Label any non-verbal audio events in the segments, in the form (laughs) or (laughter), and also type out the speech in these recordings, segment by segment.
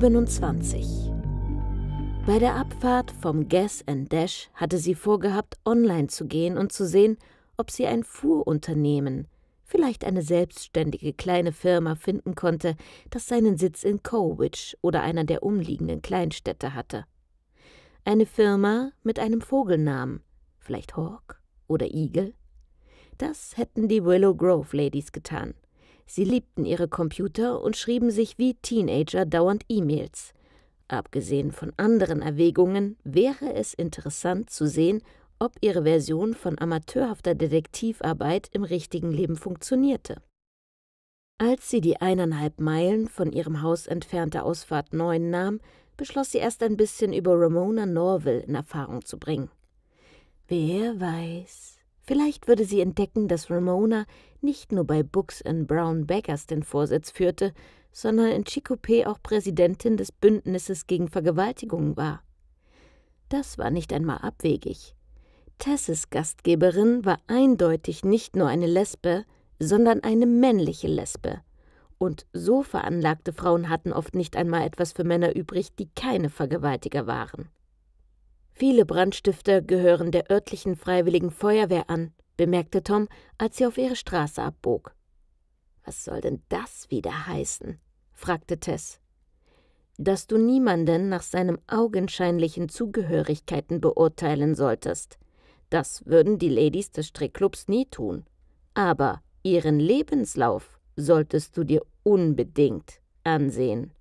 27. Bei der Abfahrt vom Gas and Dash hatte sie vorgehabt, online zu gehen und zu sehen, ob sie ein Fuhrunternehmen, vielleicht eine selbstständige kleine Firma finden konnte, das seinen Sitz in Cowich oder einer der umliegenden Kleinstädte hatte. Eine Firma mit einem Vogelnamen, vielleicht Hawk oder Igel? Das hätten die Willow Grove Ladies getan – Sie liebten ihre Computer und schrieben sich wie Teenager dauernd E-Mails. Abgesehen von anderen Erwägungen wäre es interessant zu sehen, ob ihre Version von amateurhafter Detektivarbeit im richtigen Leben funktionierte. Als sie die eineinhalb Meilen von ihrem Haus entfernte Ausfahrt 9 nahm, beschloss sie erst ein bisschen über Ramona Norville in Erfahrung zu bringen. Wer weiß, Vielleicht würde sie entdecken, dass Ramona nicht nur bei Books and Brown Beggars den Vorsitz führte, sondern in Chicopee auch Präsidentin des Bündnisses gegen Vergewaltigungen war. Das war nicht einmal abwegig. Tesses Gastgeberin war eindeutig nicht nur eine Lesbe, sondern eine männliche Lesbe. Und so veranlagte Frauen hatten oft nicht einmal etwas für Männer übrig, die keine Vergewaltiger waren. Viele Brandstifter gehören der örtlichen Freiwilligen Feuerwehr an, bemerkte Tom, als sie auf ihre Straße abbog. Was soll denn das wieder heißen? fragte Tess. Dass du niemanden nach seinem augenscheinlichen Zugehörigkeiten beurteilen solltest. Das würden die Ladies des Strickclubs nie tun. Aber ihren Lebenslauf solltest du dir unbedingt ansehen.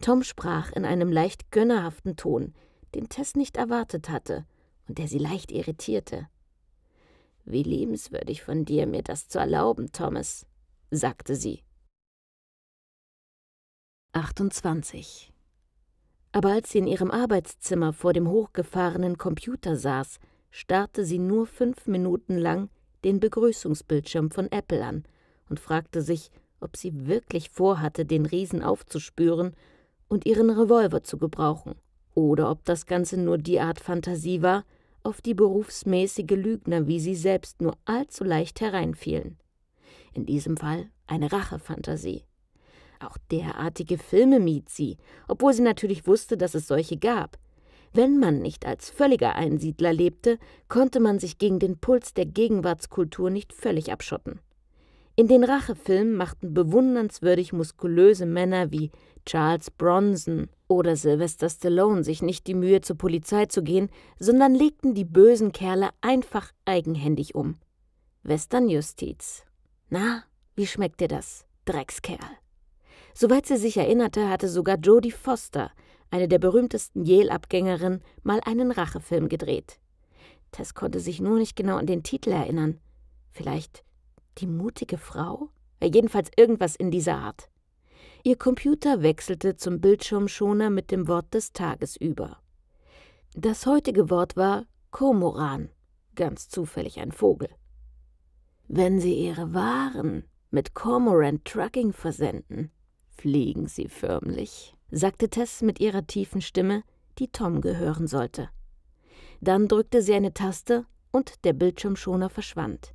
Tom sprach in einem leicht gönnerhaften Ton, den Tess nicht erwartet hatte und der sie leicht irritierte. Wie liebenswürdig von dir, mir das zu erlauben, Thomas, sagte sie. 28. Aber als sie in ihrem Arbeitszimmer vor dem hochgefahrenen Computer saß, starrte sie nur fünf Minuten lang den Begrüßungsbildschirm von Apple an und fragte sich, ob sie wirklich vorhatte, den Riesen aufzuspüren und ihren Revolver zu gebrauchen oder ob das Ganze nur die Art Fantasie war, auf die berufsmäßige Lügner wie sie selbst nur allzu leicht hereinfielen. In diesem Fall eine Rachefantasie. Auch derartige Filme mied sie, obwohl sie natürlich wusste, dass es solche gab. Wenn man nicht als völliger Einsiedler lebte, konnte man sich gegen den Puls der Gegenwartskultur nicht völlig abschotten. In den Rachefilmen machten bewundernswürdig muskulöse Männer wie Charles Bronson oder Sylvester Stallone sich nicht die Mühe, zur Polizei zu gehen, sondern legten die bösen Kerle einfach eigenhändig um. Westernjustiz. Na, wie schmeckt dir das, Dreckskerl? Soweit sie sich erinnerte, hatte sogar Jodie Foster, eine der berühmtesten Yale-Abgängerinnen, mal einen Rachefilm gedreht. Tess konnte sich nur nicht genau an den Titel erinnern. Vielleicht die mutige Frau? Jedenfalls irgendwas in dieser Art. Ihr Computer wechselte zum Bildschirmschoner mit dem Wort des Tages über. Das heutige Wort war Kormoran, ganz zufällig ein Vogel. Wenn Sie Ihre Waren mit Cormorant Trucking versenden, fliegen Sie förmlich, sagte Tess mit ihrer tiefen Stimme, die Tom gehören sollte. Dann drückte sie eine Taste und der Bildschirmschoner verschwand.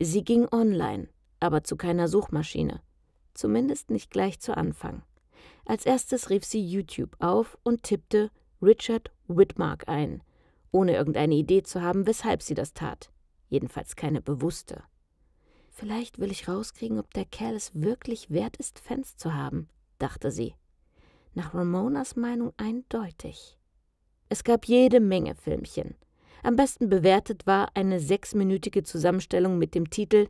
Sie ging online, aber zu keiner Suchmaschine zumindest nicht gleich zu Anfang. Als erstes rief sie YouTube auf und tippte Richard Whitmark ein, ohne irgendeine Idee zu haben, weshalb sie das tat. Jedenfalls keine bewusste. Vielleicht will ich rauskriegen, ob der Kerl es wirklich wert ist, Fans zu haben, dachte sie. Nach Ramonas Meinung eindeutig. Es gab jede Menge Filmchen. Am besten bewertet war eine sechsminütige Zusammenstellung mit dem Titel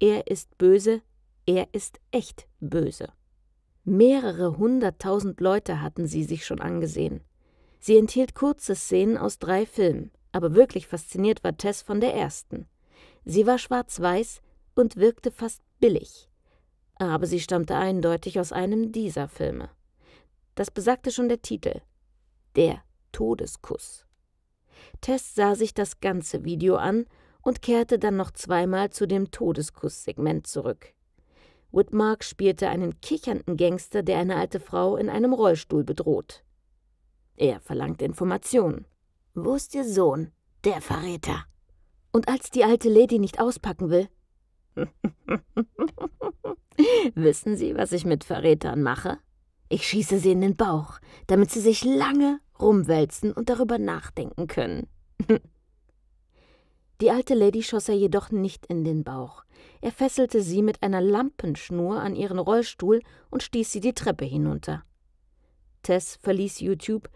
Er ist böse, er ist echt böse. Mehrere hunderttausend Leute hatten sie sich schon angesehen. Sie enthielt kurze Szenen aus drei Filmen, aber wirklich fasziniert war Tess von der ersten. Sie war schwarz-weiß und wirkte fast billig. Aber sie stammte eindeutig aus einem dieser Filme. Das besagte schon der Titel. Der Todeskuss. Tess sah sich das ganze Video an und kehrte dann noch zweimal zu dem Todeskuss-Segment zurück. Whitmark spielte einen kichernden Gangster, der eine alte Frau in einem Rollstuhl bedroht. Er verlangt Informationen. Wo ist ihr Sohn? Der Verräter. Und als die alte Lady nicht auspacken will. (laughs) Wissen Sie, was ich mit Verrätern mache? Ich schieße sie in den Bauch, damit sie sich lange rumwälzen und darüber nachdenken können. (laughs) Die alte Lady schoss er jedoch nicht in den Bauch. Er fesselte sie mit einer Lampenschnur an ihren Rollstuhl und stieß sie die Treppe hinunter. Tess verließ YouTube,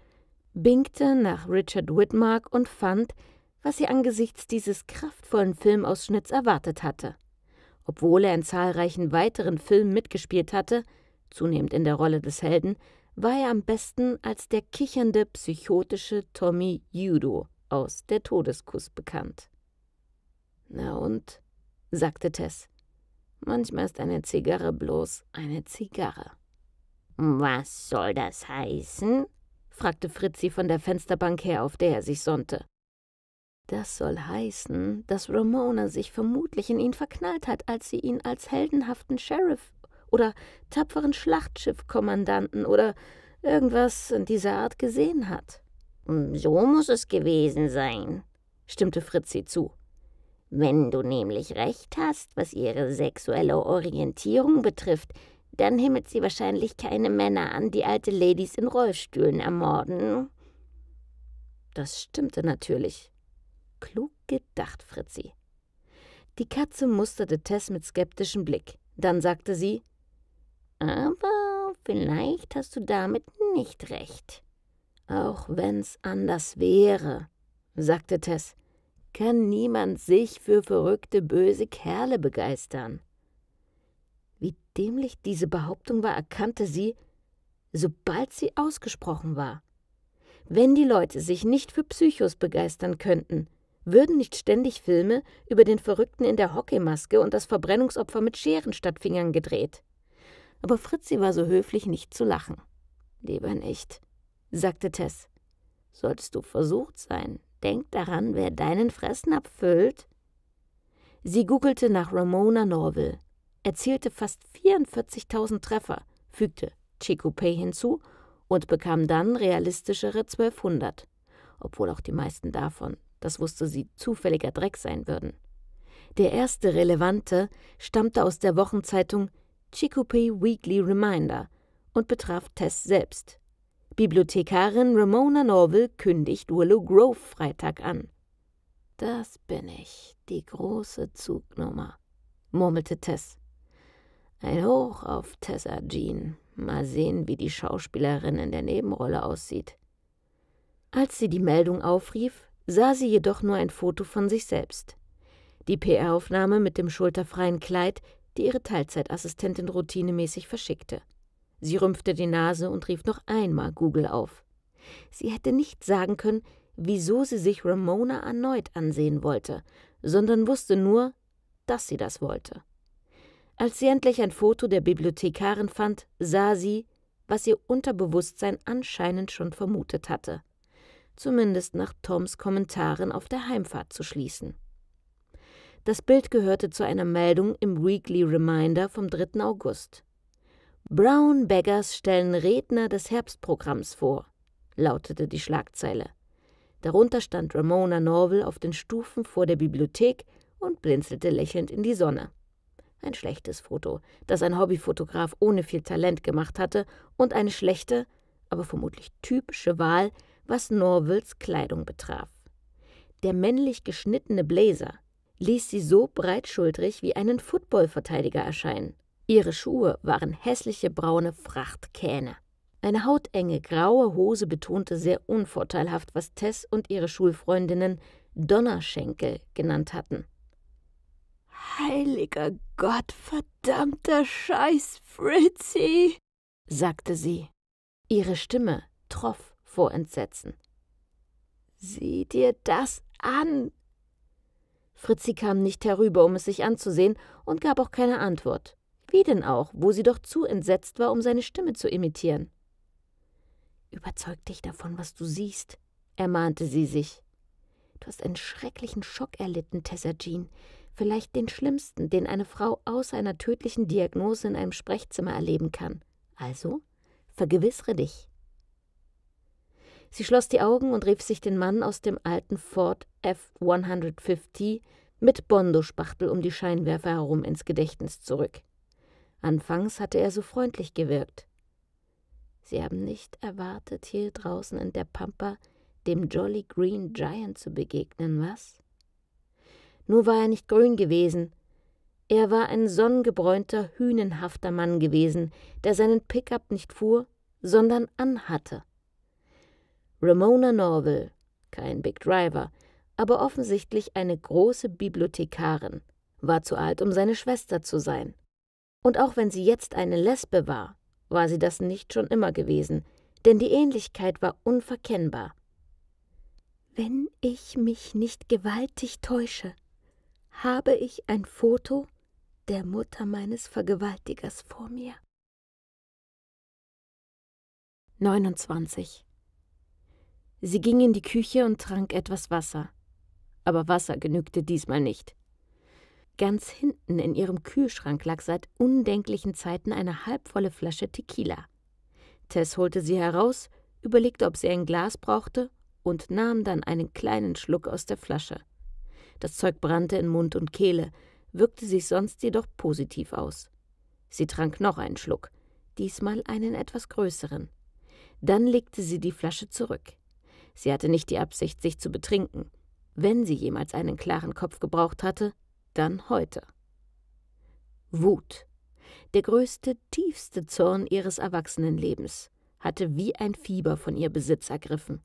binkte nach Richard Whitmark und fand, was sie angesichts dieses kraftvollen Filmausschnitts erwartet hatte. Obwohl er in zahlreichen weiteren Filmen mitgespielt hatte, zunehmend in der Rolle des Helden, war er am besten als der kichernde psychotische Tommy Judo aus Der Todeskuss bekannt. Na und? sagte Tess. Manchmal ist eine Zigarre bloß eine Zigarre. Was soll das heißen? fragte Fritzi von der Fensterbank her, auf der er sich sonnte. Das soll heißen, dass Ramona sich vermutlich in ihn verknallt hat, als sie ihn als heldenhaften Sheriff oder tapferen Schlachtschiffkommandanten oder irgendwas in dieser Art gesehen hat. So muss es gewesen sein, stimmte Fritzi zu. Wenn du nämlich recht hast, was ihre sexuelle Orientierung betrifft, dann himmelt sie wahrscheinlich keine Männer an, die alte Ladies in Rollstühlen ermorden. Das stimmte natürlich. Klug gedacht, Fritzi. Die Katze musterte Tess mit skeptischem Blick. Dann sagte sie: Aber vielleicht hast du damit nicht recht. Auch wenn's anders wäre, sagte Tess kann niemand sich für verrückte böse Kerle begeistern. Wie dämlich diese Behauptung war, erkannte sie, sobald sie ausgesprochen war. Wenn die Leute sich nicht für Psychos begeistern könnten, würden nicht ständig Filme über den Verrückten in der Hockeymaske und das Verbrennungsopfer mit Scheren statt Fingern gedreht. Aber Fritzi war so höflich, nicht zu lachen. Lieber nicht, sagte Tess. Sollst du versucht sein, Denk daran, wer deinen Fressnapf füllt. Sie googelte nach Ramona Norville, erzielte fast 44.000 Treffer, fügte Chico Pay hinzu und bekam dann realistischere 1200, obwohl auch die meisten davon, das wusste sie, zufälliger Dreck sein würden. Der erste relevante stammte aus der Wochenzeitung Chicopee Weekly Reminder und betraf Tess selbst. Bibliothekarin Ramona Norville kündigt Willow Grove Freitag an. Das bin ich, die große Zugnummer, murmelte Tess. Ein Hoch auf Tessa Jean. Mal sehen, wie die Schauspielerin in der Nebenrolle aussieht. Als sie die Meldung aufrief, sah sie jedoch nur ein Foto von sich selbst. Die PR-Aufnahme mit dem schulterfreien Kleid, die ihre Teilzeitassistentin routinemäßig verschickte. Sie rümpfte die Nase und rief noch einmal Google auf. Sie hätte nicht sagen können, wieso sie sich Ramona erneut ansehen wollte, sondern wusste nur, dass sie das wollte. Als sie endlich ein Foto der Bibliothekarin fand, sah sie, was ihr Unterbewusstsein anscheinend schon vermutet hatte. Zumindest nach Toms Kommentaren auf der Heimfahrt zu schließen. Das Bild gehörte zu einer Meldung im Weekly Reminder vom 3. August. Brown Beggars stellen Redner des Herbstprogramms vor, lautete die Schlagzeile. Darunter stand Ramona Norval auf den Stufen vor der Bibliothek und blinzelte lächelnd in die Sonne. Ein schlechtes Foto, das ein Hobbyfotograf ohne viel Talent gemacht hatte, und eine schlechte, aber vermutlich typische Wahl, was Norvels Kleidung betraf. Der männlich geschnittene Blazer ließ sie so breitschultrig wie einen Footballverteidiger erscheinen. Ihre Schuhe waren hässliche braune Frachtkähne. Eine hautenge graue Hose betonte sehr unvorteilhaft, was Tess und ihre Schulfreundinnen Donnerschenkel genannt hatten. Heiliger Gott, verdammter Scheiß, Fritzi, sagte sie. Ihre Stimme troff vor Entsetzen. Sieh dir das an! Fritzi kam nicht herüber, um es sich anzusehen, und gab auch keine Antwort. Wie denn auch, wo sie doch zu entsetzt war, um seine Stimme zu imitieren? Überzeug dich davon, was du siehst, ermahnte sie sich. Du hast einen schrecklichen Schock erlitten, Tessa Jean. Vielleicht den schlimmsten, den eine Frau außer einer tödlichen Diagnose in einem Sprechzimmer erleben kann. Also, vergewissere dich. Sie schloss die Augen und rief sich den Mann aus dem alten Ford F-150 mit Bondospachtel um die Scheinwerfer herum ins Gedächtnis zurück. Anfangs hatte er so freundlich gewirkt. Sie haben nicht erwartet, hier draußen in der Pampa dem Jolly Green Giant zu begegnen, was? Nur war er nicht grün gewesen. Er war ein sonnengebräunter, hünenhafter Mann gewesen, der seinen Pickup nicht fuhr, sondern anhatte. Ramona Norville, kein Big Driver, aber offensichtlich eine große Bibliothekarin, war zu alt, um seine Schwester zu sein. Und auch wenn sie jetzt eine Lesbe war, war sie das nicht schon immer gewesen, denn die Ähnlichkeit war unverkennbar. Wenn ich mich nicht gewaltig täusche, habe ich ein Foto der Mutter meines Vergewaltigers vor mir. 29. Sie ging in die Küche und trank etwas Wasser. Aber Wasser genügte diesmal nicht. Ganz hinten in ihrem Kühlschrank lag seit undenklichen Zeiten eine halbvolle Flasche Tequila. Tess holte sie heraus, überlegte, ob sie ein Glas brauchte und nahm dann einen kleinen Schluck aus der Flasche. Das Zeug brannte in Mund und Kehle, wirkte sich sonst jedoch positiv aus. Sie trank noch einen Schluck, diesmal einen etwas größeren. Dann legte sie die Flasche zurück. Sie hatte nicht die Absicht, sich zu betrinken. Wenn sie jemals einen klaren Kopf gebraucht hatte, dann heute. Wut, der größte, tiefste Zorn ihres Erwachsenenlebens, hatte wie ein Fieber von ihr Besitz ergriffen.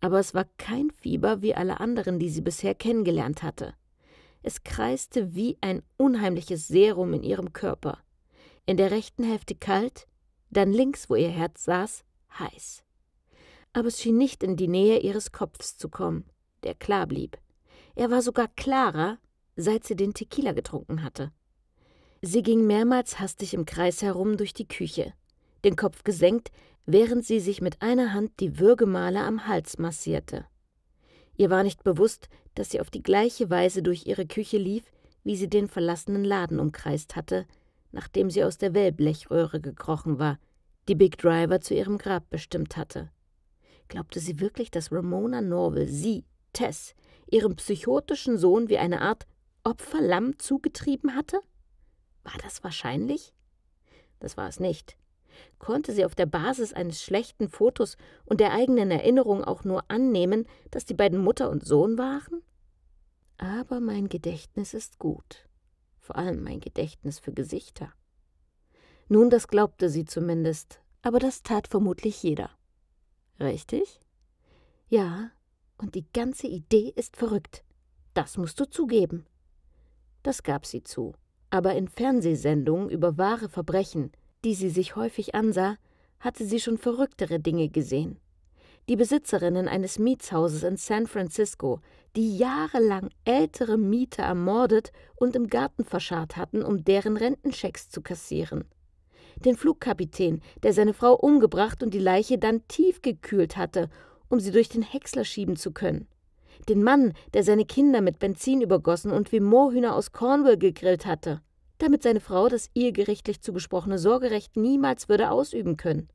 Aber es war kein Fieber wie alle anderen, die sie bisher kennengelernt hatte. Es kreiste wie ein unheimliches Serum in ihrem Körper. In der rechten Hälfte kalt, dann links, wo ihr Herz saß, heiß. Aber es schien nicht in die Nähe ihres Kopfs zu kommen, der klar blieb. Er war sogar klarer, seit sie den Tequila getrunken hatte. Sie ging mehrmals hastig im Kreis herum durch die Küche, den Kopf gesenkt, während sie sich mit einer Hand die Würgemale am Hals massierte. Ihr war nicht bewusst, dass sie auf die gleiche Weise durch ihre Küche lief, wie sie den verlassenen Laden umkreist hatte, nachdem sie aus der Wellblechröhre gekrochen war, die Big Driver zu ihrem Grab bestimmt hatte. Glaubte sie wirklich, dass Ramona Norville sie, Tess, ihrem psychotischen Sohn wie eine Art Opferlamm zugetrieben hatte? War das wahrscheinlich? Das war es nicht. Konnte sie auf der Basis eines schlechten Fotos und der eigenen Erinnerung auch nur annehmen, dass die beiden Mutter und Sohn waren? Aber mein Gedächtnis ist gut. Vor allem mein Gedächtnis für Gesichter. Nun, das glaubte sie zumindest, aber das tat vermutlich jeder. Richtig? Ja, und die ganze Idee ist verrückt. Das musst du zugeben. Das gab sie zu. Aber in Fernsehsendungen über wahre Verbrechen, die sie sich häufig ansah, hatte sie schon verrücktere Dinge gesehen. Die Besitzerinnen eines Mietshauses in San Francisco, die jahrelang ältere Mieter ermordet und im Garten verscharrt hatten, um deren Rentenschecks zu kassieren. Den Flugkapitän, der seine Frau umgebracht und die Leiche dann tiefgekühlt hatte, um sie durch den Häcksler schieben zu können den Mann, der seine Kinder mit Benzin übergossen und wie Moorhühner aus Cornwall gegrillt hatte, damit seine Frau das ihr gerichtlich zugesprochene Sorgerecht niemals würde ausüben können.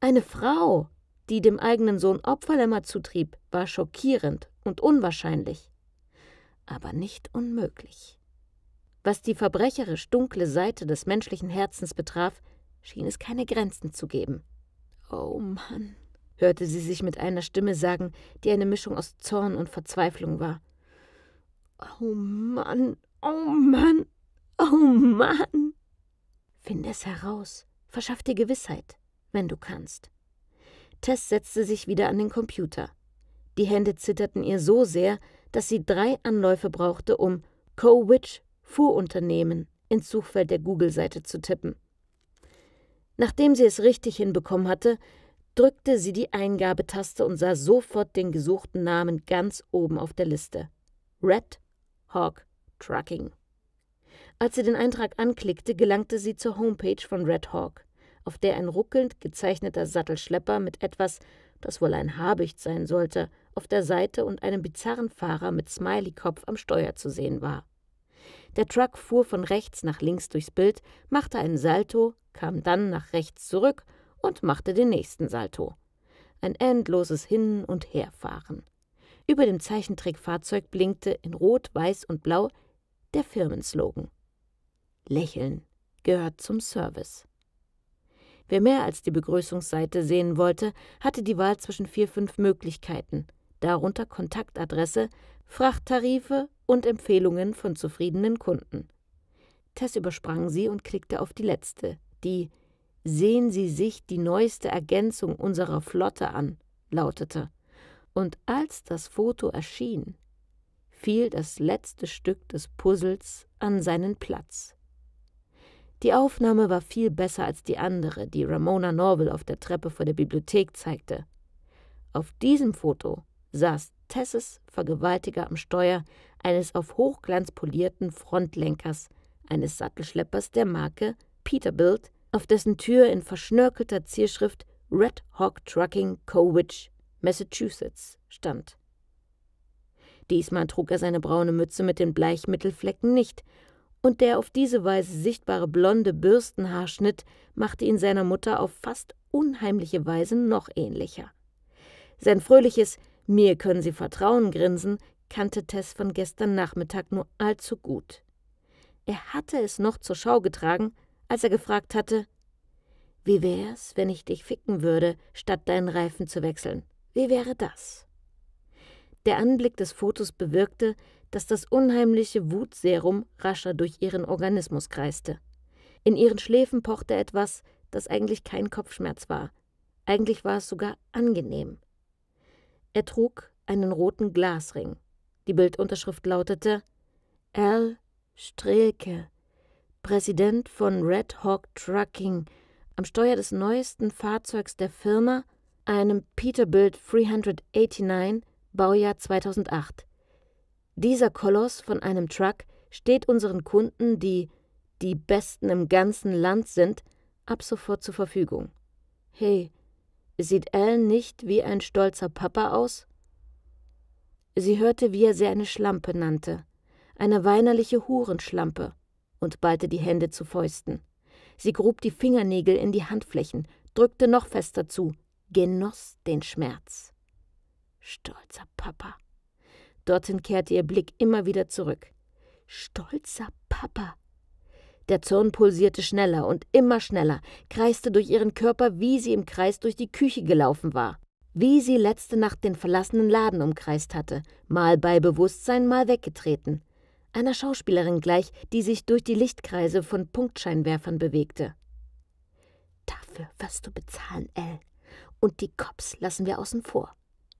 Eine Frau, die dem eigenen Sohn Opferlämmer zutrieb, war schockierend und unwahrscheinlich, aber nicht unmöglich. Was die verbrecherisch dunkle Seite des menschlichen Herzens betraf, schien es keine Grenzen zu geben. Oh Mann hörte sie sich mit einer Stimme sagen, die eine Mischung aus Zorn und Verzweiflung war. Oh Mann, oh Mann, oh Mann. Finde es heraus, verschaff dir Gewissheit, wenn du kannst. Tess setzte sich wieder an den Computer. Die Hände zitterten ihr so sehr, dass sie drei Anläufe brauchte, um Co-Witch Fuhrunternehmen ins Suchfeld der Google-Seite zu tippen. Nachdem sie es richtig hinbekommen hatte, drückte sie die Eingabetaste und sah sofort den gesuchten Namen ganz oben auf der Liste. Red Hawk Trucking. Als sie den Eintrag anklickte, gelangte sie zur Homepage von Red Hawk, auf der ein ruckelnd gezeichneter Sattelschlepper mit etwas, das wohl ein Habicht sein sollte, auf der Seite und einem bizarren Fahrer mit Smiley-Kopf am Steuer zu sehen war. Der Truck fuhr von rechts nach links durchs Bild, machte einen Salto, kam dann nach rechts zurück und machte den nächsten Salto. Ein endloses Hin- und Herfahren. Über dem Zeichentrickfahrzeug blinkte in Rot, Weiß und Blau der Firmenslogan. Lächeln gehört zum Service. Wer mehr als die Begrüßungsseite sehen wollte, hatte die Wahl zwischen vier, fünf Möglichkeiten, darunter Kontaktadresse, Frachttarife und Empfehlungen von zufriedenen Kunden. Tess übersprang sie und klickte auf die letzte, die Sehen Sie sich die neueste Ergänzung unserer Flotte an, lautete. Und als das Foto erschien, fiel das letzte Stück des Puzzles an seinen Platz. Die Aufnahme war viel besser als die andere, die Ramona Norville auf der Treppe vor der Bibliothek zeigte. Auf diesem Foto saß Tesses Vergewaltiger am Steuer eines auf Hochglanz polierten Frontlenkers, eines Sattelschleppers der Marke Peterbilt auf dessen Tür in verschnörkelter Zierschrift Red Hawk Trucking, Cowich, Massachusetts stand. Diesmal trug er seine braune Mütze mit den Bleichmittelflecken nicht, und der auf diese Weise sichtbare blonde Bürstenhaarschnitt machte ihn seiner Mutter auf fast unheimliche Weise noch ähnlicher. Sein fröhliches Mir können Sie vertrauen Grinsen kannte Tess von gestern Nachmittag nur allzu gut. Er hatte es noch zur Schau getragen, als er gefragt hatte, wie wär's, wenn ich dich ficken würde, statt deinen Reifen zu wechseln? Wie wäre das? Der Anblick des Fotos bewirkte, dass das unheimliche Wutserum rascher durch ihren Organismus kreiste. In ihren Schläfen pochte etwas, das eigentlich kein Kopfschmerz war. Eigentlich war es sogar angenehm. Er trug einen roten Glasring. Die Bildunterschrift lautete L. Strelke, Präsident von Red Hawk Trucking, am Steuer des neuesten Fahrzeugs der Firma, einem Peterbilt 389, Baujahr 2008. Dieser Koloss von einem Truck steht unseren Kunden, die die Besten im ganzen Land sind, ab sofort zur Verfügung. Hey, sieht Alan nicht wie ein stolzer Papa aus? Sie hörte, wie er sie eine Schlampe nannte, eine weinerliche Hurenschlampe und ballte die Hände zu Fäusten. Sie grub die Fingernägel in die Handflächen, drückte noch fester zu, genoss den Schmerz. Stolzer Papa. Dorthin kehrte ihr Blick immer wieder zurück. Stolzer Papa. Der Zorn pulsierte schneller und immer schneller, kreiste durch ihren Körper, wie sie im Kreis durch die Küche gelaufen war, wie sie letzte Nacht den verlassenen Laden umkreist hatte, mal bei Bewusstsein, mal weggetreten einer Schauspielerin gleich, die sich durch die Lichtkreise von Punktscheinwerfern bewegte. Dafür wirst du bezahlen, Al. Und die Cops lassen wir außen vor.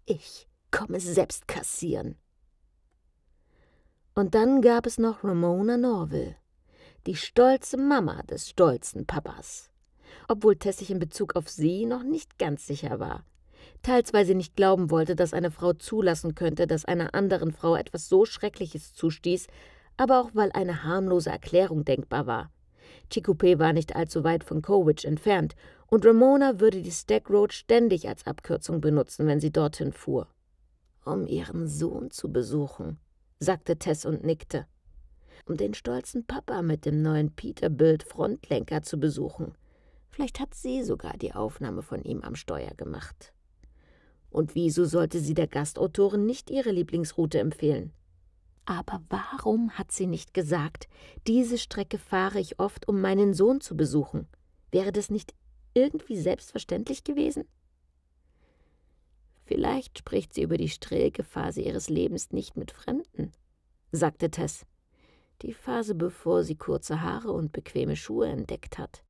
Ich komme selbst kassieren. Und dann gab es noch Ramona Norville, die stolze Mama des stolzen Papas, obwohl Tess sich in Bezug auf sie noch nicht ganz sicher war teils weil sie nicht glauben wollte, dass eine Frau zulassen könnte, dass einer anderen Frau etwas so Schreckliches zustieß, aber auch weil eine harmlose Erklärung denkbar war. Chicopee war nicht allzu weit von Cowich entfernt, und Ramona würde die Stack Road ständig als Abkürzung benutzen, wenn sie dorthin fuhr. Um ihren Sohn zu besuchen, sagte Tess und nickte. Um den stolzen Papa mit dem neuen Peterbilt Frontlenker zu besuchen. Vielleicht hat sie sogar die Aufnahme von ihm am Steuer gemacht. Und wieso sollte sie der Gastautorin nicht ihre Lieblingsroute empfehlen? Aber warum hat sie nicht gesagt, diese Strecke fahre ich oft, um meinen Sohn zu besuchen? Wäre das nicht irgendwie selbstverständlich gewesen? Vielleicht spricht sie über die schräge Phase ihres Lebens nicht mit Fremden, sagte Tess. Die Phase, bevor sie kurze Haare und bequeme Schuhe entdeckt hat.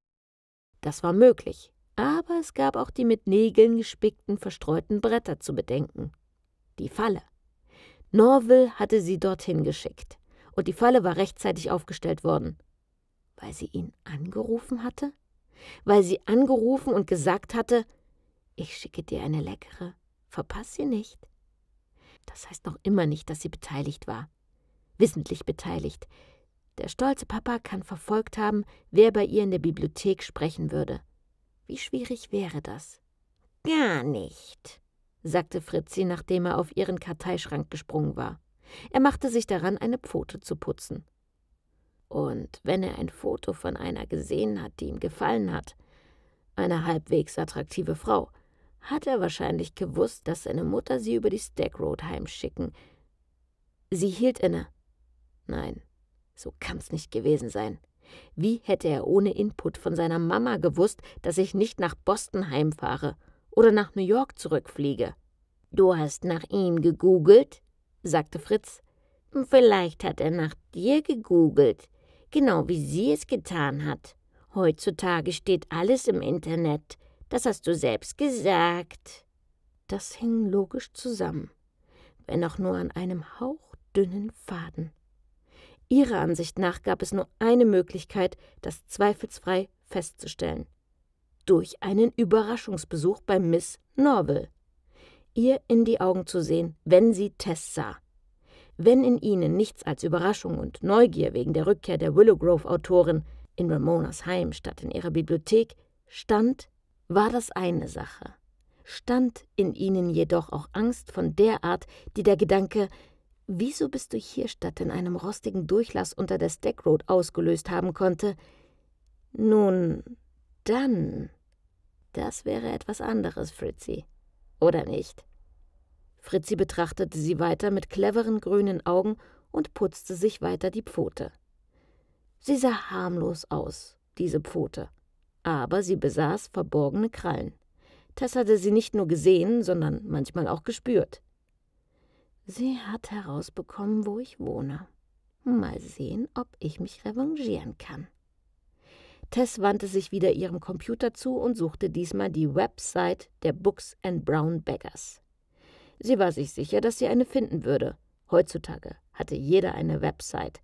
Das war möglich, aber es gab auch die mit Nägeln gespickten, verstreuten Bretter zu bedenken. Die Falle. Norville hatte sie dorthin geschickt, und die Falle war rechtzeitig aufgestellt worden. Weil sie ihn angerufen hatte? Weil sie angerufen und gesagt hatte, ich schicke dir eine leckere, verpass sie nicht. Das heißt noch immer nicht, dass sie beteiligt war. Wissentlich beteiligt. Der stolze Papa kann verfolgt haben, wer bei ihr in der Bibliothek sprechen würde. Wie schwierig wäre das? Gar nicht, sagte Fritzi, nachdem er auf ihren Karteischrank gesprungen war. Er machte sich daran, eine Pfote zu putzen. Und wenn er ein Foto von einer gesehen hat, die ihm gefallen hat, eine halbwegs attraktive Frau, hat er wahrscheinlich gewusst, dass seine Mutter sie über die Stack Road heimschicken. Sie hielt inne. Nein, so kann's nicht gewesen sein. Wie hätte er ohne Input von seiner Mama gewusst, dass ich nicht nach Boston heimfahre oder nach New York zurückfliege? Du hast nach ihm gegoogelt? sagte Fritz. Vielleicht hat er nach dir gegoogelt, genau wie sie es getan hat. Heutzutage steht alles im Internet. Das hast du selbst gesagt. Das hing logisch zusammen, wenn auch nur an einem hauchdünnen Faden. Ihrer Ansicht nach gab es nur eine Möglichkeit, das zweifelsfrei festzustellen. Durch einen Überraschungsbesuch bei Miss Norville. Ihr in die Augen zu sehen, wenn sie Tess sah. Wenn in ihnen nichts als Überraschung und Neugier wegen der Rückkehr der Willowgrove-Autorin in Ramonas Heim statt in ihrer Bibliothek stand, war das eine Sache. Stand in ihnen jedoch auch Angst von der Art, die der Gedanke, wieso bist du hier statt in einem rostigen Durchlass unter der Stackroad ausgelöst haben konnte. Nun, dann. Das wäre etwas anderes, Fritzi. Oder nicht? Fritzi betrachtete sie weiter mit cleveren grünen Augen und putzte sich weiter die Pfote. Sie sah harmlos aus, diese Pfote. Aber sie besaß verborgene Krallen. Das hatte sie nicht nur gesehen, sondern manchmal auch gespürt. Sie hat herausbekommen, wo ich wohne. Mal sehen, ob ich mich revanchieren kann. Tess wandte sich wieder ihrem Computer zu und suchte diesmal die Website der Books and Brown Beggars. Sie war sich sicher, dass sie eine finden würde. Heutzutage hatte jeder eine Website.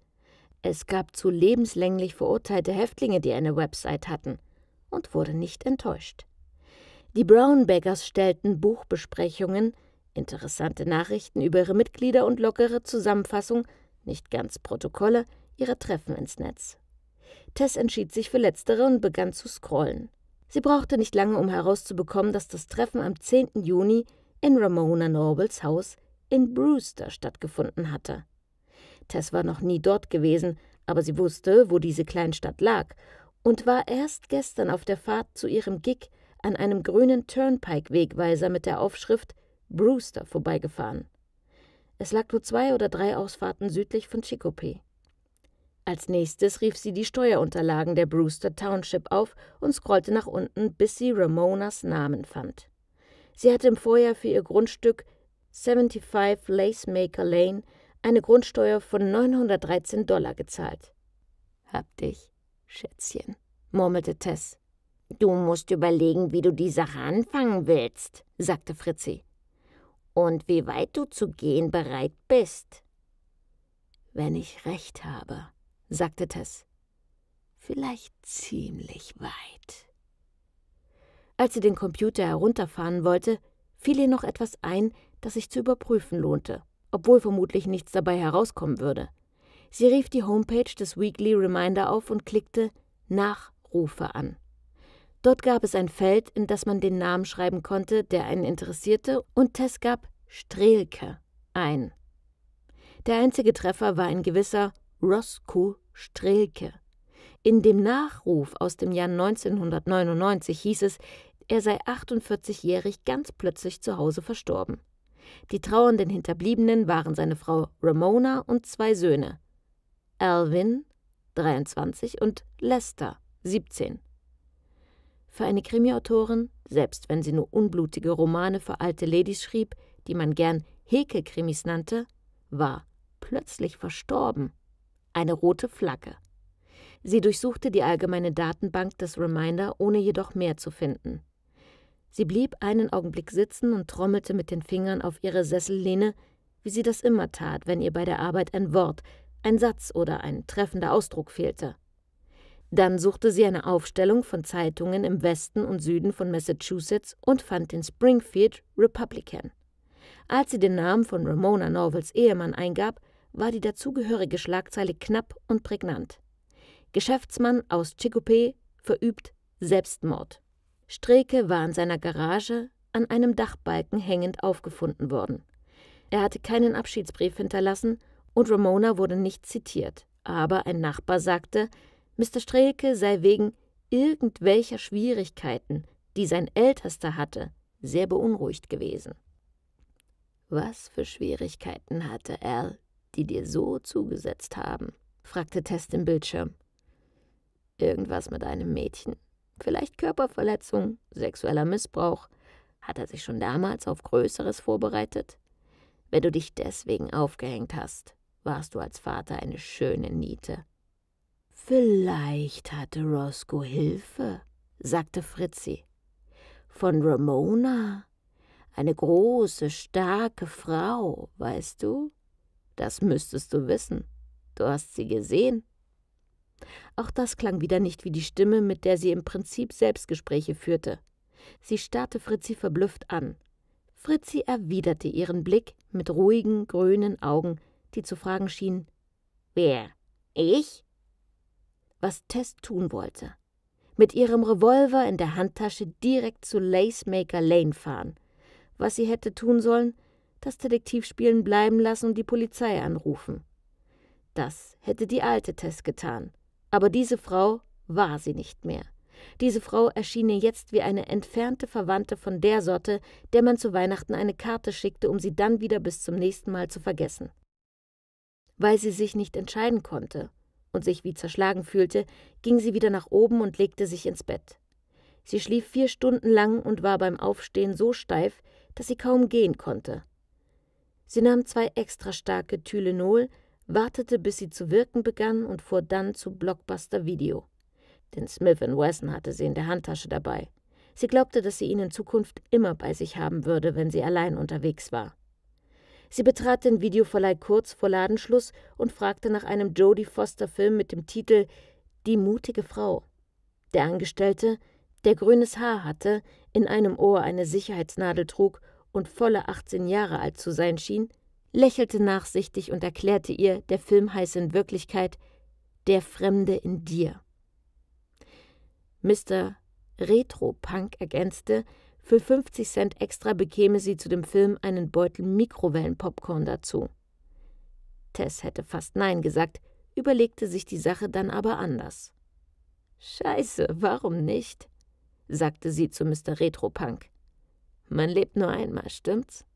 Es gab zu lebenslänglich verurteilte Häftlinge, die eine Website hatten, und wurde nicht enttäuscht. Die Brown Beggars stellten Buchbesprechungen, interessante Nachrichten über ihre Mitglieder und lockere Zusammenfassung, nicht ganz Protokolle, ihrer Treffen ins Netz. Tess entschied sich für letztere und begann zu scrollen. Sie brauchte nicht lange, um herauszubekommen, dass das Treffen am 10. Juni in Ramona Nobles Haus in Brewster stattgefunden hatte. Tess war noch nie dort gewesen, aber sie wusste, wo diese Kleinstadt lag und war erst gestern auf der Fahrt zu ihrem Gig an einem grünen Turnpike-Wegweiser mit der Aufschrift Brewster vorbeigefahren. Es lag nur zwei oder drei Ausfahrten südlich von Chicopee. Als nächstes rief sie die Steuerunterlagen der Brewster Township auf und scrollte nach unten, bis sie Ramonas Namen fand. Sie hatte im Vorjahr für ihr Grundstück 75 Lacemaker Lane eine Grundsteuer von 913 Dollar gezahlt. Hab dich, Schätzchen, murmelte Tess. Du musst überlegen, wie du die Sache anfangen willst, sagte Fritzi und wie weit du zu gehen bereit bist. Wenn ich recht habe, sagte Tess. Vielleicht ziemlich weit. Als sie den Computer herunterfahren wollte, fiel ihr noch etwas ein, das sich zu überprüfen lohnte, obwohl vermutlich nichts dabei herauskommen würde. Sie rief die Homepage des Weekly Reminder auf und klickte Nachrufe an. Dort gab es ein Feld, in das man den Namen schreiben konnte, der einen interessierte, und Tess gab Strelke ein. Der einzige Treffer war ein gewisser Roscoe Strelke. In dem Nachruf aus dem Jahr 1999 hieß es, er sei 48-jährig ganz plötzlich zu Hause verstorben. Die trauernden Hinterbliebenen waren seine Frau Ramona und zwei Söhne, Alvin, 23 und Lester, 17. Für eine Krimiautorin, selbst wenn sie nur unblutige Romane für alte Ladies schrieb, die man gern Heke-Krimis nannte, war plötzlich verstorben. Eine rote Flagge. Sie durchsuchte die allgemeine Datenbank des Reminder, ohne jedoch mehr zu finden. Sie blieb einen Augenblick sitzen und trommelte mit den Fingern auf ihre Sessellehne, wie sie das immer tat, wenn ihr bei der Arbeit ein Wort, ein Satz oder ein treffender Ausdruck fehlte. Dann suchte sie eine Aufstellung von Zeitungen im Westen und Süden von Massachusetts und fand den Springfield Republican. Als sie den Namen von Ramona Norvels Ehemann eingab, war die dazugehörige Schlagzeile knapp und prägnant. Geschäftsmann aus Chicopee verübt Selbstmord. Streke war in seiner Garage an einem Dachbalken hängend aufgefunden worden. Er hatte keinen Abschiedsbrief hinterlassen und Ramona wurde nicht zitiert, aber ein Nachbar sagte, Mr. Strelke sei wegen irgendwelcher Schwierigkeiten, die sein Ältester hatte, sehr beunruhigt gewesen. Was für Schwierigkeiten hatte Al, die dir so zugesetzt haben? fragte Test im Bildschirm. Irgendwas mit einem Mädchen? Vielleicht Körperverletzung, sexueller Missbrauch? Hat er sich schon damals auf Größeres vorbereitet? Wenn du dich deswegen aufgehängt hast, warst du als Vater eine schöne Niete. Vielleicht hatte Roscoe Hilfe, sagte Fritzi. Von Ramona, eine große, starke Frau, weißt du? Das müsstest du wissen. Du hast sie gesehen. Auch das klang wieder nicht wie die Stimme, mit der sie im Prinzip Selbstgespräche führte. Sie starrte Fritzi verblüfft an. Fritzi erwiderte ihren Blick mit ruhigen, grünen Augen, die zu fragen schienen: Wer? Ich? was Tess tun wollte. Mit ihrem Revolver in der Handtasche direkt zu Lacemaker Lane fahren. Was sie hätte tun sollen, das Detektivspielen bleiben lassen und die Polizei anrufen. Das hätte die alte Tess getan. Aber diese Frau war sie nicht mehr. Diese Frau erschien ihr jetzt wie eine entfernte Verwandte von der Sorte, der man zu Weihnachten eine Karte schickte, um sie dann wieder bis zum nächsten Mal zu vergessen. Weil sie sich nicht entscheiden konnte, und sich wie zerschlagen fühlte, ging sie wieder nach oben und legte sich ins Bett. Sie schlief vier Stunden lang und war beim Aufstehen so steif, dass sie kaum gehen konnte. Sie nahm zwei extra starke Tylenol, wartete, bis sie zu wirken begann und fuhr dann zu Blockbuster Video. Denn Smith Wesson hatte sie in der Handtasche dabei. Sie glaubte, dass sie ihn in Zukunft immer bei sich haben würde, wenn sie allein unterwegs war. Sie betrat den Videoverleih kurz vor Ladenschluss und fragte nach einem Jodie Foster-Film mit dem Titel Die mutige Frau. Der Angestellte, der grünes Haar hatte, in einem Ohr eine Sicherheitsnadel trug und volle 18 Jahre alt zu sein schien, lächelte nachsichtig und erklärte ihr, der Film heiße in Wirklichkeit Der Fremde in dir. Mr. Retro Punk ergänzte, für 50 Cent extra bekäme sie zu dem Film einen Beutel Mikrowellenpopcorn dazu. Tess hätte fast Nein gesagt, überlegte sich die Sache dann aber anders. Scheiße, warum nicht? sagte sie zu Mr. Retropunk. Man lebt nur einmal, stimmt's?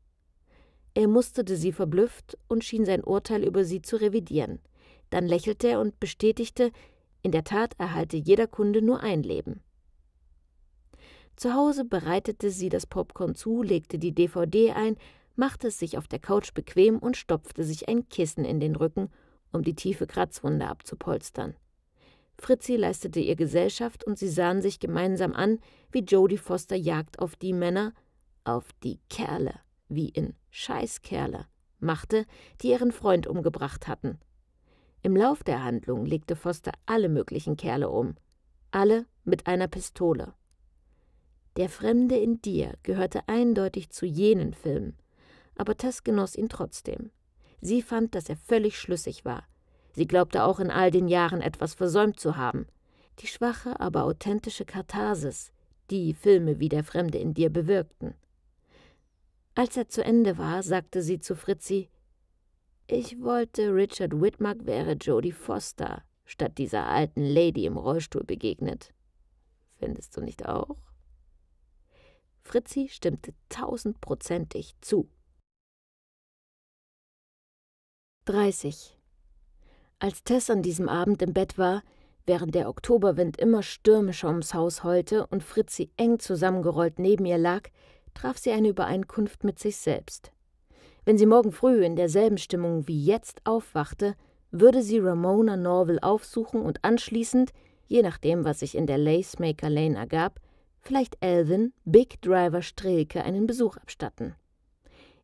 Er musterte sie verblüfft und schien sein Urteil über sie zu revidieren. Dann lächelte er und bestätigte, in der Tat erhalte jeder Kunde nur ein Leben. Zu Hause bereitete sie das Popcorn zu, legte die DVD ein, machte es sich auf der Couch bequem und stopfte sich ein Kissen in den Rücken, um die tiefe Kratzwunde abzupolstern. Fritzi leistete ihr Gesellschaft und sie sahen sich gemeinsam an, wie Jodie Foster Jagd auf die Männer, auf die Kerle, wie in Scheißkerle, machte, die ihren Freund umgebracht hatten. Im Lauf der Handlung legte Foster alle möglichen Kerle um. Alle mit einer Pistole. Der Fremde in dir gehörte eindeutig zu jenen Filmen, aber Tess genoss ihn trotzdem. Sie fand, dass er völlig schlüssig war. Sie glaubte auch in all den Jahren etwas versäumt zu haben. Die schwache, aber authentische Katharsis, die Filme wie der Fremde in dir bewirkten. Als er zu Ende war, sagte sie zu Fritzi: Ich wollte, Richard Whitmark wäre Jodie Foster statt dieser alten Lady im Rollstuhl begegnet. Findest du nicht auch? Fritzi stimmte tausendprozentig zu. 30. Als Tess an diesem Abend im Bett war, während der Oktoberwind immer stürmischer ums Haus heulte und Fritzi eng zusammengerollt neben ihr lag, traf sie eine Übereinkunft mit sich selbst. Wenn sie morgen früh in derselben Stimmung wie jetzt aufwachte, würde sie Ramona Norville aufsuchen und anschließend, je nachdem, was sich in der Lacemaker Lane ergab, vielleicht Alvin Big Driver Strelke einen Besuch abstatten.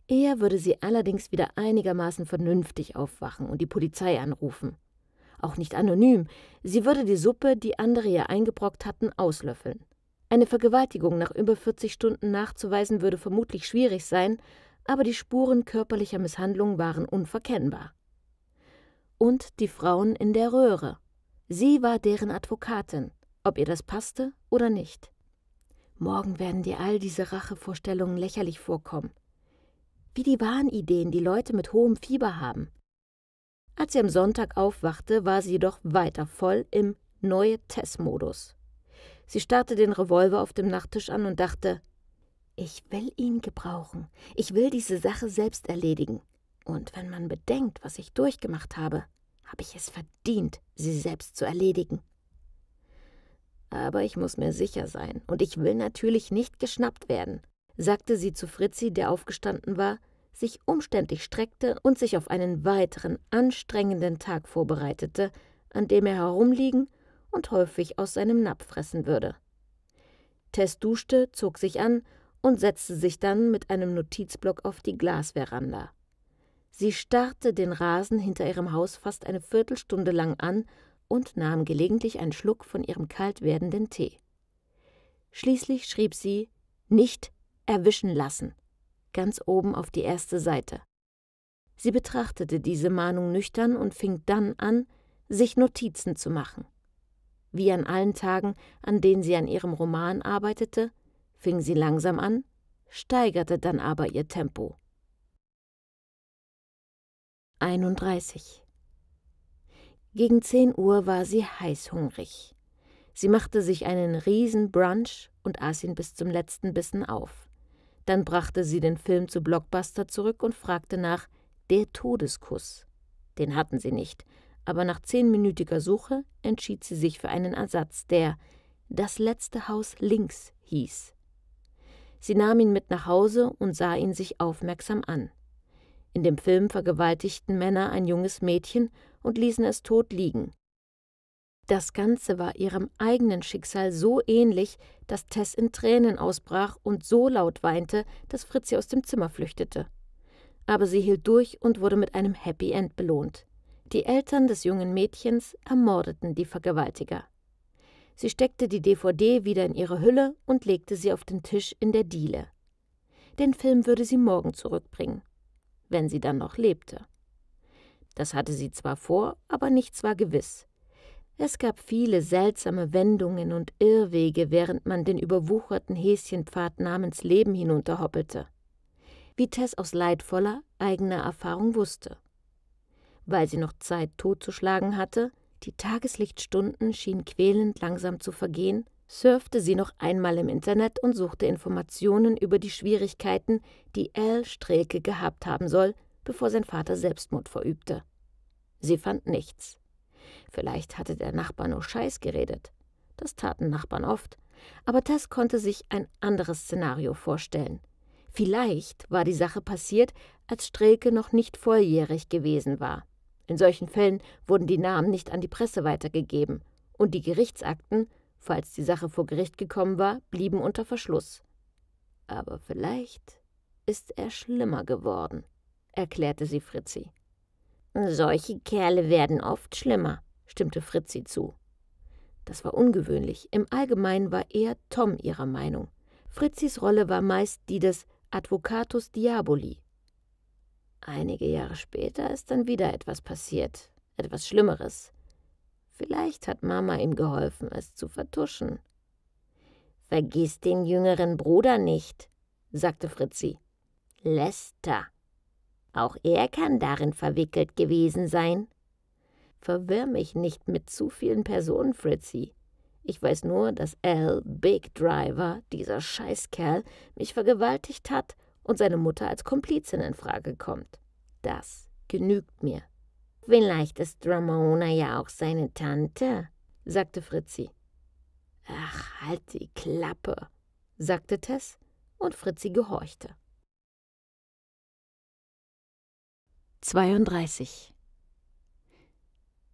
Er würde sie allerdings wieder einigermaßen vernünftig aufwachen und die Polizei anrufen. Auch nicht anonym, sie würde die Suppe, die andere ihr eingebrockt hatten, auslöffeln. Eine Vergewaltigung nach über 40 Stunden nachzuweisen würde vermutlich schwierig sein, aber die Spuren körperlicher Misshandlung waren unverkennbar. Und die Frauen in der Röhre. Sie war deren Advokatin, ob ihr das passte oder nicht. Morgen werden dir all diese Rachevorstellungen lächerlich vorkommen. Wie die Wahnideen, die Leute mit hohem Fieber haben. Als sie am Sonntag aufwachte, war sie jedoch weiter voll im neue Tess-Modus. Sie starrte den Revolver auf dem Nachttisch an und dachte, ich will ihn gebrauchen. Ich will diese Sache selbst erledigen. Und wenn man bedenkt, was ich durchgemacht habe, habe ich es verdient, sie selbst zu erledigen. Aber ich muss mir sicher sein, und ich will natürlich nicht geschnappt werden, sagte sie zu Fritzi, der aufgestanden war, sich umständlich streckte und sich auf einen weiteren anstrengenden Tag vorbereitete, an dem er herumliegen und häufig aus seinem Napp fressen würde. Tess duschte, zog sich an und setzte sich dann mit einem Notizblock auf die Glasveranda. Sie starrte den Rasen hinter ihrem Haus fast eine Viertelstunde lang an und nahm gelegentlich einen Schluck von ihrem kalt werdenden Tee. Schließlich schrieb sie nicht erwischen lassen ganz oben auf die erste Seite. Sie betrachtete diese Mahnung nüchtern und fing dann an, sich Notizen zu machen. Wie an allen Tagen, an denen sie an ihrem Roman arbeitete, fing sie langsam an, steigerte dann aber ihr Tempo. 31 gegen zehn Uhr war sie heißhungrig. Sie machte sich einen riesen Brunch und aß ihn bis zum letzten Bissen auf. Dann brachte sie den Film zu Blockbuster zurück und fragte nach Der Todeskuss. Den hatten sie nicht, aber nach zehnminütiger Suche entschied sie sich für einen Ersatz, der Das letzte Haus links hieß. Sie nahm ihn mit nach Hause und sah ihn sich aufmerksam an. In dem Film vergewaltigten Männer ein junges Mädchen und ließen es tot liegen. Das Ganze war ihrem eigenen Schicksal so ähnlich, dass Tess in Tränen ausbrach und so laut weinte, dass Fritzi aus dem Zimmer flüchtete. Aber sie hielt durch und wurde mit einem Happy End belohnt. Die Eltern des jungen Mädchens ermordeten die Vergewaltiger. Sie steckte die DVD wieder in ihre Hülle und legte sie auf den Tisch in der Diele. Den Film würde sie morgen zurückbringen, wenn sie dann noch lebte. Das hatte sie zwar vor, aber nichts war gewiss. Es gab viele seltsame Wendungen und Irrwege, während man den überwucherten Häschenpfad namens Leben hinunterhoppelte. Wie Tess aus leidvoller, eigener Erfahrung wusste. Weil sie noch Zeit totzuschlagen hatte, die Tageslichtstunden schienen quälend langsam zu vergehen, surfte sie noch einmal im Internet und suchte Informationen über die Schwierigkeiten, die L. Strelke gehabt haben soll, bevor sein Vater Selbstmord verübte. Sie fand nichts. Vielleicht hatte der Nachbar nur Scheiß geredet. Das taten Nachbarn oft. Aber Tess konnte sich ein anderes Szenario vorstellen. Vielleicht war die Sache passiert, als Strelke noch nicht volljährig gewesen war. In solchen Fällen wurden die Namen nicht an die Presse weitergegeben und die Gerichtsakten, falls die Sache vor Gericht gekommen war, blieben unter Verschluss. Aber vielleicht ist er schlimmer geworden erklärte sie Fritzi. Solche Kerle werden oft schlimmer, stimmte Fritzi zu. Das war ungewöhnlich. Im Allgemeinen war eher Tom ihrer Meinung. Fritzis Rolle war meist die des Advocatus Diaboli. Einige Jahre später ist dann wieder etwas passiert, etwas Schlimmeres. Vielleicht hat Mama ihm geholfen, es zu vertuschen. Vergiss den jüngeren Bruder nicht, sagte Fritzi. Lester. Auch er kann darin verwickelt gewesen sein. Verwirr mich nicht mit zu vielen Personen, Fritzi. Ich weiß nur, dass Al, Big Driver, dieser Scheißkerl, mich vergewaltigt hat und seine Mutter als Komplizin in Frage kommt. Das genügt mir. Vielleicht ist Ramona ja auch seine Tante, sagte Fritzi. Ach, halt die Klappe, sagte Tess, und Fritzi gehorchte. 32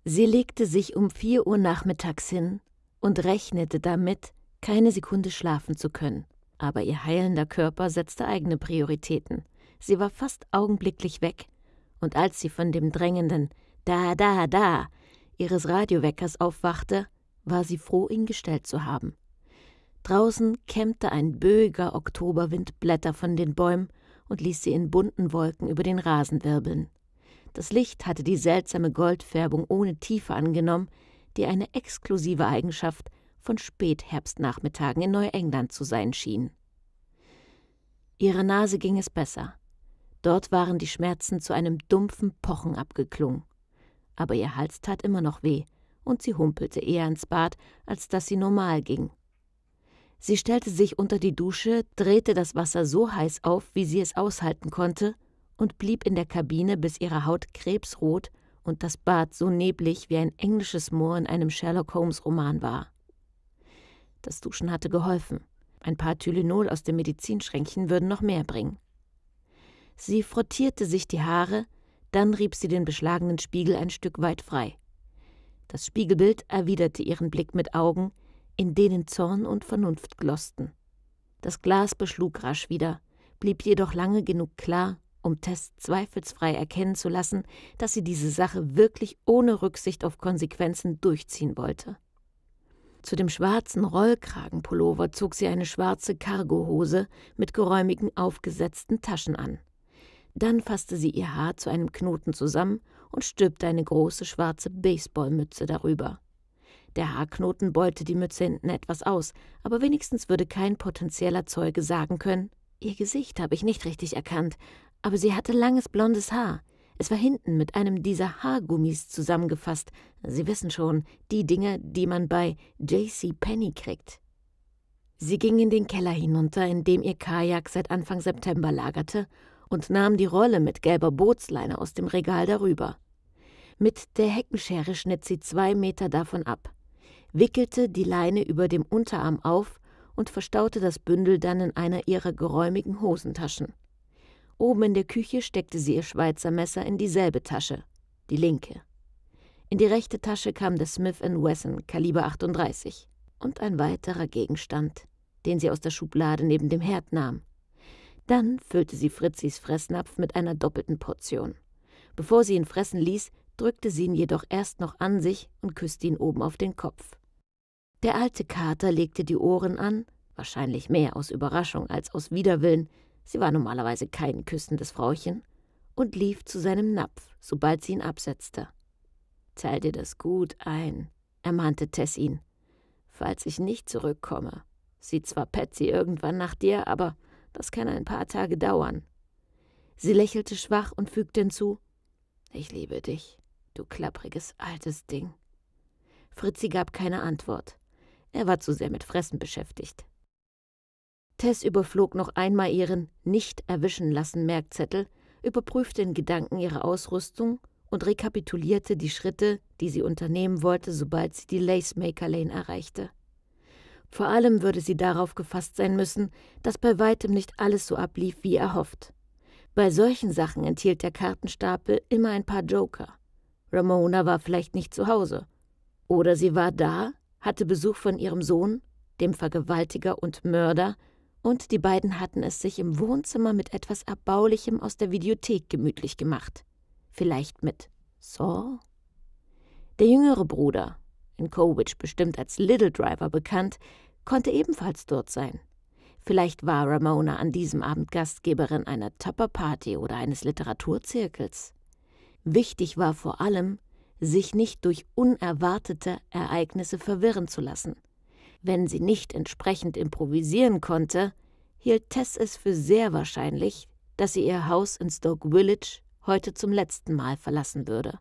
Sie legte sich um vier Uhr nachmittags hin und rechnete damit, keine Sekunde schlafen zu können. Aber ihr heilender Körper setzte eigene Prioritäten. Sie war fast augenblicklich weg, und als sie von dem drängenden Da, da, da ihres Radioweckers aufwachte, war sie froh, ihn gestellt zu haben. Draußen kämmte ein böiger Oktoberwind Blätter von den Bäumen und ließ sie in bunten Wolken über den Rasen wirbeln. Das Licht hatte die seltsame Goldfärbung ohne Tiefe angenommen, die eine exklusive Eigenschaft von Spätherbstnachmittagen in Neuengland zu sein schien. Ihrer Nase ging es besser. Dort waren die Schmerzen zu einem dumpfen Pochen abgeklungen. Aber ihr Hals tat immer noch weh, und sie humpelte eher ins Bad, als dass sie normal ging. Sie stellte sich unter die Dusche, drehte das Wasser so heiß auf, wie sie es aushalten konnte, und blieb in der Kabine, bis ihre Haut krebsrot und das Bad so neblig wie ein englisches Moor in einem Sherlock Holmes Roman war. Das Duschen hatte geholfen. Ein paar Tylenol aus dem Medizinschränkchen würden noch mehr bringen. Sie frottierte sich die Haare, dann rieb sie den beschlagenen Spiegel ein Stück weit frei. Das Spiegelbild erwiderte ihren Blick mit Augen, in denen Zorn und Vernunft glosten. Das Glas beschlug rasch wieder, blieb jedoch lange genug klar, um Tess zweifelsfrei erkennen zu lassen, dass sie diese Sache wirklich ohne Rücksicht auf Konsequenzen durchziehen wollte. Zu dem schwarzen Rollkragenpullover zog sie eine schwarze Cargohose mit geräumigen aufgesetzten Taschen an. Dann fasste sie ihr Haar zu einem Knoten zusammen und stülpte eine große schwarze Baseballmütze darüber. Der Haarknoten beulte die Mütze hinten etwas aus, aber wenigstens würde kein potenzieller Zeuge sagen können, Ihr Gesicht habe ich nicht richtig erkannt, aber sie hatte langes blondes Haar. Es war hinten mit einem dieser Haargummis zusammengefasst. Sie wissen schon, die Dinge, die man bei J.C. Penny kriegt. Sie ging in den Keller hinunter, in dem ihr Kajak seit Anfang September lagerte, und nahm die Rolle mit gelber Bootsleine aus dem Regal darüber. Mit der Heckenschere schnitt sie zwei Meter davon ab, wickelte die Leine über dem Unterarm auf und verstaute das Bündel dann in einer ihrer geräumigen Hosentaschen. Oben in der Küche steckte sie ihr Schweizer Messer in dieselbe Tasche, die linke. In die rechte Tasche kam der Smith Wesson Kaliber 38 und ein weiterer Gegenstand, den sie aus der Schublade neben dem Herd nahm. Dann füllte sie Fritzis Fressnapf mit einer doppelten Portion. Bevor sie ihn fressen ließ, drückte sie ihn jedoch erst noch an sich und küsste ihn oben auf den Kopf. Der alte Kater legte die Ohren an, wahrscheinlich mehr aus Überraschung als aus Widerwillen, sie war normalerweise kein küssendes Frauchen, und lief zu seinem Napf, sobald sie ihn absetzte. Teil dir das gut ein, ermahnte Tess ihn. Falls ich nicht zurückkomme, sieht zwar Patsy irgendwann nach dir, aber das kann ein paar Tage dauern. Sie lächelte schwach und fügte hinzu: Ich liebe dich, du klappriges altes Ding. Fritzi gab keine Antwort. Er war zu sehr mit Fressen beschäftigt. Tess überflog noch einmal ihren Nicht-Erwischen-lassen-Merkzettel, überprüfte in Gedanken ihre Ausrüstung und rekapitulierte die Schritte, die sie unternehmen wollte, sobald sie die Lacemaker Lane erreichte. Vor allem würde sie darauf gefasst sein müssen, dass bei weitem nicht alles so ablief, wie erhofft. Bei solchen Sachen enthielt der Kartenstapel immer ein paar Joker. Ramona war vielleicht nicht zu Hause. Oder sie war da, hatte Besuch von ihrem Sohn, dem Vergewaltiger und Mörder, und die beiden hatten es sich im Wohnzimmer mit etwas Erbaulichem aus der Videothek gemütlich gemacht. Vielleicht mit Saw? Der jüngere Bruder, in Cowich bestimmt als Little Driver bekannt, konnte ebenfalls dort sein. Vielleicht war Ramona an diesem Abend Gastgeberin einer Tupper-Party oder eines Literaturzirkels. Wichtig war vor allem, sich nicht durch unerwartete Ereignisse verwirren zu lassen – wenn sie nicht entsprechend improvisieren konnte, hielt Tess es für sehr wahrscheinlich, dass sie ihr Haus in Stoke Village heute zum letzten Mal verlassen würde.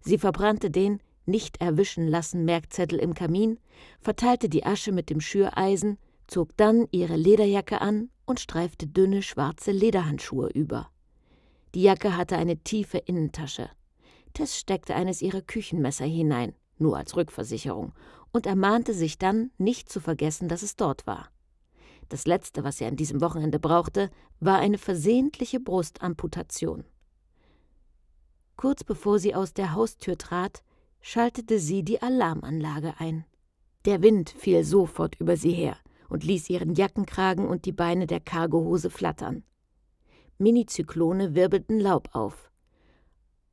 Sie verbrannte den nicht erwischen lassen Merkzettel im Kamin, verteilte die Asche mit dem Schüreisen, zog dann ihre Lederjacke an und streifte dünne schwarze Lederhandschuhe über. Die Jacke hatte eine tiefe Innentasche. Tess steckte eines ihrer Küchenmesser hinein, nur als Rückversicherung, und ermahnte sich dann, nicht zu vergessen, dass es dort war. Das Letzte, was er an diesem Wochenende brauchte, war eine versehentliche Brustamputation. Kurz bevor sie aus der Haustür trat, schaltete sie die Alarmanlage ein. Der Wind fiel sofort über sie her und ließ ihren Jackenkragen und die Beine der Cargohose flattern. Minizyklone wirbelten Laub auf.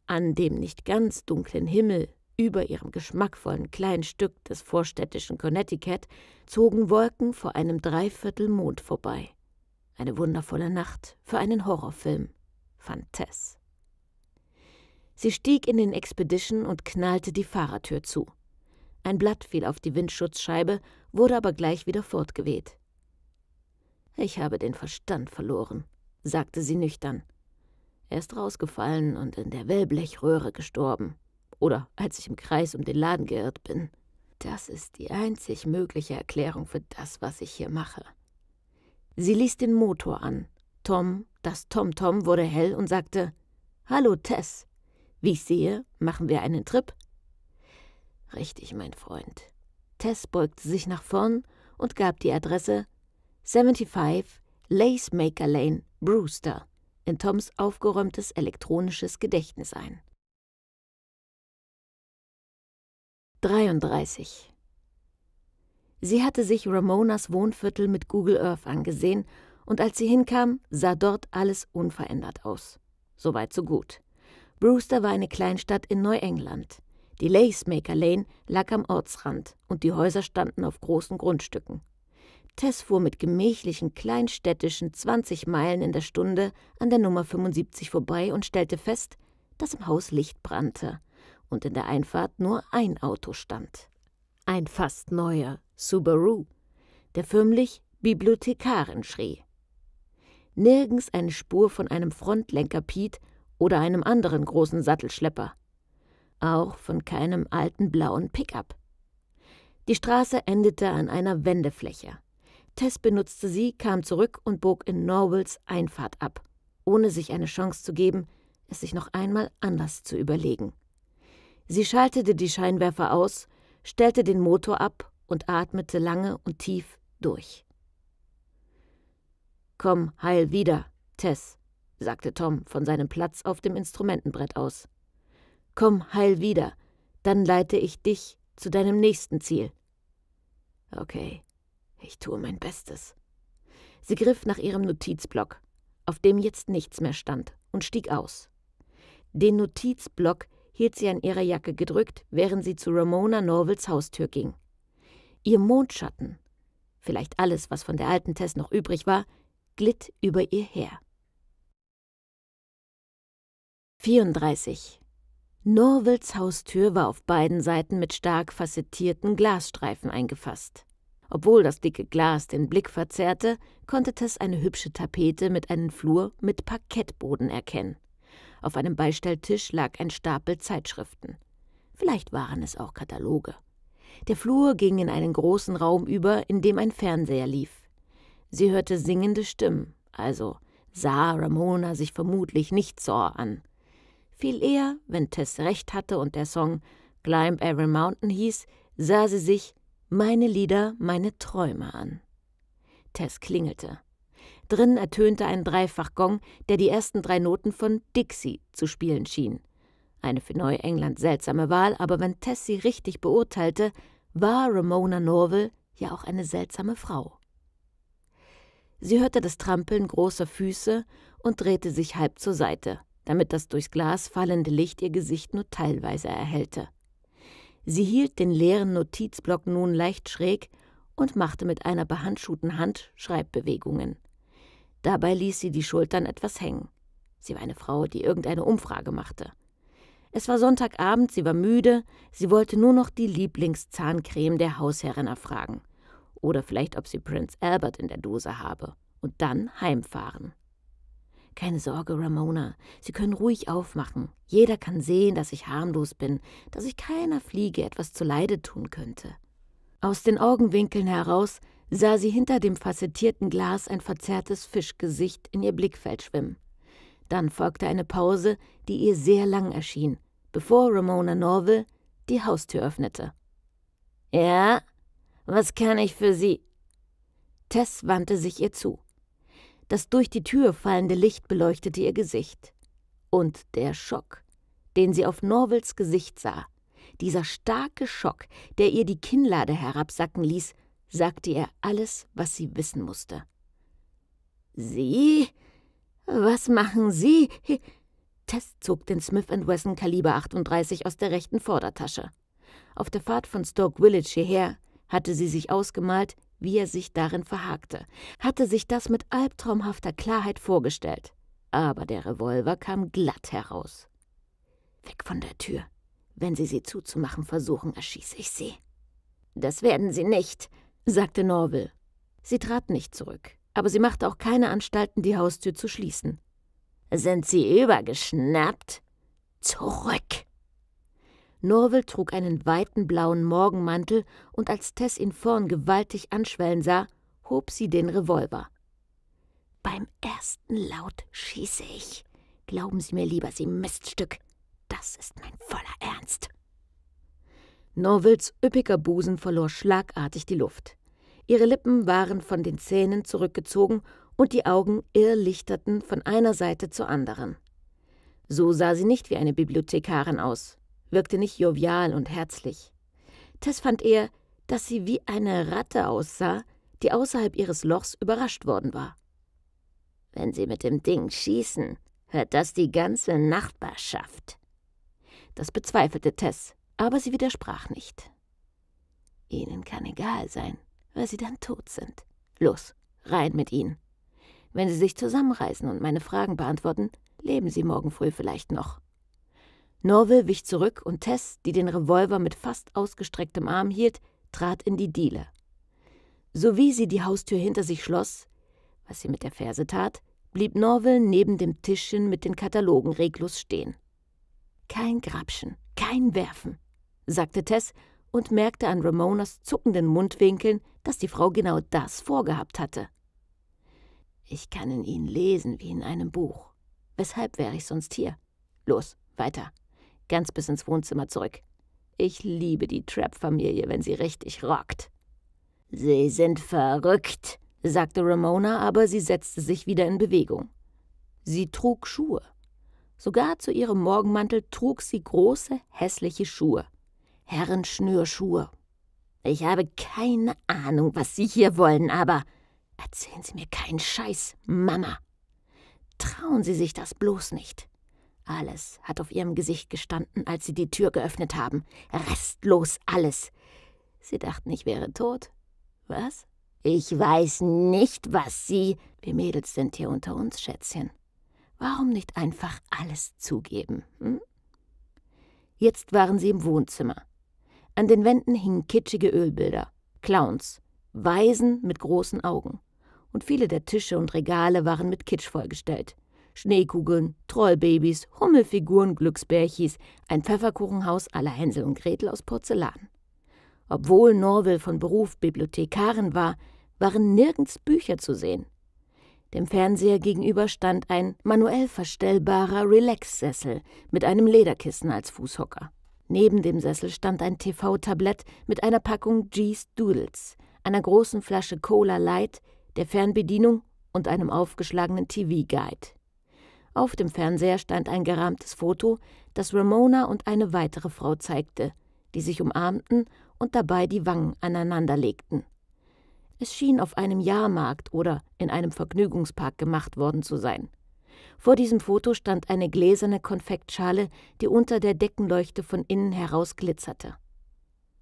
An dem nicht ganz dunklen Himmel über ihrem geschmackvollen kleinen Stück des vorstädtischen Connecticut zogen Wolken vor einem Dreiviertelmond vorbei. Eine wundervolle Nacht für einen Horrorfilm, fand Tess. Sie stieg in den Expedition und knallte die Fahrertür zu. Ein Blatt fiel auf die Windschutzscheibe, wurde aber gleich wieder fortgeweht. Ich habe den Verstand verloren, sagte sie nüchtern. Er ist rausgefallen und in der Wellblechröhre gestorben oder als ich im Kreis um den Laden geirrt bin. Das ist die einzig mögliche Erklärung für das, was ich hier mache. Sie ließ den Motor an. Tom, das Tom-Tom wurde hell und sagte: Hallo, Tess. Wie ich sehe, machen wir einen Trip. Richtig, mein Freund. Tess beugte sich nach vorn und gab die Adresse 75 Lace Maker Lane, Brewster, in Toms aufgeräumtes elektronisches Gedächtnis ein. 33 Sie hatte sich Ramonas Wohnviertel mit Google Earth angesehen und als sie hinkam, sah dort alles unverändert aus. Soweit so gut. Brewster war eine Kleinstadt in Neuengland. Die Lacemaker Lane lag am Ortsrand und die Häuser standen auf großen Grundstücken. Tess fuhr mit gemächlichen kleinstädtischen 20 Meilen in der Stunde an der Nummer 75 vorbei und stellte fest, dass im Haus Licht brannte und in der Einfahrt nur ein Auto stand. Ein fast neuer Subaru, der förmlich Bibliothekarin schrie. Nirgends eine Spur von einem Frontlenker Piet oder einem anderen großen Sattelschlepper. Auch von keinem alten blauen Pickup. Die Straße endete an einer Wendefläche. Tess benutzte sie, kam zurück und bog in Norwells Einfahrt ab, ohne sich eine Chance zu geben, es sich noch einmal anders zu überlegen. Sie schaltete die Scheinwerfer aus, stellte den Motor ab und atmete lange und tief durch. Komm heil wieder, Tess, sagte Tom von seinem Platz auf dem Instrumentenbrett aus. Komm heil wieder, dann leite ich dich zu deinem nächsten Ziel. Okay, ich tue mein Bestes. Sie griff nach ihrem Notizblock, auf dem jetzt nichts mehr stand, und stieg aus. Den Notizblock, hielt sie an ihrer Jacke gedrückt, während sie zu Ramona Norvilles Haustür ging. Ihr Mondschatten, vielleicht alles, was von der alten Tess noch übrig war, glitt über ihr her. 34. Norvilles Haustür war auf beiden Seiten mit stark facettierten Glasstreifen eingefasst. Obwohl das dicke Glas den Blick verzerrte, konnte Tess eine hübsche Tapete mit einem Flur mit Parkettboden erkennen. Auf einem Beistelltisch lag ein Stapel Zeitschriften. Vielleicht waren es auch Kataloge. Der Flur ging in einen großen Raum über, in dem ein Fernseher lief. Sie hörte singende Stimmen, also sah Ramona sich vermutlich nicht Saw an. Viel eher, wenn Tess recht hatte und der Song Climb Every Mountain hieß, sah sie sich Meine Lieder, meine Träume an. Tess klingelte. Drinnen ertönte ein Dreifachgong, der die ersten drei Noten von Dixie zu spielen schien. Eine für Neuengland seltsame Wahl, aber wenn Tess sie richtig beurteilte, war Ramona Norville ja auch eine seltsame Frau. Sie hörte das Trampeln großer Füße und drehte sich halb zur Seite, damit das durchs Glas fallende Licht ihr Gesicht nur teilweise erhellte. Sie hielt den leeren Notizblock nun leicht schräg und machte mit einer behandschuhten Hand Schreibbewegungen. Dabei ließ sie die Schultern etwas hängen. Sie war eine Frau, die irgendeine Umfrage machte. Es war Sonntagabend, sie war müde, sie wollte nur noch die Lieblingszahncreme der Hausherrin erfragen. Oder vielleicht, ob sie Prinz Albert in der Dose habe. Und dann heimfahren. Keine Sorge, Ramona, Sie können ruhig aufmachen. Jeder kann sehen, dass ich harmlos bin, dass ich keiner Fliege etwas zuleide tun könnte. Aus den Augenwinkeln heraus sah sie hinter dem facettierten Glas ein verzerrtes Fischgesicht in ihr Blickfeld schwimmen. Dann folgte eine Pause, die ihr sehr lang erschien, bevor Ramona Norville die Haustür öffnete. Ja, was kann ich für Sie? Tess wandte sich ihr zu. Das durch die Tür fallende Licht beleuchtete ihr Gesicht. Und der Schock, den sie auf Norvilles Gesicht sah, dieser starke Schock, der ihr die Kinnlade herabsacken ließ, sagte ihr alles, was sie wissen musste. Sie? Was machen Sie? Tess zog den Smith Wesson Kaliber 38 aus der rechten Vordertasche. Auf der Fahrt von Stoke Village hierher hatte sie sich ausgemalt, wie er sich darin verhakte, hatte sich das mit albtraumhafter Klarheit vorgestellt. Aber der Revolver kam glatt heraus. Weg von der Tür. Wenn Sie sie zuzumachen versuchen, erschieße ich Sie. Das werden Sie nicht, sagte Norville. Sie trat nicht zurück, aber sie machte auch keine Anstalten, die Haustür zu schließen. Sind Sie übergeschnappt? Zurück! Norville trug einen weiten blauen Morgenmantel und als Tess ihn vorn gewaltig anschwellen sah, hob sie den Revolver. Beim ersten Laut schieße ich. Glauben Sie mir lieber, Sie Miststück. Das ist mein voller Ernst. Norvilles üppiger Busen verlor schlagartig die Luft. Ihre Lippen waren von den Zähnen zurückgezogen und die Augen irrlichterten von einer Seite zur anderen. So sah sie nicht wie eine Bibliothekarin aus, wirkte nicht jovial und herzlich. Tess fand eher, dass sie wie eine Ratte aussah, die außerhalb ihres Lochs überrascht worden war. Wenn sie mit dem Ding schießen, hört das die ganze Nachbarschaft. Das bezweifelte Tess, aber sie widersprach nicht. Ihnen kann egal sein, weil sie dann tot sind. Los, rein mit ihnen. Wenn sie sich zusammenreißen und meine Fragen beantworten, leben sie morgen früh vielleicht noch. Norville wich zurück und Tess, die den Revolver mit fast ausgestrecktem Arm hielt, trat in die Diele. Sowie sie die Haustür hinter sich schloss, was sie mit der Ferse tat, blieb Norville neben dem Tischchen mit den Katalogen reglos stehen. Kein Grabschen, kein Werfen sagte Tess und merkte an Ramonas zuckenden Mundwinkeln, dass die Frau genau das vorgehabt hatte. Ich kann in ihnen lesen wie in einem Buch. Weshalb wäre ich sonst hier? Los, weiter. Ganz bis ins Wohnzimmer zurück. Ich liebe die Trap-Familie, wenn sie richtig rockt. Sie sind verrückt, sagte Ramona, aber sie setzte sich wieder in Bewegung. Sie trug Schuhe. Sogar zu ihrem Morgenmantel trug sie große, hässliche Schuhe. Herrenschnürschuhe. Ich habe keine Ahnung, was Sie hier wollen, aber erzählen Sie mir keinen Scheiß, Mama. Trauen Sie sich das bloß nicht. Alles hat auf ihrem Gesicht gestanden, als sie die Tür geöffnet haben. Restlos alles. Sie dachten, ich wäre tot. Was? Ich weiß nicht, was Sie. Wir Mädels sind hier unter uns, Schätzchen. Warum nicht einfach alles zugeben? Hm? Jetzt waren sie im Wohnzimmer. An den Wänden hingen kitschige Ölbilder, Clowns, Waisen mit großen Augen. Und viele der Tische und Regale waren mit Kitsch vollgestellt. Schneekugeln, Trollbabys, Hummelfiguren, Glücksbärchis, ein Pfefferkuchenhaus aller Hänsel und Gretel aus Porzellan. Obwohl Norville von Beruf Bibliothekarin war, waren nirgends Bücher zu sehen. Dem Fernseher gegenüber stand ein manuell verstellbarer Relax-Sessel mit einem Lederkissen als Fußhocker. Neben dem Sessel stand ein TV-Tablett mit einer Packung G's Doodles, einer großen Flasche Cola Light, der Fernbedienung und einem aufgeschlagenen TV-Guide. Auf dem Fernseher stand ein gerahmtes Foto, das Ramona und eine weitere Frau zeigte, die sich umarmten und dabei die Wangen aneinander legten. Es schien auf einem Jahrmarkt oder in einem Vergnügungspark gemacht worden zu sein. Vor diesem Foto stand eine gläserne Konfektschale, die unter der Deckenleuchte von innen heraus glitzerte.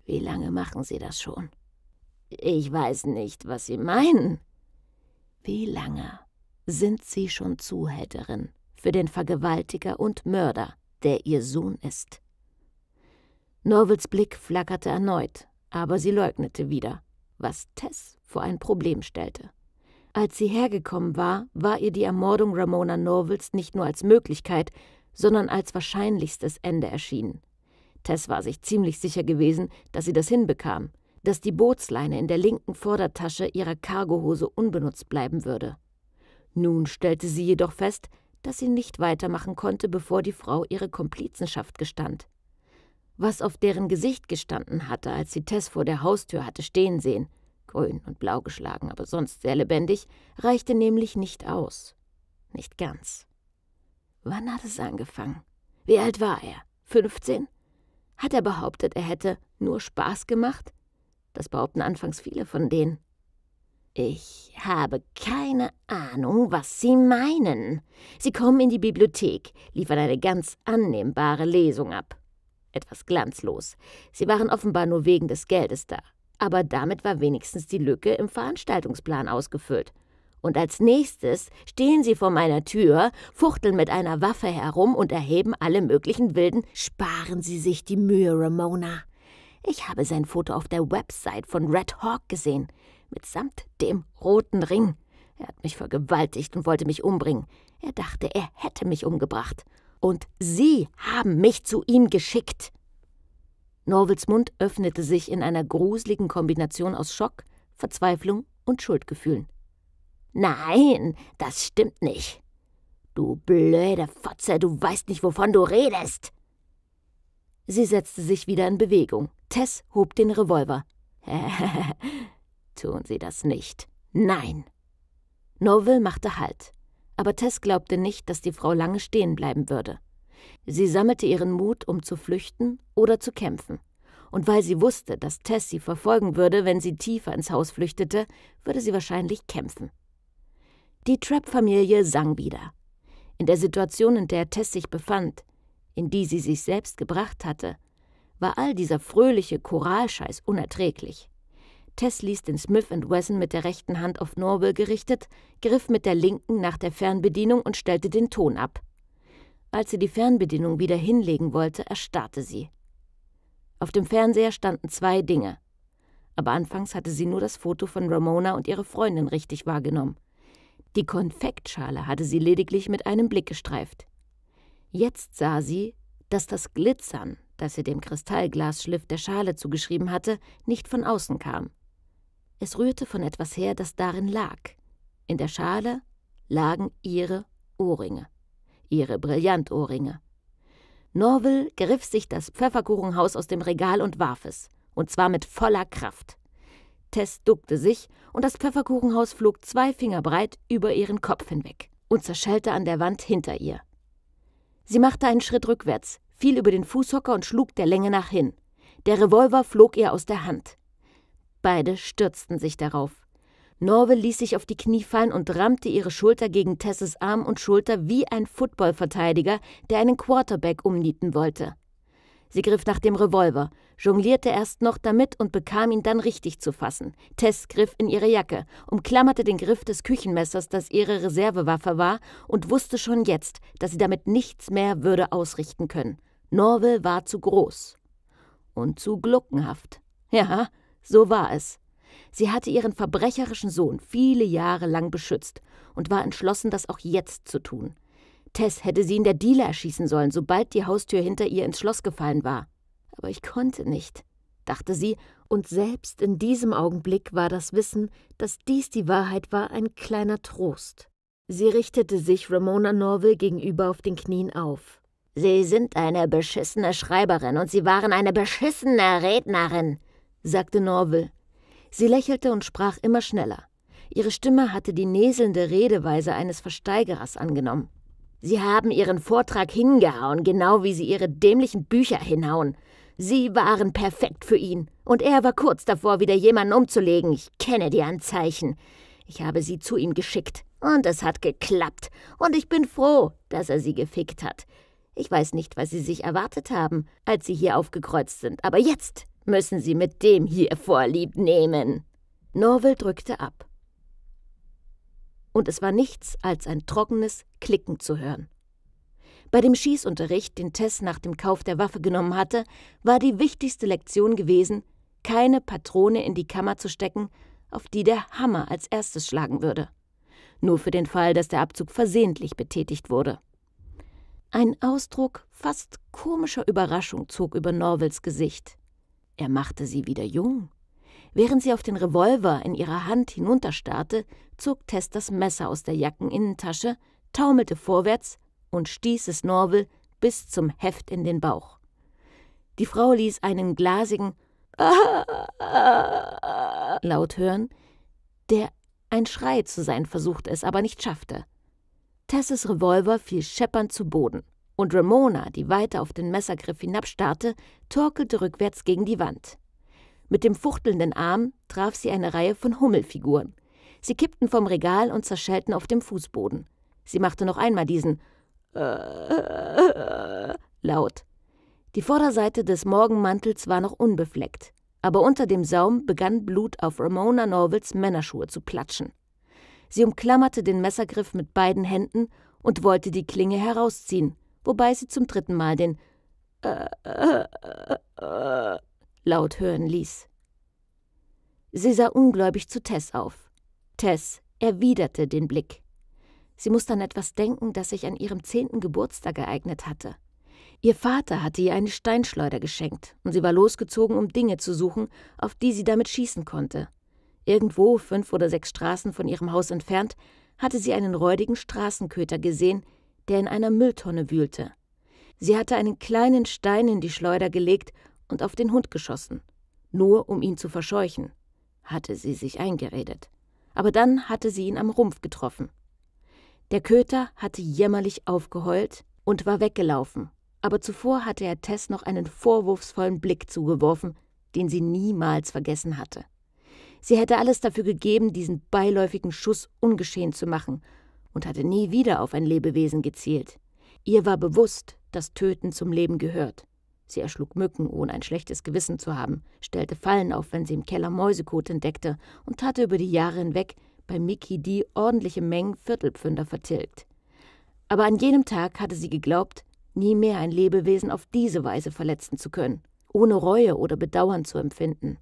Wie lange machen Sie das schon? Ich weiß nicht, was Sie meinen. Wie lange sind Sie schon Zuhälterin für den Vergewaltiger und Mörder, der Ihr Sohn ist? Norwells Blick flackerte erneut, aber sie leugnete wieder, was Tess vor ein Problem stellte. Als sie hergekommen war, war ihr die Ermordung Ramona Norvils nicht nur als Möglichkeit, sondern als wahrscheinlichstes Ende erschienen. Tess war sich ziemlich sicher gewesen, dass sie das hinbekam, dass die Bootsleine in der linken Vordertasche ihrer Cargohose unbenutzt bleiben würde. Nun stellte sie jedoch fest, dass sie nicht weitermachen konnte, bevor die Frau ihre Komplizenschaft gestand. Was auf deren Gesicht gestanden hatte, als sie Tess vor der Haustür hatte stehen sehen, grün und blau geschlagen, aber sonst sehr lebendig, reichte nämlich nicht aus. Nicht ganz. Wann hat es angefangen? Wie alt war er? 15? Hat er behauptet, er hätte nur Spaß gemacht? Das behaupten anfangs viele von denen. Ich habe keine Ahnung, was Sie meinen. Sie kommen in die Bibliothek, liefern eine ganz annehmbare Lesung ab. Etwas glanzlos. Sie waren offenbar nur wegen des Geldes da aber damit war wenigstens die Lücke im Veranstaltungsplan ausgefüllt. Und als nächstes stehen sie vor meiner Tür, fuchteln mit einer Waffe herum und erheben alle möglichen wilden Sparen Sie sich die Mühe, Ramona. Ich habe sein Foto auf der Website von Red Hawk gesehen, mitsamt dem roten Ring. Er hat mich vergewaltigt und wollte mich umbringen. Er dachte, er hätte mich umgebracht. Und Sie haben mich zu ihm geschickt. Norwils Mund öffnete sich in einer gruseligen Kombination aus Schock, Verzweiflung und Schuldgefühlen. Nein, das stimmt nicht. Du blöde Fotze, du weißt nicht, wovon du redest. Sie setzte sich wieder in Bewegung. Tess hob den Revolver. (laughs) Tun Sie das nicht. Nein. Norville machte Halt. Aber Tess glaubte nicht, dass die Frau lange stehen bleiben würde. Sie sammelte ihren Mut, um zu flüchten oder zu kämpfen. Und weil sie wusste, dass Tess sie verfolgen würde, wenn sie tiefer ins Haus flüchtete, würde sie wahrscheinlich kämpfen. Die Trapp-Familie sang wieder. In der Situation, in der Tess sich befand, in die sie sich selbst gebracht hatte, war all dieser fröhliche Choralscheiß unerträglich. Tess ließ den Smith Wesson mit der rechten Hand auf Norwell gerichtet, griff mit der linken nach der Fernbedienung und stellte den Ton ab. Als sie die Fernbedienung wieder hinlegen wollte, erstarrte sie. Auf dem Fernseher standen zwei Dinge. Aber anfangs hatte sie nur das Foto von Ramona und ihrer Freundin richtig wahrgenommen. Die Konfektschale hatte sie lediglich mit einem Blick gestreift. Jetzt sah sie, dass das Glitzern, das sie dem Kristallglasschliff der Schale zugeschrieben hatte, nicht von außen kam. Es rührte von etwas her, das darin lag. In der Schale lagen ihre Ohrringe ihre Brillantohrringe. Norville griff sich das Pfefferkuchenhaus aus dem Regal und warf es, und zwar mit voller Kraft. Tess duckte sich und das Pfefferkuchenhaus flog zwei Finger breit über ihren Kopf hinweg und zerschellte an der Wand hinter ihr. Sie machte einen Schritt rückwärts, fiel über den Fußhocker und schlug der Länge nach hin. Der Revolver flog ihr aus der Hand. Beide stürzten sich darauf. Norval ließ sich auf die Knie fallen und rammte ihre Schulter gegen Tesses Arm und Schulter wie ein Footballverteidiger, der einen Quarterback umnieten wollte. Sie griff nach dem Revolver, jonglierte erst noch damit und bekam ihn dann richtig zu fassen. Tess griff in ihre Jacke, umklammerte den Griff des Küchenmessers, das ihre Reservewaffe war, und wusste schon jetzt, dass sie damit nichts mehr würde ausrichten können. Norval war zu groß. Und zu gluckenhaft. Ja, so war es. Sie hatte ihren verbrecherischen Sohn viele Jahre lang beschützt und war entschlossen, das auch jetzt zu tun. Tess hätte sie in der Diele erschießen sollen, sobald die Haustür hinter ihr ins Schloss gefallen war. Aber ich konnte nicht, dachte sie, und selbst in diesem Augenblick war das Wissen, dass dies die Wahrheit war, ein kleiner Trost. Sie richtete sich Ramona Norville gegenüber auf den Knien auf. Sie sind eine beschissene Schreiberin und Sie waren eine beschissene Rednerin, sagte Norville. Sie lächelte und sprach immer schneller. Ihre Stimme hatte die näselnde Redeweise eines Versteigerers angenommen. Sie haben Ihren Vortrag hingehauen, genau wie Sie Ihre dämlichen Bücher hinhauen. Sie waren perfekt für ihn, und er war kurz davor, wieder jemanden umzulegen. Ich kenne die Anzeichen. Ich habe sie zu ihm geschickt, und es hat geklappt, und ich bin froh, dass er sie gefickt hat. Ich weiß nicht, was Sie sich erwartet haben, als Sie hier aufgekreuzt sind, aber jetzt müssen Sie mit dem hier Vorlieb nehmen. Norwell drückte ab. Und es war nichts als ein trockenes Klicken zu hören. Bei dem Schießunterricht, den Tess nach dem Kauf der Waffe genommen hatte, war die wichtigste Lektion gewesen, keine Patrone in die Kammer zu stecken, auf die der Hammer als erstes schlagen würde. Nur für den Fall, dass der Abzug versehentlich betätigt wurde. Ein Ausdruck fast komischer Überraschung zog über Norwells Gesicht. Er machte sie wieder jung. Während sie auf den Revolver in ihrer Hand hinunterstarrte, zog Tess das Messer aus der Jackeninnentasche, taumelte vorwärts und stieß es Norwell bis zum Heft in den Bauch. Die Frau ließ einen glasigen (laughs) laut hören, der ein Schrei zu sein versuchte es aber nicht schaffte. Tesses Revolver fiel scheppernd zu Boden und Ramona, die weiter auf den Messergriff hinabstarrte, torkelte rückwärts gegen die Wand. Mit dem fuchtelnden Arm traf sie eine Reihe von Hummelfiguren. Sie kippten vom Regal und zerschellten auf dem Fußboden. Sie machte noch einmal diesen äh, laut. Die Vorderseite des Morgenmantels war noch unbefleckt, aber unter dem Saum begann Blut auf Ramona Norvilles Männerschuhe zu platschen. Sie umklammerte den Messergriff mit beiden Händen und wollte die Klinge herausziehen, wobei sie zum dritten Mal den äh, äh, äh, laut hören ließ. Sie sah ungläubig zu Tess auf. Tess erwiderte den Blick. Sie musste an etwas denken, das sich an ihrem zehnten Geburtstag ereignet hatte. Ihr Vater hatte ihr eine Steinschleuder geschenkt und sie war losgezogen, um Dinge zu suchen, auf die sie damit schießen konnte. Irgendwo, fünf oder sechs Straßen von ihrem Haus entfernt, hatte sie einen räudigen Straßenköter gesehen, der in einer Mülltonne wühlte. Sie hatte einen kleinen Stein in die Schleuder gelegt und auf den Hund geschossen, nur um ihn zu verscheuchen, hatte sie sich eingeredet. Aber dann hatte sie ihn am Rumpf getroffen. Der Köter hatte jämmerlich aufgeheult und war weggelaufen, aber zuvor hatte er Tess noch einen vorwurfsvollen Blick zugeworfen, den sie niemals vergessen hatte. Sie hätte alles dafür gegeben, diesen beiläufigen Schuss ungeschehen zu machen und hatte nie wieder auf ein Lebewesen gezielt. Ihr war bewusst, dass Töten zum Leben gehört. Sie erschlug Mücken, ohne ein schlechtes Gewissen zu haben, stellte Fallen auf, wenn sie im Keller Mäusekot entdeckte und hatte über die Jahre hinweg bei Miki die ordentliche Mengen Viertelpfünder vertilgt. Aber an jenem Tag hatte sie geglaubt, nie mehr ein Lebewesen auf diese Weise verletzen zu können, ohne Reue oder Bedauern zu empfinden.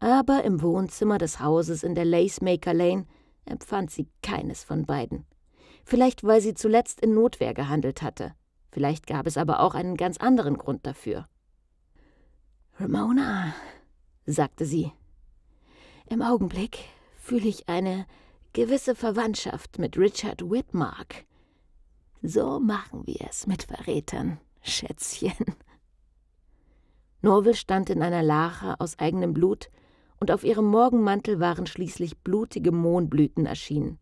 Aber im Wohnzimmer des Hauses in der Lacemaker Lane empfand sie keines von beiden. Vielleicht, weil sie zuletzt in Notwehr gehandelt hatte. Vielleicht gab es aber auch einen ganz anderen Grund dafür. Ramona, sagte sie. Im Augenblick fühle ich eine gewisse Verwandtschaft mit Richard Whitmark. So machen wir es mit Verrätern, Schätzchen. Norville stand in einer Lache aus eigenem Blut und auf ihrem Morgenmantel waren schließlich blutige Mohnblüten erschienen.